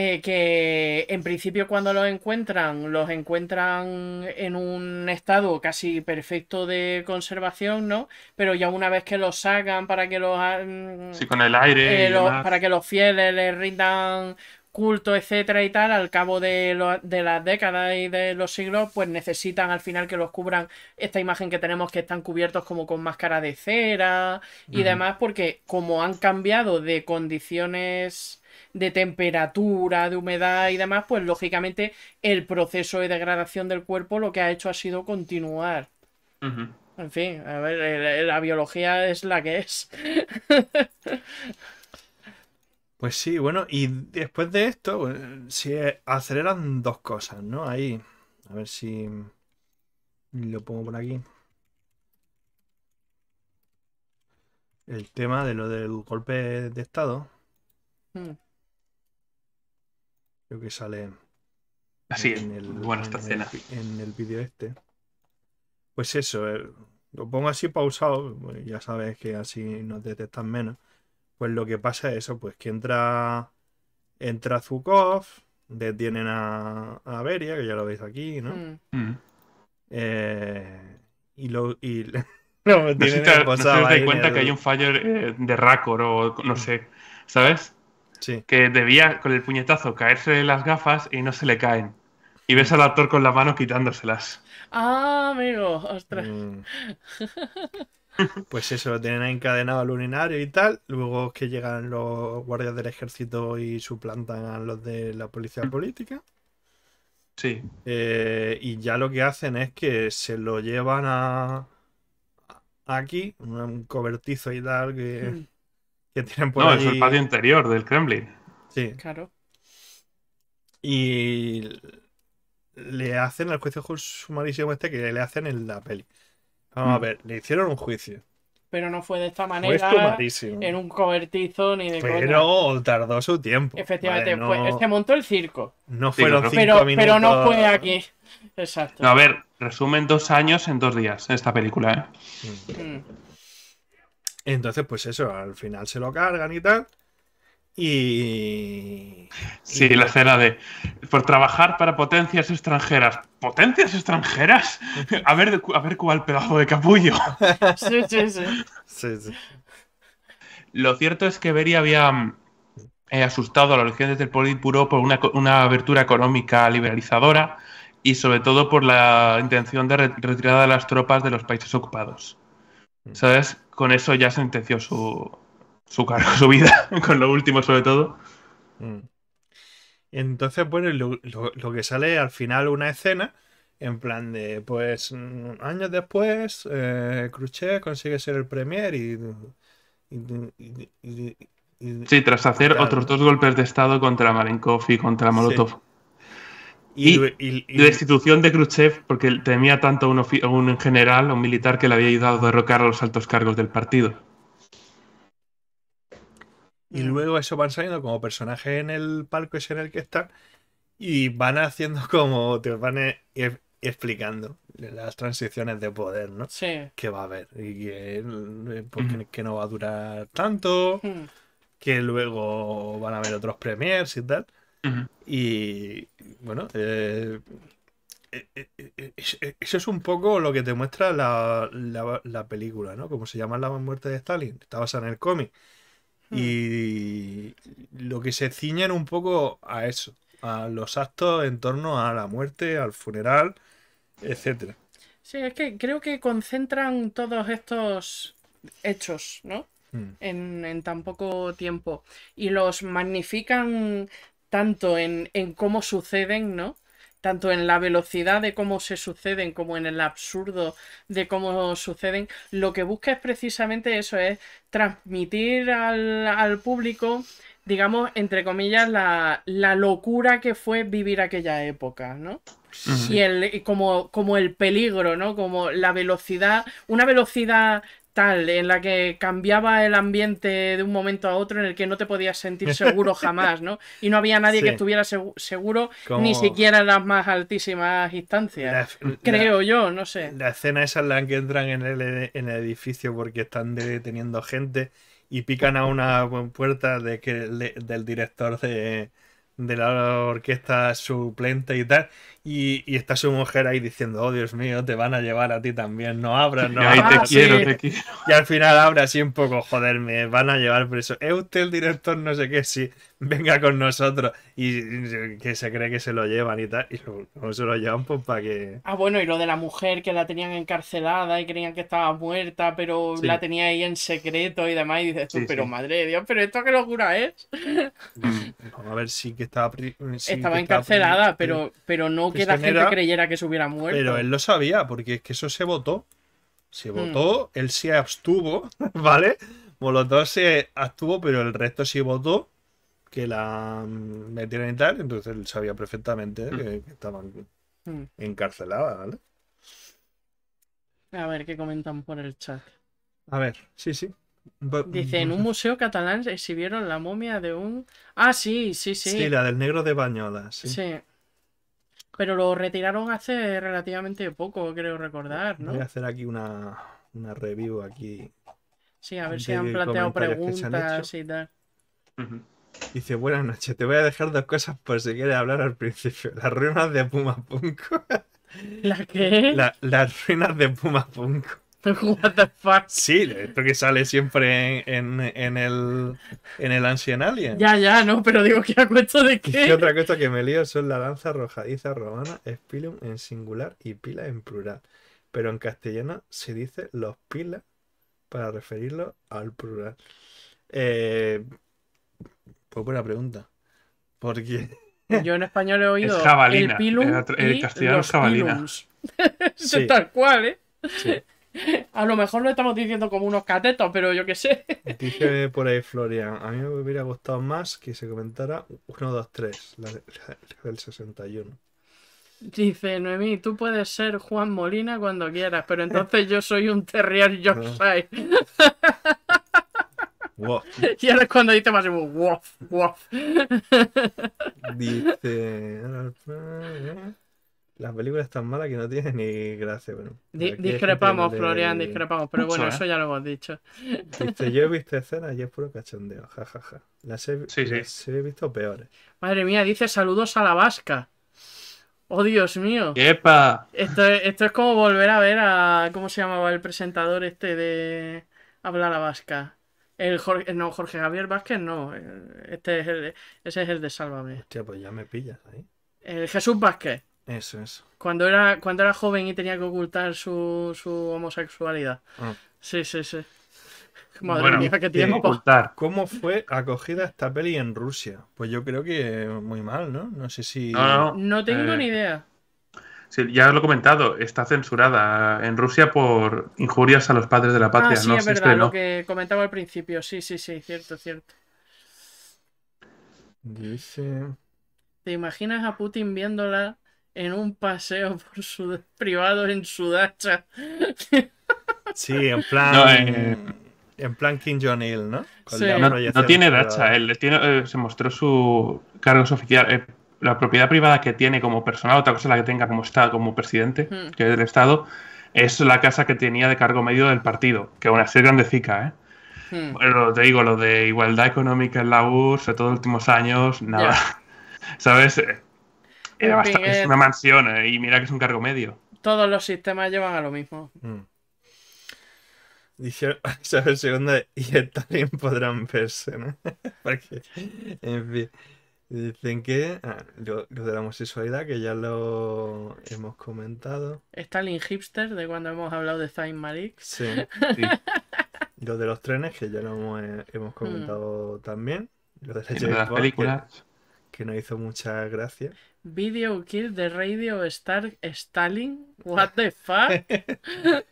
Eh, que en principio cuando los encuentran, los encuentran en un estado casi perfecto de conservación, ¿no? Pero ya una vez que los sacan para que los... Sí, con el aire. Eh, para que los fieles les rindan culto, etcétera y tal, al cabo de, las décadas y de los siglos, pues necesitan al final que los cubran esta imagen que tenemos que están cubiertos como con máscara de cera y demás, porque como han cambiado de condiciones de temperatura, de humedad y demás, pues lógicamente el proceso de degradación del cuerpo lo que ha hecho ha sido continuar. En fin, a ver, la biología es la que es. pues sí, bueno, y después de esto, pues, se aceleran dos cosas, ¿no? Ahí, a ver si lo pongo por aquí. El tema de lo del golpe de estado. Mm. Creo que sale Así en el, bueno, esta en en el vídeo este. Pues eso, eh, lo pongo así pausado, ya sabes que así nos detectan menos. Pues lo que pasa es eso, pues que entra entra Zukov, detienen a, a que ya lo veis aquí, ¿no? Mm. Mm. Eh, y lo y, no, cuenta que hay un fallo eh, de Racor o no sé, ¿sabes? Que debía con el puñetazo caerse de las gafas y no se le caen. Y ves al actor con las manos quitándoselas. Ah, amigo, ostras. Mm. Pues eso, lo tienen encadenado al urinario y tal. Luego que llegan los guardias del ejército y suplantan a los de la policía mm. política. Sí. Eh, y ya lo que hacen es que se lo llevan a. Aquí, un cobertizo y tal, que. Mm no, es el patio interior del Kremlin. Sí. Claro. Y le hacen el juicio sumarísimo este que le hacen en la peli. Vamos a mm. ver, le hicieron un juicio. Pero no fue de esta manera. en un cobertizo ni de Pero tardó su tiempo. Efectivamente, este montó el circo. No fueron cinco pero, Pero no fue aquí. Exacto. a ver, resumen dos años en dos días esta película, ¿eh? Mm. Mm. Entonces, pues eso, al final se lo cargan y tal. Y. Sí, la escena de. Por trabajar para potencias extranjeras. ¿Potencias extranjeras? A ver, a ver cuál pedazo de capullo. Sí, sí, sí. Lo cierto es que Beri había eh, asustado a los dirigentes del Politburo por una, una abertura económica liberalizadora y sobre todo por la intención de retirada de las tropas de los países ocupados. Mm. ¿Sabes? con eso ya sentenció su, cargo, su vida, con lo último sobre todo. Mm. Entonces, bueno, lo, que sale al final una escena, en plan de, pues, mm, años después, eh, consigue ser el premier y... sí, tras hacer otros dos golpes de estado contra Malenkov y contra Molotov. Y, la destitución de Khrushchev porque temía tanto a un, general, a un militar que le había ayudado a derrocar a los altos cargos del partido. Y luego eso van saliendo como personajes en el palco ese en el que están y van haciendo como te van e-, e-, explicando las transiciones de poder, ¿no? Sí. Que va a haber y que, eh, pues, no va a durar tanto, mm. que luego van a haber otros premiers y tal. Y bueno, eh, eh, eh, eso es un poco lo que te muestra la, película, ¿no? Como se llama La muerte de Stalin, está basada en el cómic. Hmm. Y lo que se ciñen un poco a eso, a los actos en torno a la muerte, al funeral, etcétera. Sí, es que creo que concentran todos estos hechos, ¿no? Hmm. En, en, tan poco tiempo. Y los magnifican tanto en, cómo suceden, ¿no? tanto en la velocidad de cómo se suceden como en el absurdo de cómo suceden, lo que busca es precisamente eso, es transmitir al, público, digamos, entre comillas, la, locura que fue vivir aquella época, ¿no? Y, como, como el peligro, ¿no? Como la velocidad, una velocidad en la que cambiaba el ambiente de un momento a otro, en el que no te podías sentir seguro jamás, ¿no? Y no había nadie que estuviera seguro, ni siquiera en las más altísimas instancias. creo yo, no sé. La escena esa en la que entran en el, en el edificio porque están deteniendo gente y pican a una puerta de que, del director de, de la orquesta suplente y tal. Y, está su mujer ahí diciendo, oh Dios mío, te van a llevar a ti también, no abras, no abras. Te quiero, Y al final abras así un poco, joder, me van a llevar preso. ¿Es usted el director? No sé qué, si venga con nosotros. Y que se cree que se lo llevan y tal. Y luego se lo llevan pues para que... Ah, bueno, y lo de la mujer que la tenían encarcelada y creían que estaba muerta, pero la tenía ahí en secreto y demás. Y dices pero madre Dios, pero esto qué locura es. Mm. Vamos a ver si que estaba, eh, encarcelada, eh, pero, pero no que la gente creyera que se hubiera muerto. Pero él lo sabía, porque es que eso se votó. Se hmm. votó, él se abstuvo, ¿vale? todo se abstuvo, pero el resto sí votó que la mm, metieran y tal. Entonces él sabía perfectamente hmm. que, estaban hmm. encarceladas, ¿vale? A ver qué comentan por el chat. A ver, sí, sí. Dice, mm, en un pues museo catalán exhibieron la momia de un... Ah, sí, sí, sí. Sí, la del negro de Bañolas. Sí. Pero lo retiraron hace relativamente poco, creo recordar, ¿no? Voy a hacer aquí una, una review aquí. Sí, a ver si han planteado preguntas y tal. Dice, buenas noches, te voy a dejar dos cosas por si quieres hablar al principio. Las ruinas de Pumapunco. ¿La qué? las ruinas de Pumapunco. What the fuck? Sí, porque sale siempre en, en, el, en el Ancient Alien. Ya, ya, no, pero digo que a cuesta de qué. Y otra cosa que me lío son la lanza arrojadiza romana, espilum en singular y pila en plural. Pero en castellano se dice los pilas para referirlo al plural. Eh, pues buena pregunta. Porque. Yo en español he oído. El, pilum castellano los es sí. Tal cual, ¿eh? Sí. A lo mejor lo estamos diciendo como unos catetos, pero yo qué sé. Dice por ahí Florian, a mí me hubiera gustado más que se comentara 1, 2, 3, la, del 61. Dice Noemí, tú puedes ser Juan Molina cuando quieras, pero entonces yo soy un terrier Yorkshire. Ah. Y ahora es cuando dice más wow, wow. Dice la película es tan mala que no tienen ni gracia. bro. discrepamos, Florian, discrepamos, pero bueno, eso ¿eh? ya lo hemos dicho. yo he visto escenas y es puro cachondeo, jajaja. Ja, ja. Las, he... visto peores. Madre mía, dice saludos a la vasca. Oh, Dios mío. ¡Epa! Esto es, esto es como volver a ver a. ¿Cómo se llamaba el presentador este de Habla la Vasca? El no, Jorge Javier Vázquez no. Este es el, ese es el de Sálvame. Hostia, pues ya me pillas ahí. El Jesús Vázquez. Eso es. Cuando era, cuando era joven y tenía que ocultar su, homosexualidad. Ah. Sí, sí, sí. Madre mía, qué eh, tiempo. ¿Cómo fue acogida esta peli en Rusia? Pues yo creo que muy mal, ¿no? No sé si. No, tengo eh, ni idea. Sí, ya lo he comentado, está censurada en Rusia por injurias a los padres de la patria. Ah, sí, es verdad, lo que comentaba al principio. Sí, sí, sí, cierto, cierto. Dice. ¿Te imaginas a Putin viéndola en un paseo por su privado en su dacha. Sí, en plan. Eh, en plan King John Hill ¿no? No, tiene dacha, él eh, se mostró su cargo oficial. Eh, la propiedad privada que tiene como personal, otra cosa es la que tenga como Estado, como presidente, que es del Estado, es la casa que tenía de cargo medio del partido, que aún así es grandecica, ¿eh? Bueno, te digo, lo de igualdad económica en la URSS, los últimos años, nada. ¿Sabes? es una mansión eh, y mira que es un cargo medio. Todos los sistemas llevan a lo mismo. Mm. Dice segundo el y también podrán verse, ¿no? Porque, en fin, dicen que ah, los de la homosexualidad, que ya lo hemos comentado. Stalin Hipster, de cuando hemos hablado de Zayn Malik. Sí. de los trenes, que ya lo hemos, eh, comentado mm. también. Lo de, las películas. Que, nos no hizo mucha gracia. Video Kill de Radio Star Stalin. What the fuck?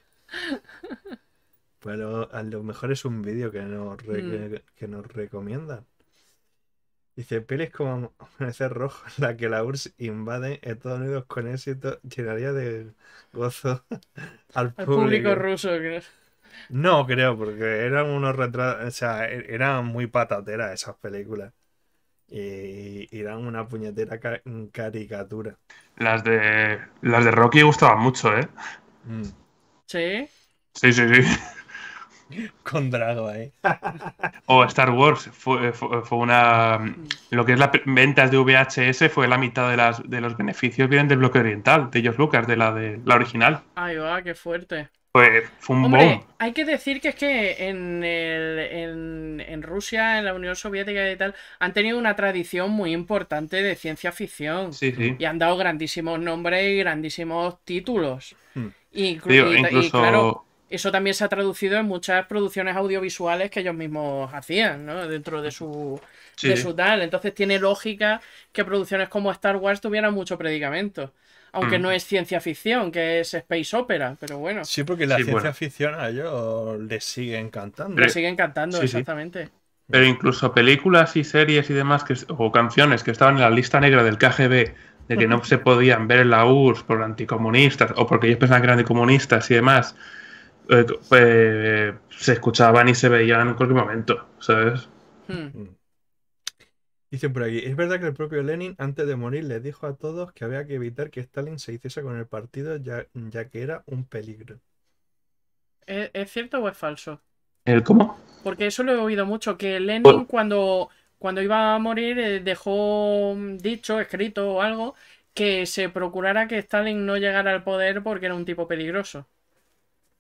Pero pues a lo mejor es un vídeo que nos, mm. que nos recomiendan. Dice, pelis como ese Rojo, la que la URSS invade Estados Unidos con éxito, llenaría de gozo al, público. ruso, creo. No, creo, porque eran unos retratos, o sea, e-, eran muy patateras esas películas y, eh, eran una puñetera mm, caricatura. Las de las de Rocky gustaban mucho, ¿eh? Mm. ¿Sí? Sí, sí, sí. Con Drago, ahí o Star Wars eh, eh, fue, una. Lo que es las ventas de VHS fue la mitad de, de los beneficios vienen del bloque oriental, de ellos Lucas, de la de la original. Ahí va, qué fuerte. Pues, hay que decir que es que en, Rusia, en la Unión Soviética y tal, han tenido una tradición muy importante de ciencia ficción. Y han dado grandísimos nombres y grandísimos títulos. Hmm. y, claro, eso también se ha traducido en muchas producciones audiovisuales que ellos mismos hacían, Dentro de su, de su tal. Entonces tiene lógica que producciones como Star Wars tuvieran mucho predicamento. Aunque mm. no es ciencia ficción, que es space opera, pero bueno. Sí, porque la ciencia ficción a ellos les sigue encantando. Les sigue encantando, exactamente. Pero incluso películas y series y demás, que, o canciones que estaban en la lista negra del KGB, de que no se podían ver en la URSS por anticomunistas, o porque ellos pensaban que eran anticomunistas y demás, eh, eh, se escuchaban y se veían en cualquier momento, ¿sabes? Hmm. Hmm. Dicen por aquí, es verdad que el propio Lenin antes de morir le dijo a todos que había que evitar que Stalin se hiciese con el partido ya, que era un peligro. ¿Es, cierto o es falso? ¿El cómo? Porque eso lo he oído mucho, que Lenin cuando, cuando iba a morir eh, dejó dicho, escrito o algo, que se procurara que Stalin no llegara al poder porque era un tipo peligroso.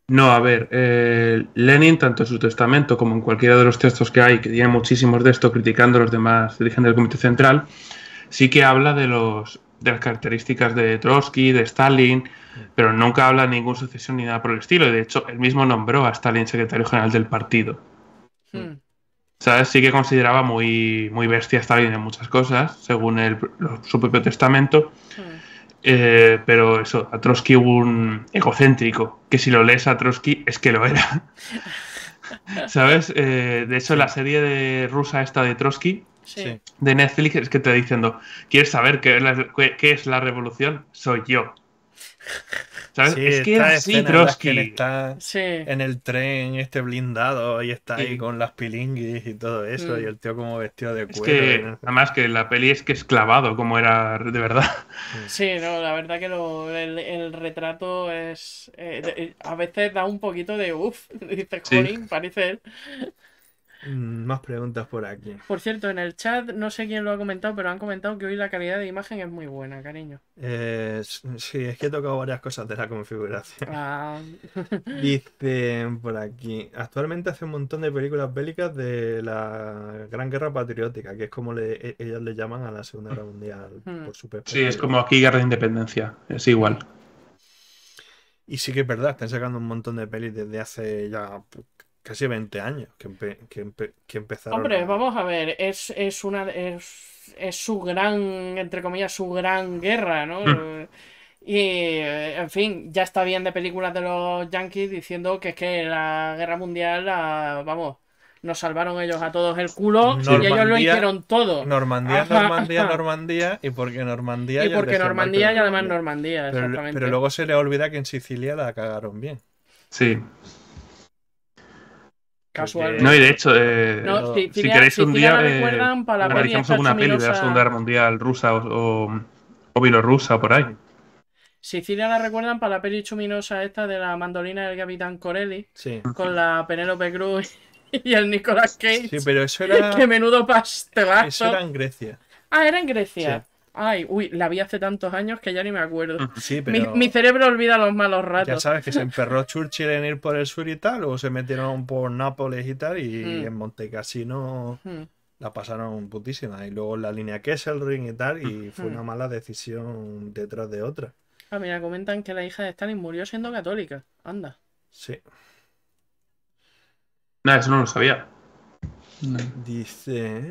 No, a ver, eh, Lenin, tanto en su testamento como en cualquiera de los textos que hay, que tiene muchísimos de esto criticando a los demás dirigentes del Comité Central, sí que habla de, los, de las características de Trotsky, de Stalin, pero nunca habla de ninguna sucesión ni nada por el estilo. de hecho, él mismo nombró a Stalin secretario general del partido. Hmm. ¿Sabes? Sí que consideraba muy, muy bestia Stalin en muchas cosas, según el, su propio testamento. Hmm. Eh, pero eso, a Trotsky un egocéntrico, que si lo lees a Trotsky es que lo era. ¿Sabes? Eh, de hecho, la serie de rusa esta de Trotsky, de Netflix, es que te diciendo, ¿quieres saber qué es la revolución? Soy yo es que es En está en el tren este blindado y está ahí con las pilinguis y todo eso, y mm. el tío como vestido de cuero. Es que, Además que la peli es que es clavado, como era de verdad. Sí, no, la verdad que lo, el, retrato es... Eh, a veces da un poquito de uff, dices, Colin, parece él. Mm, más preguntas por aquí. Por cierto, en el chat, no sé quién lo ha comentado, pero han comentado que hoy la calidad de imagen es muy buena, cariño. Eh, sí, es que he tocado varias cosas de la configuración. Ah. Dicen por aquí, actualmente hace un montón de películas bélicas de la Gran Guerra Patriótica, que es como le, e, ellas le llaman a la Segunda Guerra Mundial. Mm. Por su sí, es como aquí Guerra de Independencia, es igual. Y sí que es verdad, están sacando un montón de pelis desde hace ya casi 20 años que, empezaron. Hombre, vamos a ver, es, es una es, es, su gran, entre comillas, su gran guerra, ¿no? Hmm. Y, eh, en fin, ya está bien de películas de los yankees diciendo que es que la guerra mundial, vamos, nos salvaron ellos a todos el culo y ellos lo hicieron todo. Normandía, Normandía, Normandía, y porque Normandía. Y porque Normandía y además Normandía, exactamente. Pero, pero luego se le olvida que en Sicilia la cagaron bien. Sí. No, y de hecho, eh, si, si queréis un día, eh, para realizamos alguna peli de la Segunda Guerra Mundial rusa o, o, o por ahí. Sicilia la recuerdan para la peli chuminosa esta de la mandolina del Capitán Corelli sí. con la Penélope Cruz y el Nicolas Cage. Sí, pero eso era. Qué menudo pastelazo. Eso era en Grecia. Ah, era en Grecia. Ay, uy, la vi hace tantos años que ya ni me acuerdo. Ah, sí, pero... mi, cerebro olvida los malos ratos. Ya sabes que se emperró Churchill en ir por el sur y tal, luego se metieron por Nápoles y tal, y mm. en Montecasino mm. la pasaron putísima. Y luego la línea Kesselring y tal, y mm. fue una mala decisión detrás de otra. Ah, mira, comentan que la hija de Stalin murió siendo católica. Anda. Sí. Nada, eso no lo sabía. Dice.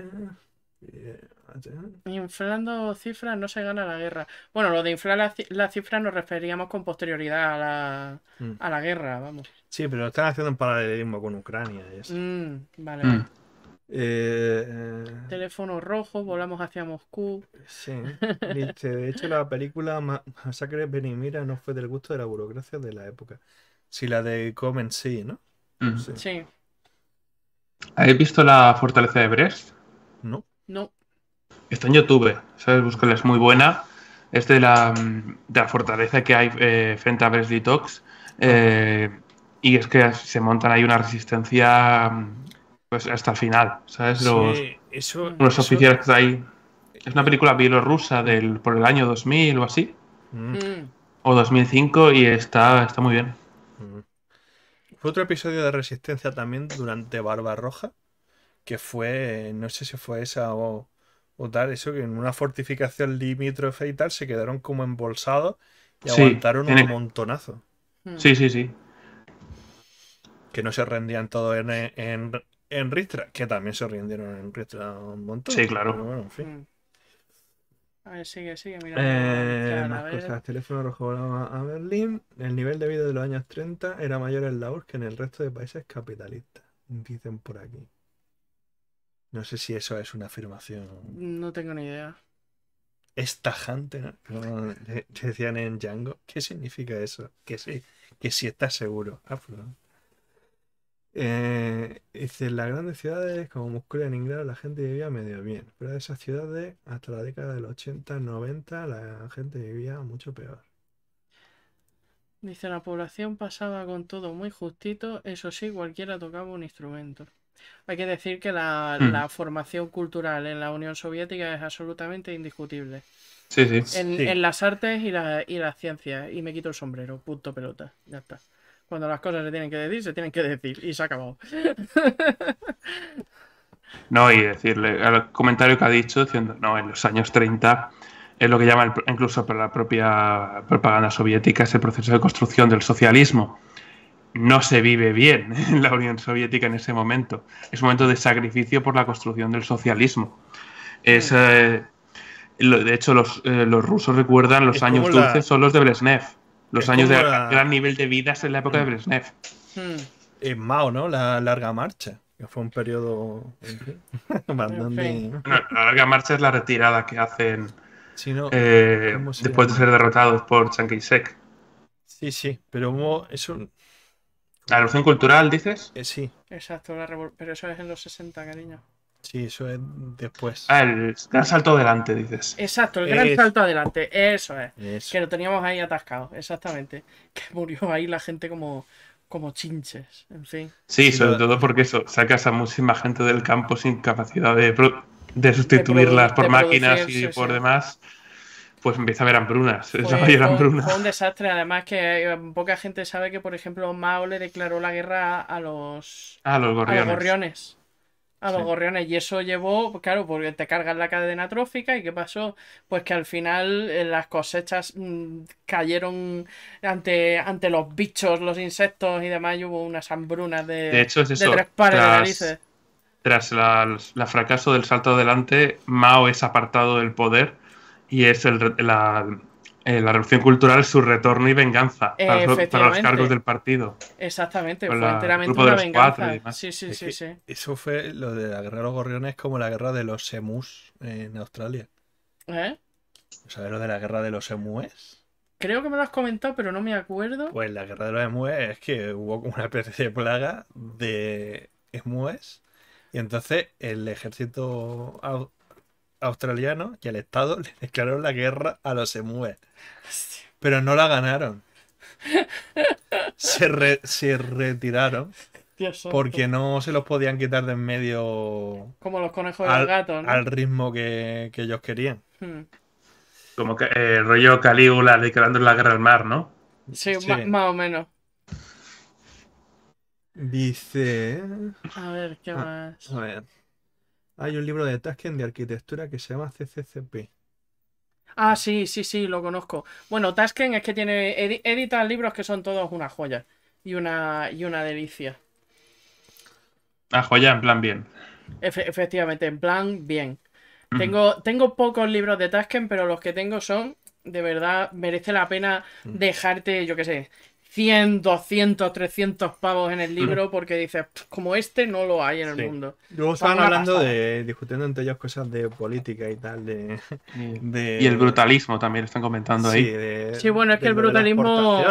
Eh, ¿eh? Inflando cifras no se gana la guerra. Bueno, lo de inflar las la cifras nos referíamos con posterioridad a la, mm. guerra, vamos. Sí, pero están haciendo un paralelismo con Ucrania. eso. Mm, vale. Mm. Eh, Teléfono rojo, volamos hacia Moscú. Sí, de hecho la película Masacre Benimira no fue del gusto de la burocracia de la época. Si la de Comen sí, ¿no? sí. ¿Habéis visto la fortaleza de Brest? No. No. Está en YouTube, ¿sabes? Búscala, es muy buena. Es de la, la fortaleza que hay eh, frente a Bresley Talks. Eh, y es que se montan ahí una resistencia pues, hasta el final, ¿sabes? Los, sí, oficiales que hay. ahí. Es una película bielorrusa del, por el año 2000 o así. Mm. O 2005 y está, está muy bien. Fue otro episodio de Resistencia también durante Barba Roja, que fue, no sé si fue esa o o tal, eso que en una fortificación limítrofe y tal se quedaron como embolsados y aguantaron un montonazo. Hmm. Sí, sí, sí. Que no se rendían todos en, en, Ristra, que también se rindieron en Ristra un montón. Sí, claro. Pero bueno, en fin. Hmm. A ver, sigue, sigue, mira. Eh, más cosas. teléfono rojo a Berlín. El nivel de vida de los años 30 era mayor en la URSS que en el resto de países capitalistas, dicen por aquí. No sé si eso es una afirmación. No tengo ni idea. Es tajante, ¿no? decían en Django. ¿Qué significa eso? Que sí, que sí estás seguro. Ah, pues eh, dice, las grandes ciudades como Moscú y Inglaterra la gente vivía medio bien, pero de esas ciudades hasta la década del 80, 90 la gente vivía mucho peor. Dice, la población pasaba con todo muy justito, eso sí, cualquiera tocaba un instrumento. Hay que decir que hmm. la, formación cultural en la Unión Soviética es absolutamente indiscutible. Sí, sí. En, las artes y, la, y ciencias. Y me quito el sombrero. Punto pelota. Ya está. Cuando las cosas se tienen que decir, se tienen que decir. Y se ha acabado. No, y decirle al comentario que ha dicho, diciendo, no, en los años 30 es lo que llama incluso para la propia propaganda soviética ese proceso de construcción del socialismo no se vive bien en la Unión Soviética en ese momento. Es un momento de sacrificio por la construcción del socialismo. Es, eh, de hecho, eh, los, rusos recuerdan los años dulces son los de Brezhnev. Los años de gran nivel de vidas en la época de Brezhnev. Hmm. En Mao, ¿no? La larga marcha. Que fue un periodo. la larga marcha es la retirada que hacen eh, después de ser derrotados por Chiang Kai-shek. Sí, sí, pero es un... ¿La revolución cultural, dices? Eh, sí. Exacto, la pero eso es en los 60, cariño. Sí, eso es después. Ah, el gran salto adelante, dices. Exacto, el gran salto adelante, eso es. Que lo teníamos ahí atascado, exactamente. Que murió ahí la gente como, como chinches, en fin. Sí, sobre todo porque eso, sacas a muchísima gente del campo sin capacidad de, sustituirlas por máquinas y por demás pues empieza a haber hambrunas, pues fue, un desastre, además que eh, poca gente sabe que, por ejemplo, Mao le declaró la guerra a los, a los gorriones. A los gorriones. Y eso llevó, claro, porque te cargas la cadena trófica. ¿Y qué pasó? Pues que al final eh, las cosechas mm, cayeron ante, ante los bichos, los insectos y demás. Y hubo unas hambrunas de, de, hecho, es de tres tras, de Tras el fracaso del salto adelante, Mao es apartado del poder y es eh, la, Revolución Cultural, su retorno y venganza para, los, cargos del partido. Exactamente, fue enteramente una venganza. Sí, sí, sí, Eso fue lo de la guerra de los gorriones como la guerra de los semus en Australia. ¿Eh? ¿Sabes lo de la guerra de los emues? Creo que me lo has comentado, pero no me acuerdo. Pues la guerra de los emues es que hubo como una especie de plaga de emus Y entonces el ejército Australiano y el Estado le declararon la guerra a los emúes. Pero no la ganaron. Se, retiraron. Porque no se los podían quitar de en medio. Como los conejos al, gato Al ritmo que, ellos querían. Hmm. Como que el eh, rollo Calígula declarando la guerra al mar, ¿no? sí. más o menos. Dice. A ver, ¿qué más? A ver. Hay un libro de Tasken de arquitectura que se llama CCCP. Ah, sí, sí, sí, lo conozco. Bueno, Tasken es que tiene edita libros que son todos una joya y una, y una delicia. Una joya en plan bien. efectivamente, en plan bien. Tengo, tengo pocos libros de Tasken, pero los que tengo son, de verdad, merece la pena mm. dejarte, yo qué sé, 100, 200, 300 pavos en el mm. libro porque dices, como este no lo hay en el mundo. Luego estaban hablando de, discutiendo entre ellos cosas de política y tal, de... Mm. Y el brutalismo también están comentando ahí. sí, bueno, es que el brutalismo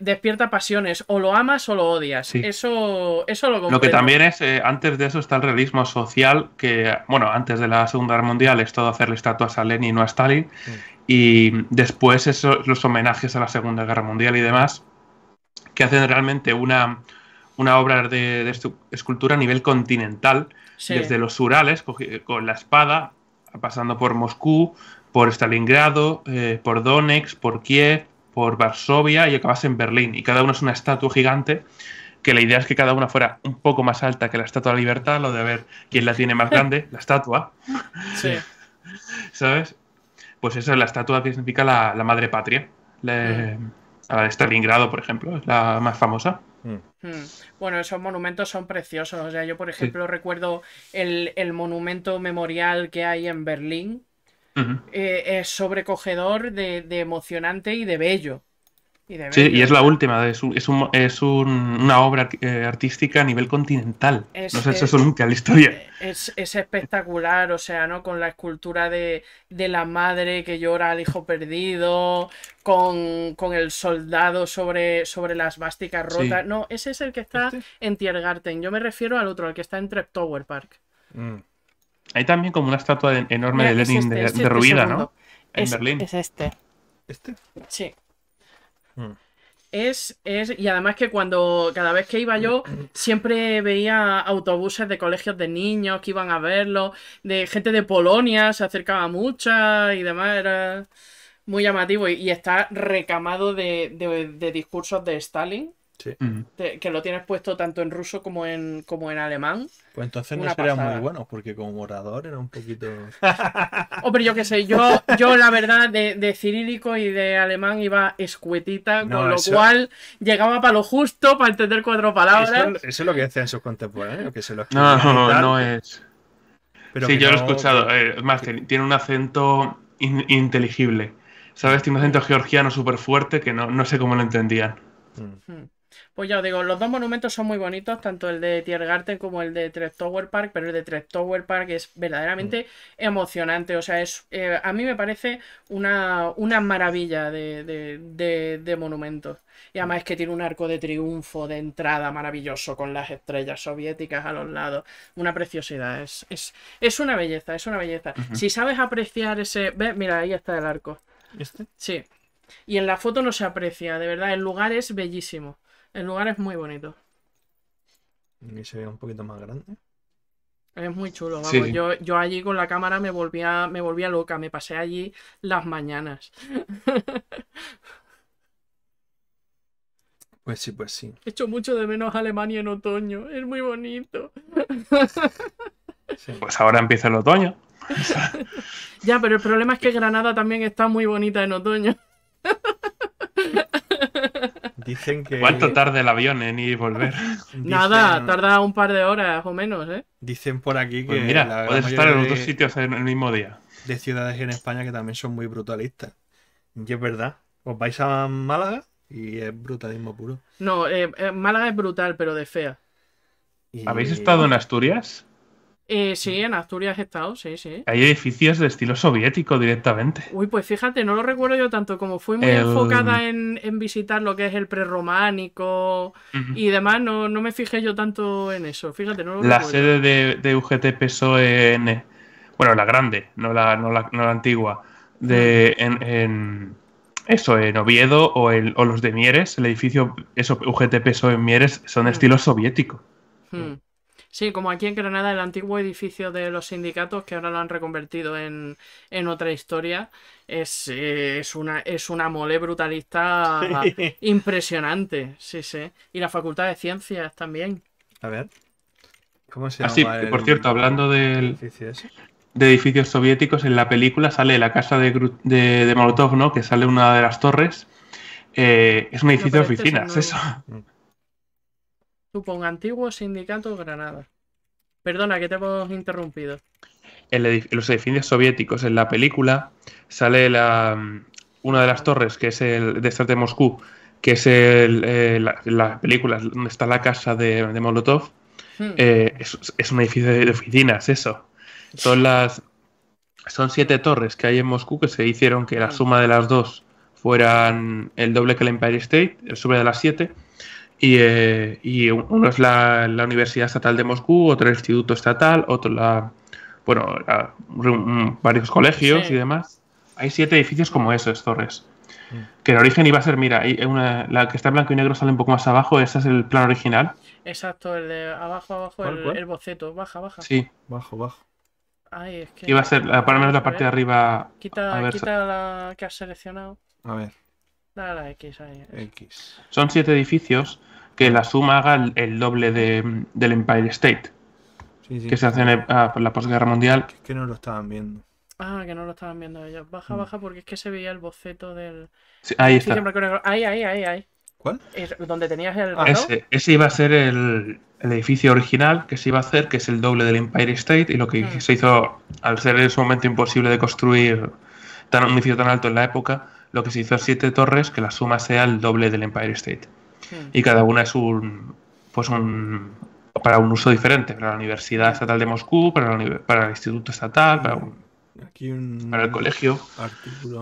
despierta pasiones, o lo amas o lo odias. Eso, eso lo Lo que también es, eh, antes de eso está el realismo social, que, bueno, antes de la Segunda Guerra Mundial es todo hacerle estatuas a Lenin no a Stalin, mm. y después esos los homenajes a la Segunda Guerra Mundial y demás que hacen realmente una, obra de, escultura a nivel continental, desde los Urales, con la espada, pasando por Moscú, por Stalingrado, eh, por Donetsk, por Kiev, por Varsovia y acabas en Berlín. Y cada uno es una estatua gigante que la idea es que cada una fuera un poco más alta que la Estatua de la Libertad, lo de ver quién la tiene más grande, la estatua. Sí. ¿Sabes? Pues esa es la estatua que significa la, madre patria. Mm la de Stalingrado, por ejemplo, es la más famosa. Hmm. Hmm. Bueno, esos monumentos son preciosos. O sea, yo, por ejemplo, recuerdo el, monumento memorial que hay en Berlín. Eh, es sobrecogedor de, emocionante y de bello. Y sí, y es la última, es, es, una obra eh, artística a nivel continental. Es, no sé eso nunca la historia. Eh, es, espectacular, o sea, ¿no? Con la escultura de, la madre que llora al hijo perdido, con, el soldado sobre, sobre las básticas rotas. No, ese es el que está ¿Este? en Tiergarten. Yo me refiero al otro, al que está en Treptower Park. Mm. Hay también como una estatua enorme de Lenin de, ¿no? En Berlín. Es este. ¿Este? Sí. Mm. Es, es, y además que cuando, cada vez que iba yo, mm. siempre veía autobuses de colegios de niños que iban a verlo, de gente de Polonia, se acercaba mucha y demás, era muy llamativo y, está recamado de, de discursos de Stalin que lo tienes puesto tanto en ruso como en, como en alemán. Pues entonces no sería muy bueno porque como orador era un poquito. Hombre, yo qué sé, yo, yo la verdad de, cirílico y de alemán iba escuetita, con lo cual llegaba para lo justo, para entender cuatro palabras. Eso, es lo que decían sus contemporáneos, que se lo No, no, no es. Pero sí, yo lo he escuchado. Eh, más, tiene un acento inteligible. ¿Sabes? Tiene un acento georgiano súper fuerte que no, sé cómo lo entendían. Mm. Hmm. Pues ya os digo, los dos monumentos son muy bonitos, tanto el de Tiergarten como el de tres Tower Park, pero el de tres Tower Park es verdaderamente mm. emocionante. O sea, es eh, a mí me parece una, una maravilla de, de, monumentos. Y además es que tiene un arco de triunfo de entrada maravilloso con las estrellas soviéticas a los lados. Una preciosidad, es, es, una belleza, es una belleza. Si sabes apreciar ese... Mira, ahí está el arco. ¿Este? Sí. Y en la foto no se aprecia, de verdad, el lugar es bellísimo. El lugar es muy bonito. Y se ve un poquito más grande. Es muy chulo, vamos. Yo, allí con la cámara me volvía, me volvía loca, me pasé allí las mañanas. Pues sí, pues sí. He hecho mucho de menos Alemania en otoño, es muy bonito. Pues ahora empieza el otoño. ya, pero el problema es que Granada también está muy bonita en otoño. Dicen que. ¿Cuánto tarda el avión en ir y volver? Nada, tarda un par de horas o menos, ¿eh? Dicen por aquí pues que. mira, puedes estar en los dos sitios en el mismo día. De ciudades en España que también son muy brutalistas. Y es verdad. Os vais a Málaga y es brutalismo puro. No, eh, eh, Málaga es brutal, pero de fea. ¿Habéis estado en Asturias? Eh, sí, en Asturias he estado, sí, sí. Hay edificios de estilo soviético directamente. Uy, pues fíjate, no lo recuerdo yo tanto, como fui muy enfocada en, visitar lo que es el prerrománico y demás, no, me fijé yo tanto en eso, fíjate, no lo recuerdo La sede de, UGT PSOE en, e. bueno, la grande, no la, antigua, de, mm. eso, en Oviedo o, los de Mieres, el edificio, eso, UGT PSOE en Mieres, son de mm. estilo soviético. Mm. Sí, como aquí en Granada, el antiguo edificio de los sindicatos, que ahora lo han reconvertido en, otra historia, eh, es, una, es una mole brutalista impresionante. Sí, sí. Y la Facultad de Ciencias también. A ver. ¿Cómo se ah, llama? Ah, sí, por cierto, hablando de edificios soviéticos, en la película sale la casa de, de, Molotov, ¿no? Que sale una de las torres. Eh, es un edificio de este oficinas, eso. Mm. Supongo, antiguo sindicato Granada. Perdona que te hemos interrumpido. En los edificios soviéticos. En la película sale la, una de las torres, que es el de de Moscú, que es el, eh, la, película donde está la casa de, Molotov. Hmm. Eh, es, un edificio de oficinas, eso. Son las. Son siete torres que hay en Moscú que se hicieron que la hmm. suma de las dos fueran el doble que el Empire State, el de las siete, eh, y, uno es la, Universidad Estatal de Moscú, otro el Instituto Estatal, otro la, bueno, varios colegios y demás. Hay siete edificios como esos, Torres. Mm. Que el origen iba a ser, mira, la que está en blanco y negro sale un poco más abajo, ese es el plan original. Exacto, el de abajo, abajo, el, boceto, baja, baja. Sí. Bajo, bajo. es que... Iba a ser, para menos la parte de arriba... Quita, quita la que has seleccionado. A ver. Dale a la X ahí. X. Son siete edificios que la suma haga el, doble del Empire State. que se hace en ah, la posguerra mundial. Que, no lo estaban viendo. Ah, que no lo estaban viendo ellos. Baja, mm. baja, porque es que se veía el boceto del. ahí está. Ahí, ahí, ahí, ahí. ¿Cuál? donde tenías el. ese, iba a ser el, edificio original que se iba a hacer, que es el doble del Empire State, y lo que mm. se hizo, al ser en su momento imposible de construir tan, un edificio tan alto en la época, lo que se hizo es siete torres, que la suma sea el doble del Empire State y hmm. cada una es un, pues un, para un uso diferente, para la Universidad hmm. Estatal de Moscú, para, para el Instituto Estatal, para, el colegio,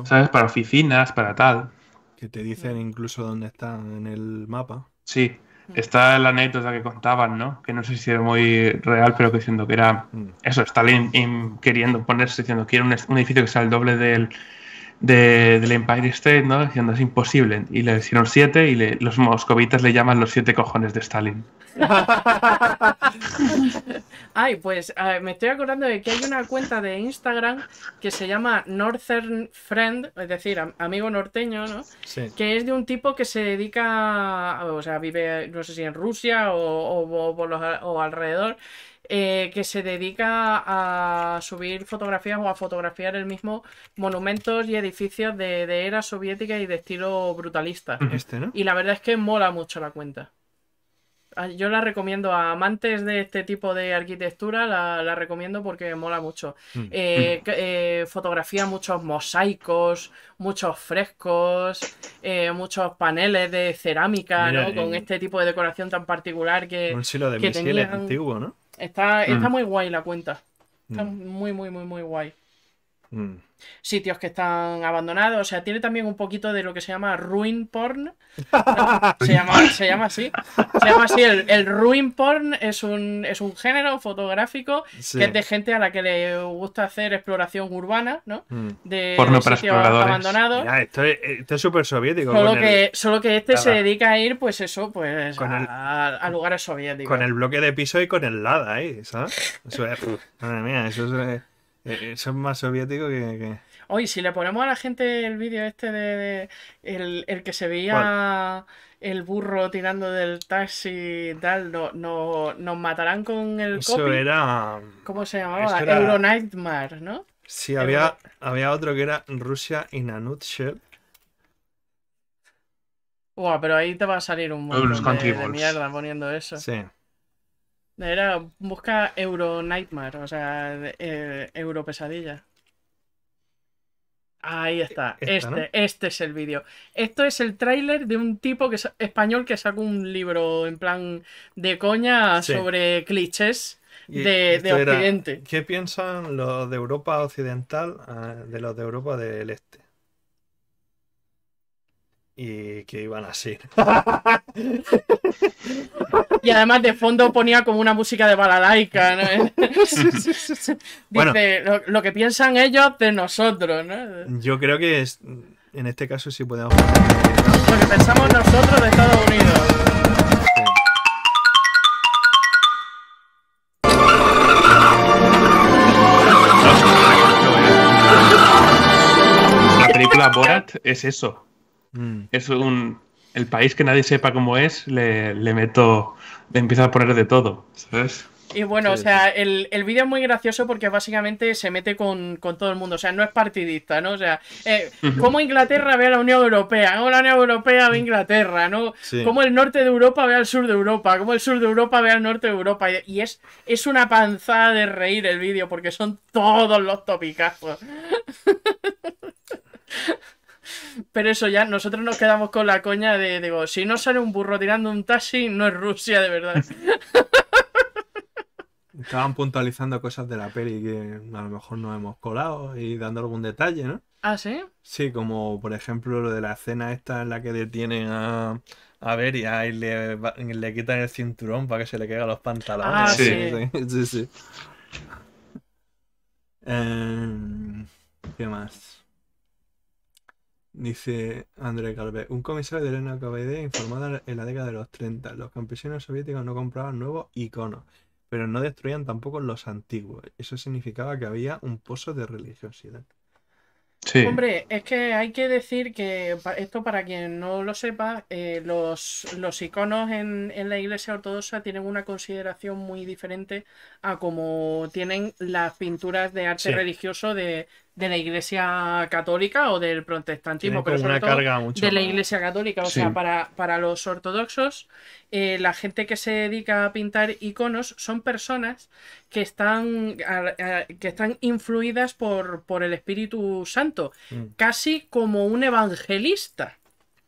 ¿sabes? Para oficinas, para tal. Que te dicen hmm. incluso dónde están en el mapa. Sí, está la anécdota que contaban, ¿no? Que no sé si era muy real, pero que diciendo que era eso, Stalin queriendo ponerse, diciendo que un, un edificio que sea el doble del de, del Empire State, ¿no? Diciendo, es imposible. Y le hicieron siete y los moscovitas le llaman los siete cojones de Stalin. Ay, pues me estoy acordando de que hay una cuenta de Instagram que se llama Northern Friend, es decir, amigo norteño, ¿no? Que es de un tipo que se dedica, o sea, vive, no sé si en Rusia o, o, o, o alrededor eh, que se dedica a subir fotografías o a fotografiar el mismo monumentos y edificios de, era soviética y de estilo brutalista. Este, y la verdad es que mola mucho la cuenta. Ah, yo la recomiendo a amantes de este tipo de arquitectura, la, recomiendo porque mola mucho. Mm. Eh, mm. Eh, fotografía muchos mosaicos, muchos frescos, muchos paneles de cerámica, ¿no? Con este tipo de decoración tan particular que. Un silo de misiles antiguo, ¿no? Está, mm. muy guay la cuenta. Está mm. muy, muy, muy, muy guay. Mm. Sitios que están abandonados. O sea, tiene también un poquito de lo que se llama ruin porn. Se, llama, así. El, ruin porn es un, es un género fotográfico que es de gente a la que le gusta hacer exploración urbana, ¿no? Mm. De por sitios abandonados. esto es súper soviético. Solo que, solo que este se dedica a ir, pues eso, pues a, lugares soviéticos. Con el bloque de piso y con el Lada ahí, Madre mía, eso es. Eso eh, eh, es más soviético que. hoy Oye, si le ponemos a la gente el vídeo este de. el, que se veía el burro tirando del taxi y tal, no, no, nos matarán con el Eso era. ¿Cómo se llamaba? Euro Nightmare, ¿no? Sí, había, había otro que era Rusia in a nutshell. pero ahí te va a salir un montón de, de mierda poniendo eso. Sí. Era, busca Euro Nightmare, o sea, eh, Euro Pesadilla. Ahí está. E-, este, este es el vídeo. Esto es el tráiler de un tipo que es español que sacó un libro en plan de coña sobre clichés de, Occidente. ¿Qué piensan los de Europa Occidental ah, de los de Europa del Este? y que iban así. Y además de fondo ponía como una música de balalaika, ¿no? Dice, lo, que piensan ellos de nosotros, ¿no? Yo creo que en este caso sí podemos... Lo que pensamos nosotros de Estados Unidos. La película Borat es eso. Mm. Es un. El país que nadie sepa cómo es, le, meto. Le empiezo a poner de todo, Y bueno, o sea, el, vídeo es muy gracioso porque básicamente se mete con, todo el mundo. O sea, no es partidista, ¿no? O sea, eh, como Inglaterra ve a la Unión Europea, cómo la Unión Europea ve a Inglaterra, ¿no? como el norte de Europa ve al sur de Europa, como el sur de Europa ve al norte de Europa. Y es, es una panzada de reír el vídeo porque son todos los topicazos. Pero eso ya, nosotros nos quedamos con la coña de, digo, si no sale un burro tirando un taxi, no es Rusia de verdad. Estaban puntualizando cosas de la peli que a lo mejor no hemos colado y dando algún detalle, ¿no? Ah, sí. Sí, como por ejemplo lo de la escena esta en la que detienen a, a Beria y le, le quitan el cinturón para que se le queden los pantalones. Ah, sí. Sí, sí. Em, ¿Qué más? Dice André Calvé, un comisario de Elena informado informada en la década de los 30. Los campesinos soviéticos no compraban nuevos iconos, pero no destruían tampoco los antiguos. Eso significaba que había un pozo de religiosidad. Sí. Hombre, es que hay que decir que esto para quien no lo sepa, eh, los, los, iconos en, en, la iglesia ortodoxa tienen una consideración muy diferente a como tienen las pinturas de arte religioso de, de la Iglesia Católica o del protestantismo, pero sobre una todo carga de la Iglesia Católica. O sea, para, para, los ortodoxos, eh, la gente que se dedica a pintar iconos son personas que están, que están influidas por, por el Espíritu Santo, mm. casi como un evangelista.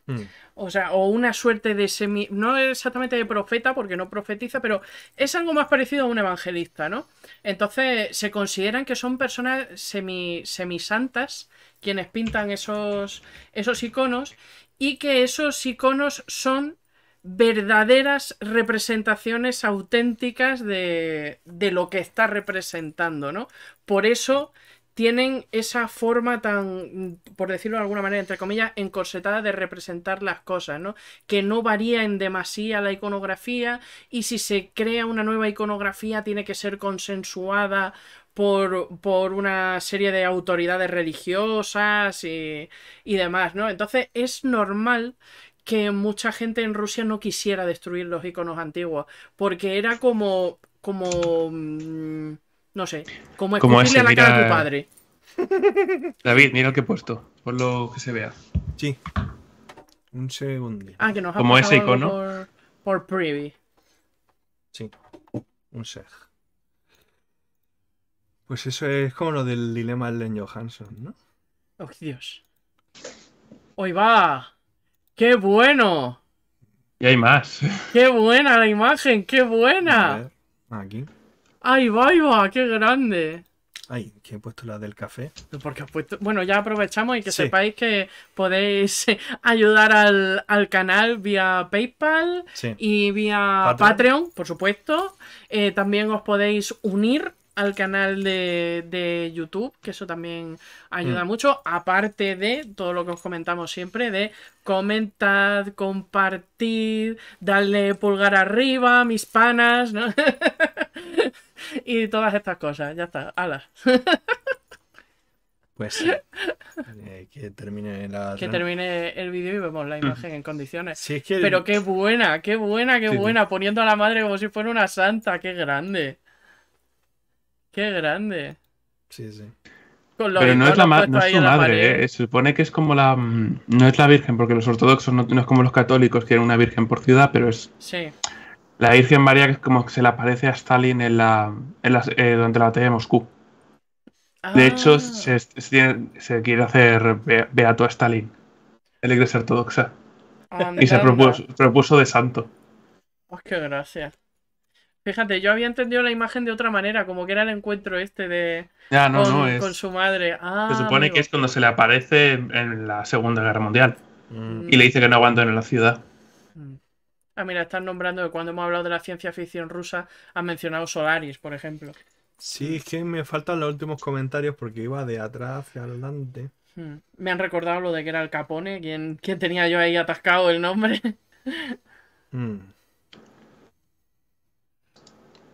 Mm. O sea, o una suerte de semi. No exactamente de profeta, porque no profetiza, pero es algo más parecido a un evangelista, ¿no? Entonces, se consideran que son personas semi, semisantas quienes pintan esos, esos iconos y que esos iconos son verdaderas representaciones auténticas de, de lo que está representando, ¿no? Por eso tienen esa forma tan, mm, por decirlo de alguna manera, entre comillas, encorsetada de representar las cosas, ¿no? Que no varía en demasía la iconografía y si se crea una nueva iconografía tiene que ser consensuada por, por una serie de autoridades religiosas y, y demás, ¿no? Entonces es normal que mucha gente en Rusia no quisiera destruir los iconos antiguos porque era como... como... Mm, no sé. Como es a la cara a tu padre. David, mira lo que he puesto. Por lo que se vea. Sí. Un segundo. Ah, que nos Como ese icono. Por, por privy. Sí. Un seg. Pues eso es como lo del dilema del Len Johansson, ¿no? Oh, Dios. Hoy va. ¡Qué bueno! Y hay más. ¡Qué buena la imagen! ¡Qué buena! Aquí. ¡Ay, ¡vaya! ¡Qué grande! Ay, que he puesto la del café. Porque puesto. Bueno, ya aprovechamos y que sepáis que podéis ayudar al, canal vía PayPal y vía Patreon, por supuesto. Eh, también os podéis unir al canal de, YouTube, que eso también ayuda mm. mucho, aparte de todo lo que os comentamos siempre, de comentad, compartir, darle pulgar arriba, mis panas, ¿no? y todas estas cosas. Ya está, ala. Pues sí. Eh, que termine el vídeo y vemos la mm. imagen en condiciones. Pero qué buena, qué buena, qué buena. Poniendo a la madre como si fuera una santa. Qué grande. Qué grande. Sí, sí. Pero no es, la no es su madre, eh. se supone que es como la... Mm, no es la virgen, porque los ortodoxos no, es como los católicos, que era una virgen por ciudad, pero es... Sí la Virgen María como que se le aparece a Stalin en la, eh, durante la batalla de Moscú. De hecho, ah. se, quiere hacer beato a Stalin, Él la Iglesia Ortodoxa. Y se propuso, de santo. Pues qué gracia. Fíjate, yo había entendido la imagen de otra manera, como que era el encuentro este de con, su madre. Ah, se supone que es cuando se le aparece en la Segunda Guerra Mundial mm. y le dice que no abandone la ciudad. Ah, mira, están nombrando que cuando hemos hablado de la ciencia ficción rusa han mencionado Solaris, por ejemplo. Sí, es que me faltan los últimos comentarios porque iba de atrás hacia adelante. Hmm. Me han recordado lo de que era el Capone, quien, quien tenía yo ahí atascado el nombre. Hmm.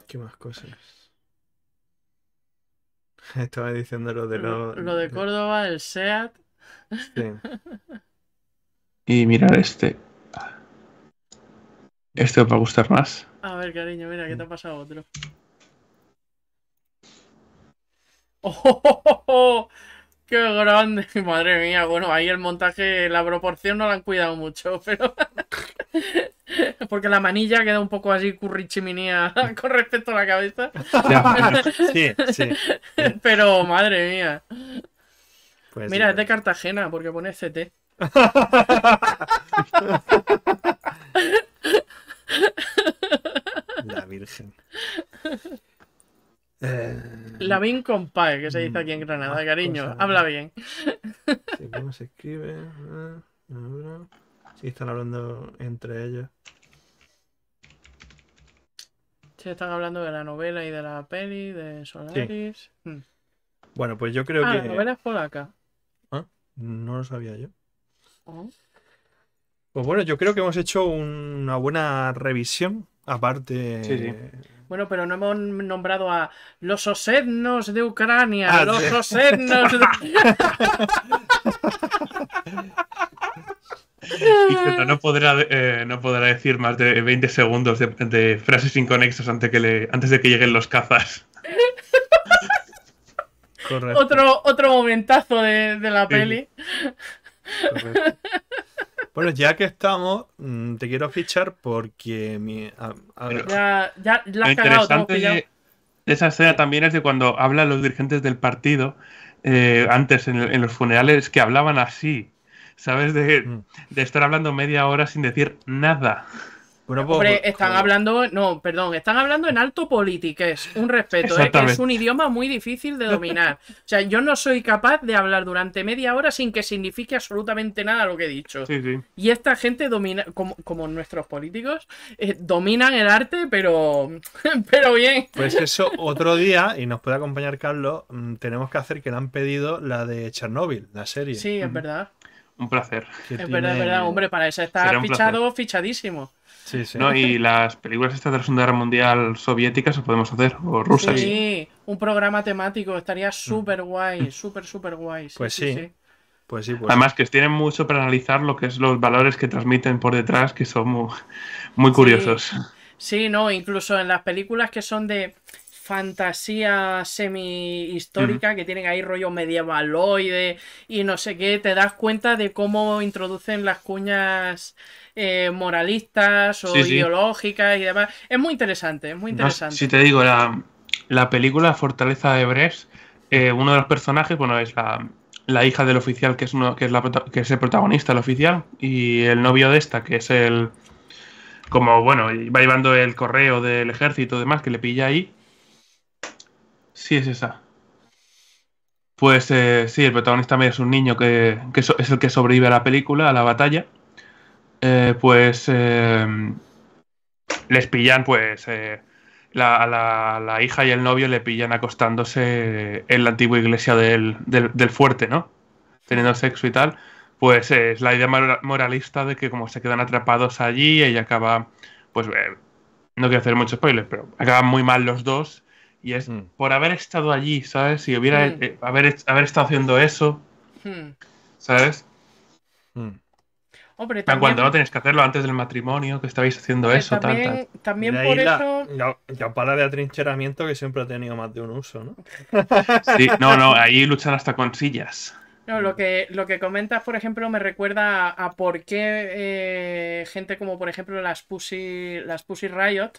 ¿Qué más cosas? Estaba diciendo lo de lo de Córdoba, el SEAT. y mirar este. Este va a gustar más. A ver, cariño, mira, ¿qué te ha pasado otro? ¡Oh! oh, oh, oh, oh! qué grande! Madre mía, bueno, ahí el montaje, la proporción no la han cuidado mucho, pero. Porque la manilla queda un poco así currichiminía con respecto a la cabeza. sí, sí. Pero, madre mía. Pues mira, es de pues. Cartagena, porque pone CT. La Virgen. Eh, la Lavín compae, que se dice aquí en mm, Granada, cariño. Habla bien. ¿Cómo se escribe? Ah, si están hablando entre ellos. Se están hablando de la novela y de la peli, de Solaris. Mm. Bueno, pues yo creo ah, que. La novela es polaca. ¿Ah? no lo sabía yo. Oh. Pues bueno, yo creo que hemos hecho una buena revisión, aparte... Bueno, pero no hemos nombrado a los osednos de Ucrania, ah, los osednos de... no podrá, eh, no podrá decir más de 20 segundos de, frases inconexas antes, antes de que lleguen los cazas. Otro, otro momentazo de, la peli. Bueno, ya que estamos, mm, te quiero fichar porque ya, interesante esa escena también es de cuando hablan los dirigentes del partido eh, antes en, los funerales que hablaban así, ¿sabes? de mm. estar hablando media hora sin decir nada. Pues, pues, están pues. hablando, no, perdón, están hablando en alto es un respeto, eh, es un idioma muy difícil de dominar. O sea, yo no soy capaz de hablar durante media hora sin que signifique absolutamente nada lo que he dicho. Y esta gente domina, como, nuestros políticos, eh, dominan el arte, pero, pero bien. Pues eso, otro día, y nos puede acompañar Carlos, mm, tenemos que hacer que le han pedido la de Chernóbil, la serie. Sí, es verdad. Un placer. Es verdad, es verdad, hombre, para eso está fichado, fichadísimo. Y las películas estas de la Segunda Guerra Mundial soviética se podemos hacer, o rusas. Sí, un programa temático, estaría súper guay, mm. súper, súper guay. Pues, pues sí. Pues sí, Además que tienen mucho para analizar lo que es los valores que transmiten por detrás, que son muy, curiosos. Sí, no, incluso en las películas que son de fantasía semi-histórica, mm. que tienen ahí rollo medievaloide y no sé qué, te das cuenta de cómo introducen las cuñas eh, moralistas o ideológicas y demás. Es muy interesante, es muy interesante. si te digo, la, película Fortaleza de Brest, eh, uno de los personajes, bueno, es la, hija del oficial, que es, uno, que, es que el protagonista, el oficial, y el novio de esta, que es el... Como, bueno, va llevando el correo del ejército y demás, que le pilla ahí. Sí, es esa. Pues eh, sí, el protagonista es un niño que, que es el que sobrevive a la película, a la batalla. Eh, pues em, les pillan, pues eh, la, la, hija y el novio le pillan acostándose en la antigua iglesia del, fuerte, ¿no? Teniendo sexo y tal. Pues eh, es la idea moralista de que como se quedan atrapados allí, ella acaba, pues no quiero hacer muchos spoiler, pero acaban muy mal los dos. Y es hmm. por haber estado allí, ¿sabes? Si hubiera hmm. haber, haber, estado haciendo eso, hmm. ¿sabes? Hombre, Cuando no tenéis que hacerlo antes del matrimonio, que estabais haciendo eso, también, por eso. La, para de atrincheramiento que siempre ha tenido más de un uso, ¿no? Sí, no, no, ahí luchan hasta con sillas. No, lo que, lo que comentas, por ejemplo, me recuerda a, por qué eh, gente como, por ejemplo, las Pussy, las Pussy Riot,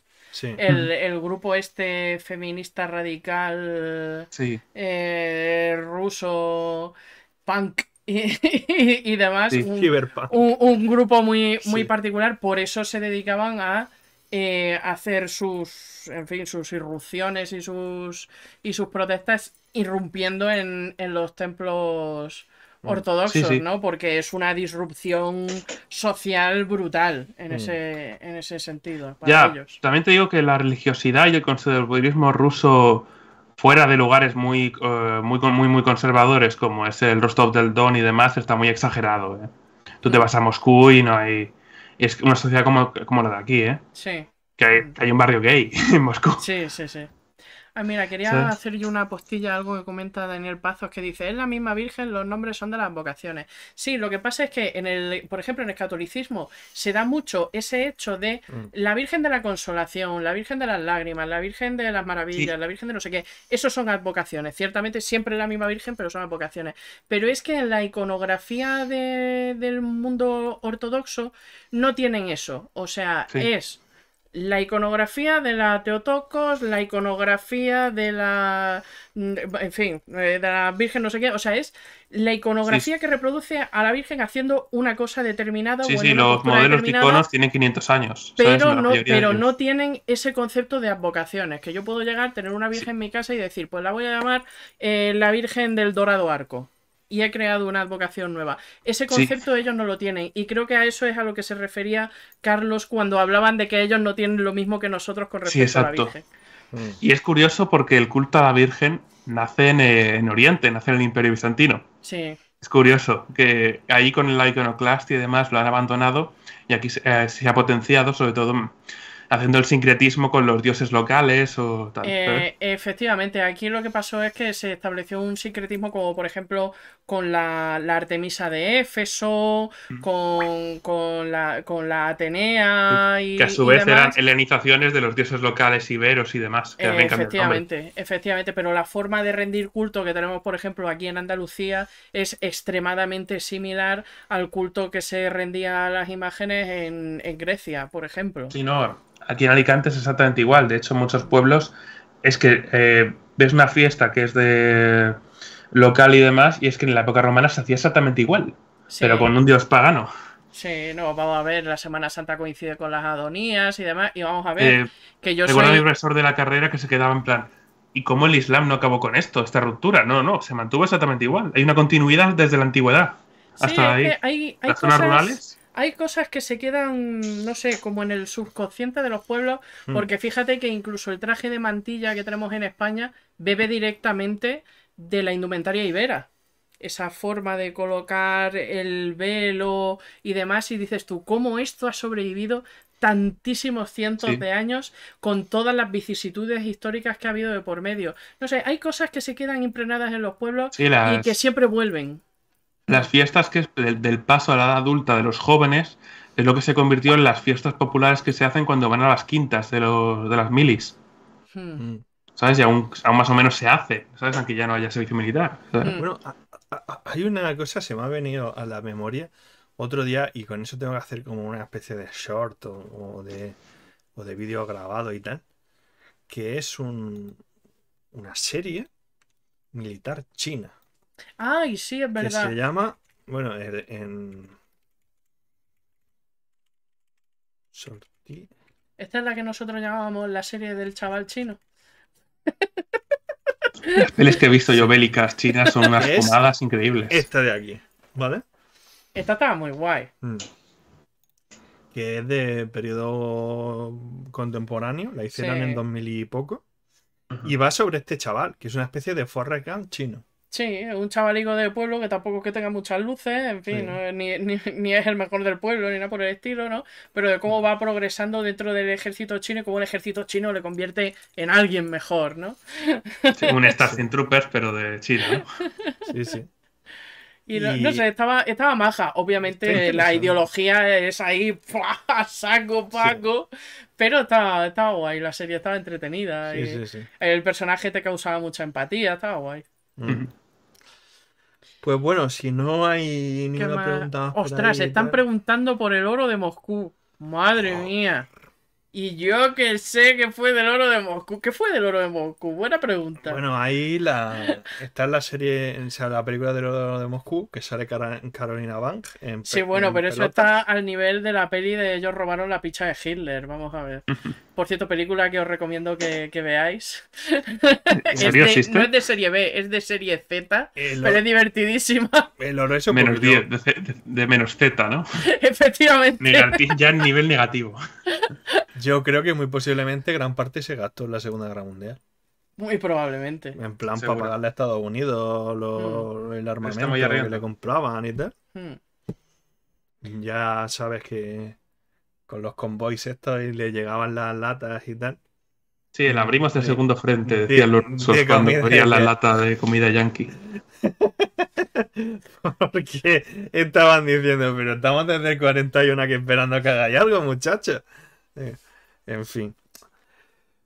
el, grupo este feminista radical eh, ruso, punk, y, demás. un, grupo muy, muy particular, por eso se dedicaban eh, a hacer sus, en fin, sus irrupciones y sus, y sus protestas irrumpiendo en, en los templos ortodoxos, ¿no? Porque es una disrupción social brutal en, mm. ese, en ese sentido ya, También te digo que la religiosidad y el conservadurismo ruso fuera de lugares muy, eh, muy, muy, conservadores, como es el Rostov del Don y demás, está muy exagerado. ¿eh? Tú te mm. vas a Moscú y no hay. Es una sociedad como, la de aquí, ¿eh? Sí. Que hay, hay un barrio gay en Moscú. Sí, sí, sí. Ah, mira, quería hacer yo una postilla, algo que comenta Daniel Pazos, que dice, es la misma Virgen, los nombres son de las vocaciones. Sí, lo que pasa es que, en el, por ejemplo, en el catolicismo se da mucho ese hecho de mm. la Virgen de la Consolación, la Virgen de las Lágrimas, la Virgen de las Maravillas, la Virgen de no sé qué. Esos son advocaciones. Ciertamente siempre la misma Virgen, pero son vocaciones. Pero es que en la iconografía del mundo ortodoxo no tienen eso. O sea, es la iconografía de la Teotocos, la iconografía de la. Mm, en fin, eh, de la Virgen, no sé qué. O sea, es la iconografía que reproduce a la Virgen haciendo una cosa determinada. Sí, sí, los modelos de iconos tienen 500 años. Pero, no, pero no tienen ese concepto de advocaciones. Que yo puedo llegar, a tener una Virgen en mi casa y decir, pues la voy a llamar eh, la Virgen del Dorado Arco y he creado una advocación nueva. Ese concepto ellos no lo tienen y creo que a eso es a lo que se refería Carlos cuando hablaban de que ellos no tienen lo mismo que nosotros con respecto a la Virgen. Mm. Y es curioso porque el culto a la Virgen nace eh, en, Oriente, nace en el Imperio Bizantino. Sí. Es curioso que ahí con el iconoclastia y demás lo han abandonado y aquí se eh, ha potenciado sobre todo haciendo el sincretismo con los dioses locales o tal. Eh, efectivamente, aquí lo que pasó es que se estableció un sincretismo como por ejemplo con la, Artemisa de Éfeso, mm. con, con, la, con, la, Atenea y... Que a su vez eran helenizaciones de los dioses locales iberos y demás. Eh, efectivamente, efectivamente, pero la forma de rendir culto que tenemos por ejemplo aquí en Andalucía es extremadamente similar al culto que se rendía a las imágenes en, en Grecia, por ejemplo. Sí, no, Aquí en Alicante es exactamente igual. De hecho, en muchos pueblos es que eh, ves una fiesta que es de local y demás, y es que en la época romana se hacía exactamente igual, pero con un dios pagano. Sí, no, vamos a ver, la Semana Santa coincide con las adonías y demás, y vamos a ver eh, que yo a mi de la carrera que se quedaba en plan, ¿y cómo el Islam no acabó con esto, esta ruptura? No, no, se mantuvo exactamente igual. Hay una continuidad desde la antigüedad hasta ahí. Hay, hay zonas rurales hay cosas que se quedan, no sé, como en el subconsciente de los pueblos, hmm. porque fíjate que incluso el traje de mantilla que tenemos en España bebe directamente de la indumentaria ibera. Esa forma de colocar el velo y demás, y dices tú, ¿cómo esto ha sobrevivido tantísimos cientos de años con todas las vicisitudes históricas que ha habido de por medio? No sé, hay cosas que se quedan impregnadas en los pueblos y que siempre vuelven las fiestas que es del, paso a la edad adulta de los jóvenes es lo que se convirtió en las fiestas populares que se hacen cuando van a las quintas de, los, de las milis. Hmm. Mm. ¿Sabes? Y aún, más o menos se hace, ¿sabes? Aunque ya no haya servicio militar. Hmm. Bueno, hay una cosa, se me ha venido a la memoria otro día y con eso tengo que hacer como una especie de short o, de, o de vídeo grabado y tal, que es una serie militar china Ay, sí, es verdad. Que se llama, bueno, en... Esta es la que nosotros llamábamos la serie del chaval chino. Las pelis que he visto yo bélicas chinas son unas fumadas increíbles. Esta de aquí, ¿vale? Esta está muy guay. Mm. Que es de periodo contemporáneo, la hicieron en 2000 y poco. Y va sobre este chaval, que es una especie de Forrest chino. Sí, un chavalico de pueblo que tampoco que tenga muchas luces, en fin, ni, es el mejor del pueblo, ni nada por el estilo, ¿no? Pero de cómo va progresando dentro del ejército chino y cómo el ejército chino le convierte en alguien mejor, ¿no? un Starship Troopers, pero de China, ¿no? Sí, sí. Y no, sé, estaba, estaba maja. Obviamente la ideología es ahí, ¡pua! saco, paco. Pero estaba, estaba guay, la serie estaba entretenida. Y el personaje te causaba mucha empatía, estaba guay. Pues bueno, si no hay ninguna pregunta. Ostras, se están preguntando por el oro de Moscú. Madre oh. mía. Y yo que sé que fue del oro de Moscú. ¿Qué fue del oro de Moscú? Buena pregunta. Bueno, ahí la, está la serie, o sea, la película del oro de Moscú, que sale Carolina Bank. sí, bueno, pero eso está al nivel de la peli de ellos robaron la picha de Hitler. Vamos a ver. Por cierto, película que os recomiendo que, veáis. no es de serie B, es de serie Z, pero es divertidísima. El oro es menos 10, de, menos Z, ¿no? Efectivamente. ya en nivel negativo. Yo creo que muy posiblemente gran parte se gastó en la Segunda Guerra Mundial. Muy probablemente. En plan, para pagarle a Estados Unidos hmm. el armamento que le compraban y tal. Hmm. Ya sabes que con los convoys estos y le llegaban las latas y tal. Sí, el abrimos del segundo frente, decían los cuando ponían la lata de comida yankee. Porque estaban diciendo, pero estamos desde el 41 aquí esperando que hagáis algo, muchachos. Eh, en fin.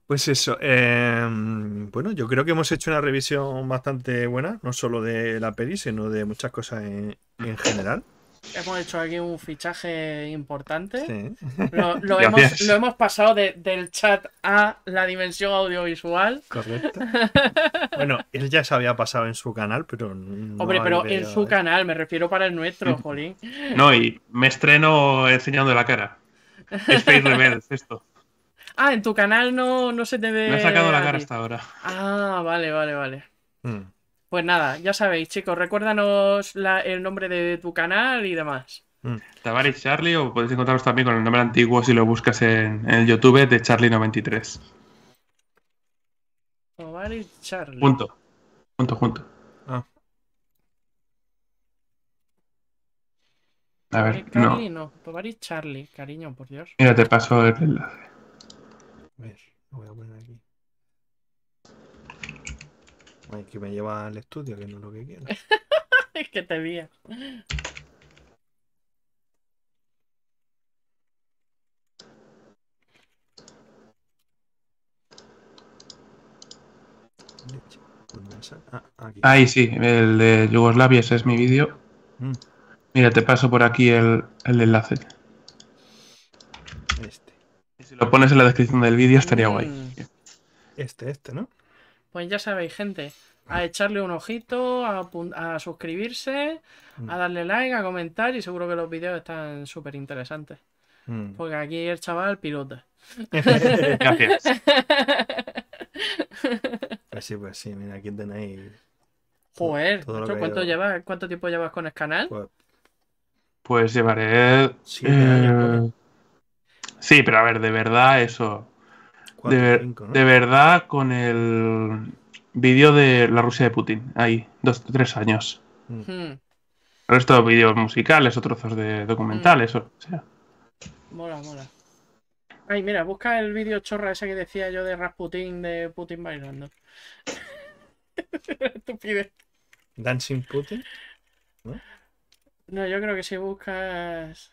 Pues eso. Em, bueno, yo creo que hemos hecho una revisión bastante buena, no solo de la peli, sino de muchas cosas en, general. Hemos hecho aquí un fichaje importante. Lo, hemos, pasado del chat a la dimensión audiovisual. Correcto. bueno, él ya se había pasado en su canal, pero. Hombre, pero en su canal, me refiero para el nuestro, mm. Jolín. No, y me estreno enseñando la cara. Space Rebels, esto. Ah, en tu canal no, se te ve. Me ha sacado la cara hasta ahora. Ah, vale, vale, vale. Mm. Pues nada, ya sabéis, chicos, recuérdanos el nombre de tu canal y demás. Mm. Charlie, o podéis encontraros también con el nombre antiguo si lo buscas en, el YouTube de Charlie93. Tavares Charlie. Punto. Punto, junto. Ah. A ver, eh, Charlie, no. no. Charlie, cariño, por Dios. Mira, te paso el enlace. A ver, lo voy a poner aquí. Ay, que me lleva al estudio, que no es lo que quiero. es que te vi. Ah, aquí. Ahí sí, el de Yugoslavia, ese es mi vídeo. Mm. Mira, te paso por aquí el, el enlace si lo pones en la descripción del vídeo estaría guay. Mm. Este, este, ¿no? Pues ya sabéis, gente, a echarle un ojito, a, suscribirse, mm. a darle like, a comentar y seguro que los vídeos están súper interesantes. Mm. Porque aquí el chaval pilota. Gracias. Así pues, pues sí, mira, aquí tenéis. Joder, ¿cuánto, tiempo llevas con el canal? Pues, pues llevaré. Sí, pero a ver, de verdad eso. de, verdad con el vídeo de la Rusia de Putin, ahí, dos, tres años. Mm. Hmm. El resto de vídeos musicales o trozos de documentales, hmm. o sea. Mola, mola. Ay, mira, busca el vídeo chorra ese que decía yo de Rasputin de Putin bailando. Estupidez. ¿Dancing Putin? ¿No? yo creo que si buscas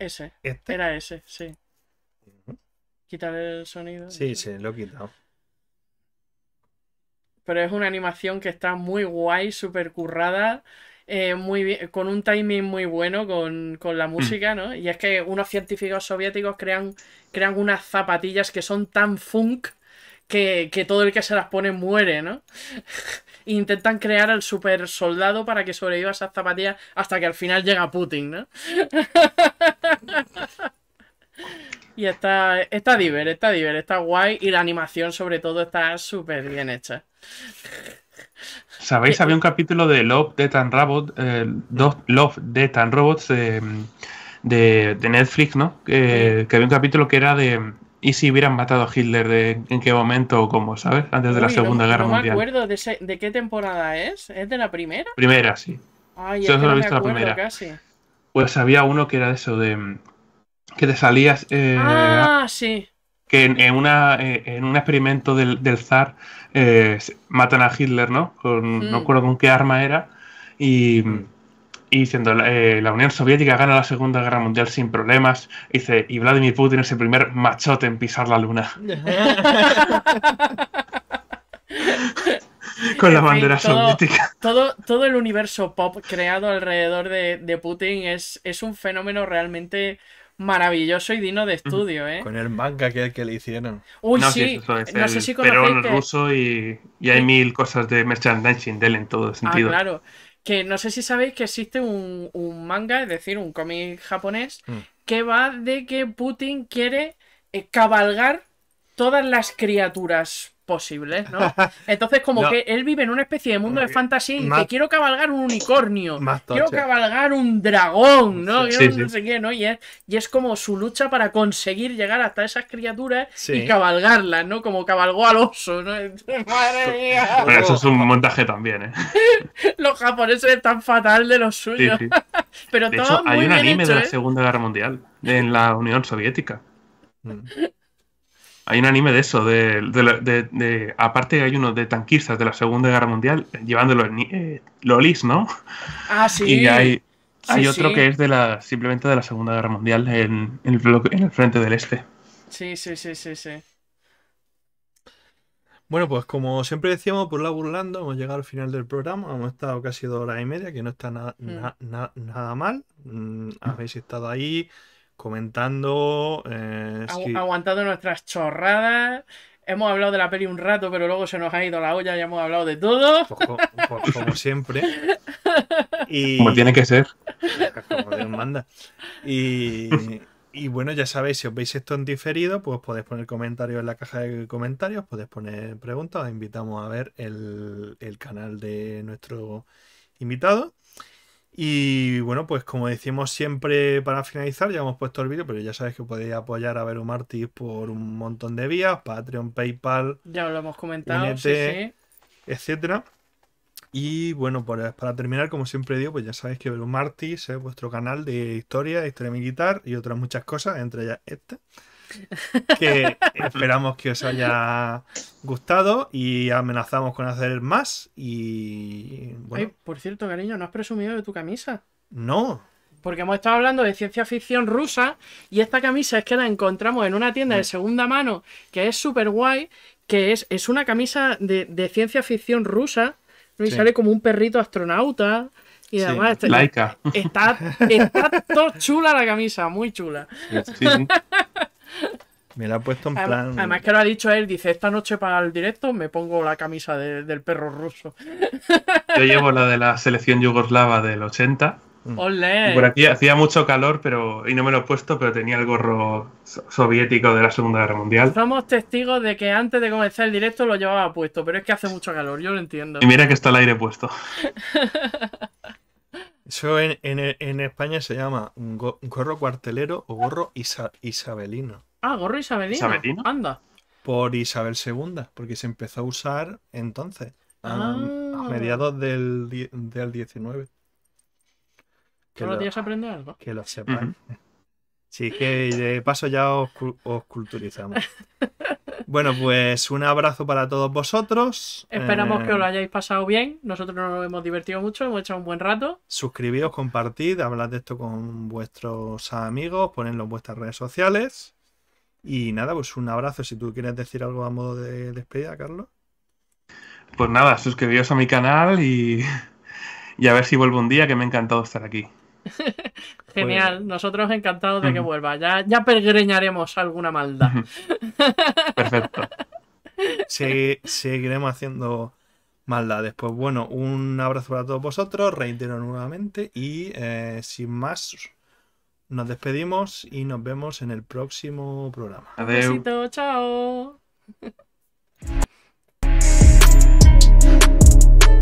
ese. ¿Este? Era ese, sí quitar el sonido. Sí, sí, lo he quitado. Pero es una animación que está muy guay, súper currada, eh, muy con un timing muy bueno con, la mm. música, ¿no? Y es que unos científicos soviéticos crean, crean unas zapatillas que son tan funk que, todo el que se las pone muere, ¿no? E intentan crear al super soldado para que sobreviva a esas zapatillas hasta que al final llega Putin, ¿no? Y está, está está está guay. Y la animación, sobre todo, está súper bien hecha. ¿Sabéis? Había un capítulo de Love, Death and Robots eh, Dos Love, Death and Robots de, Netflix, ¿no? Que había un capítulo que era de ¿y si hubieran matado a Hitler de, en qué momento o cómo, ¿sabes? Antes de la Segunda Guerra Mundial. No me acuerdo de, de, qué temporada es. ¿Es de la primera? Primera, sí. Yo solo he visto la primera. Pues había uno que era de eso de que te salías. Eh, ah, sí. Que en, una, eh, en un experimento del, zar eh, matan a Hitler, ¿no? No recuerdo mm. con qué arma era. Y, diciendo, la Unión Soviética gana la Segunda Guerra Mundial sin problemas. Y dice, y Vladimir Putin es el primer machote en pisar la luna. con la bandera soviética. Todo, el universo pop creado alrededor de, de Putin es, es un fenómeno realmente maravilloso y dino de estudio, ¿eh? Con el manga que, le hicieron. Uy, sí, sé si conocéis ruso y, hay mil cosas de merchandising de él en todo ah, sentido. Ah, claro. Que no sé si sabéis que existe un, manga, es decir, un cómic japonés, mm. que va de que Putin quiere eh, cabalgar todas las criaturas posibles, ¿no? Entonces, como que él vive en una especie de mundo de eh, fantasía y que quiero cabalgar un unicornio, quiero cabalgar un dragón, ¿no? no Y es, como su lucha para conseguir llegar hasta esas criaturas y cabalgarlas, ¿no? Como cabalgó al oso, ¿no? Madre mía. Pero eso es un montaje también, ¿eh? los japoneses tan fatal de los suyos. Pero todo hecho, muy hay un anime de la ¿eh? Segunda Guerra Mundial en la Unión Soviética. Mm. Hay un anime de eso, de, aparte hay uno de tanquistas de la Segunda Guerra Mundial llevándolo en eh, lolis, ¿no? Ah, sí. Y hay, otro que es de la simplemente de la Segunda Guerra Mundial en, el, frente del este. Sí, sí, sí, sí, sí. Bueno, pues como siempre decíamos, por la burlando, hemos llegado al final del programa. Hemos estado casi dos horas y media, que no está nada mm. mal. Mm, habéis estado ahí, comentando. Eh, Aguantando nuestras chorradas. Hemos hablado de la peli un rato, pero luego se nos ha ido la olla y hemos hablado de todo. Pues pues como siempre. Y... Como tiene que ser. Como manda. Y, bueno, ya sabéis, si os veis esto en diferido, pues podéis poner comentarios en la caja de comentarios, podéis poner preguntas, os invitamos a ver el, el canal de nuestro invitado. Y bueno, pues como decimos siempre para finalizar, ya hemos puesto el vídeo, pero ya sabéis que podéis apoyar a Belumartis por un montón de vías, Patreon, PayPal, ya lo hemos comentado, etcétera. Y bueno, pues para terminar, como siempre digo, pues ya sabéis que un es vuestro canal de historia, historia militar y otras muchas cosas, entre ellas este que esperamos que os haya gustado y amenazamos con hacer más. Y bueno. por cierto, cariño, ¿no has presumido de tu camisa? No. Porque hemos estado hablando de ciencia ficción rusa y esta camisa es que la encontramos en una tienda de mm. segunda mano que es súper guay, que es, una camisa de, ciencia ficción rusa y sale como un perrito astronauta. Y además está, está, chula la camisa, muy chula. Me la ha puesto en plan. Además, que lo ha dicho él, dice: Esta noche para el directo me pongo la camisa del perro ruso. Yo llevo la de la selección yugoslava del 80. Mm. Por aquí hacía mucho calor, pero y no me lo he puesto, pero tenía el gorro soviético de la Segunda Guerra Mundial. Somos testigos de que antes de comenzar el directo lo llevaba puesto, pero es que hace mucho calor, yo lo entiendo. Y mira que está el aire puesto. Eso en, España se llama gorro cuartelero o gorro isabelino. Ah, gorro isabelino. Isabelino. Anda. Por Isabel II, porque se empezó a usar entonces, a, ah. mediados del, del 19. Que lo tienes algo? Que lo sepan. Sí, que de paso ya os, culturizamos. Bueno, pues un abrazo para todos vosotros. Esperamos que os lo eh, hayáis pasado bien. Nosotros nos hemos divertido mucho, hemos echado un buen rato. Suscribíos, compartid, hablad de esto con vuestros amigos, ponedlo en vuestras redes sociales. Y nada, pues un abrazo. Si tú quieres decir algo a modo de despedida, Carlos. Pues nada, suscribíos a mi canal y, y a ver si vuelvo un día, que me ha encantado estar aquí. Genial, pues nosotros encantados de que vuelva. Ya, ya pergreñaremos alguna maldad. Perfecto. seguiremos haciendo maldades. Pues bueno, un abrazo para todos vosotros, reitero nuevamente y eh, sin más, nos despedimos y nos vemos en el próximo programa. Adiós. Besito, chao.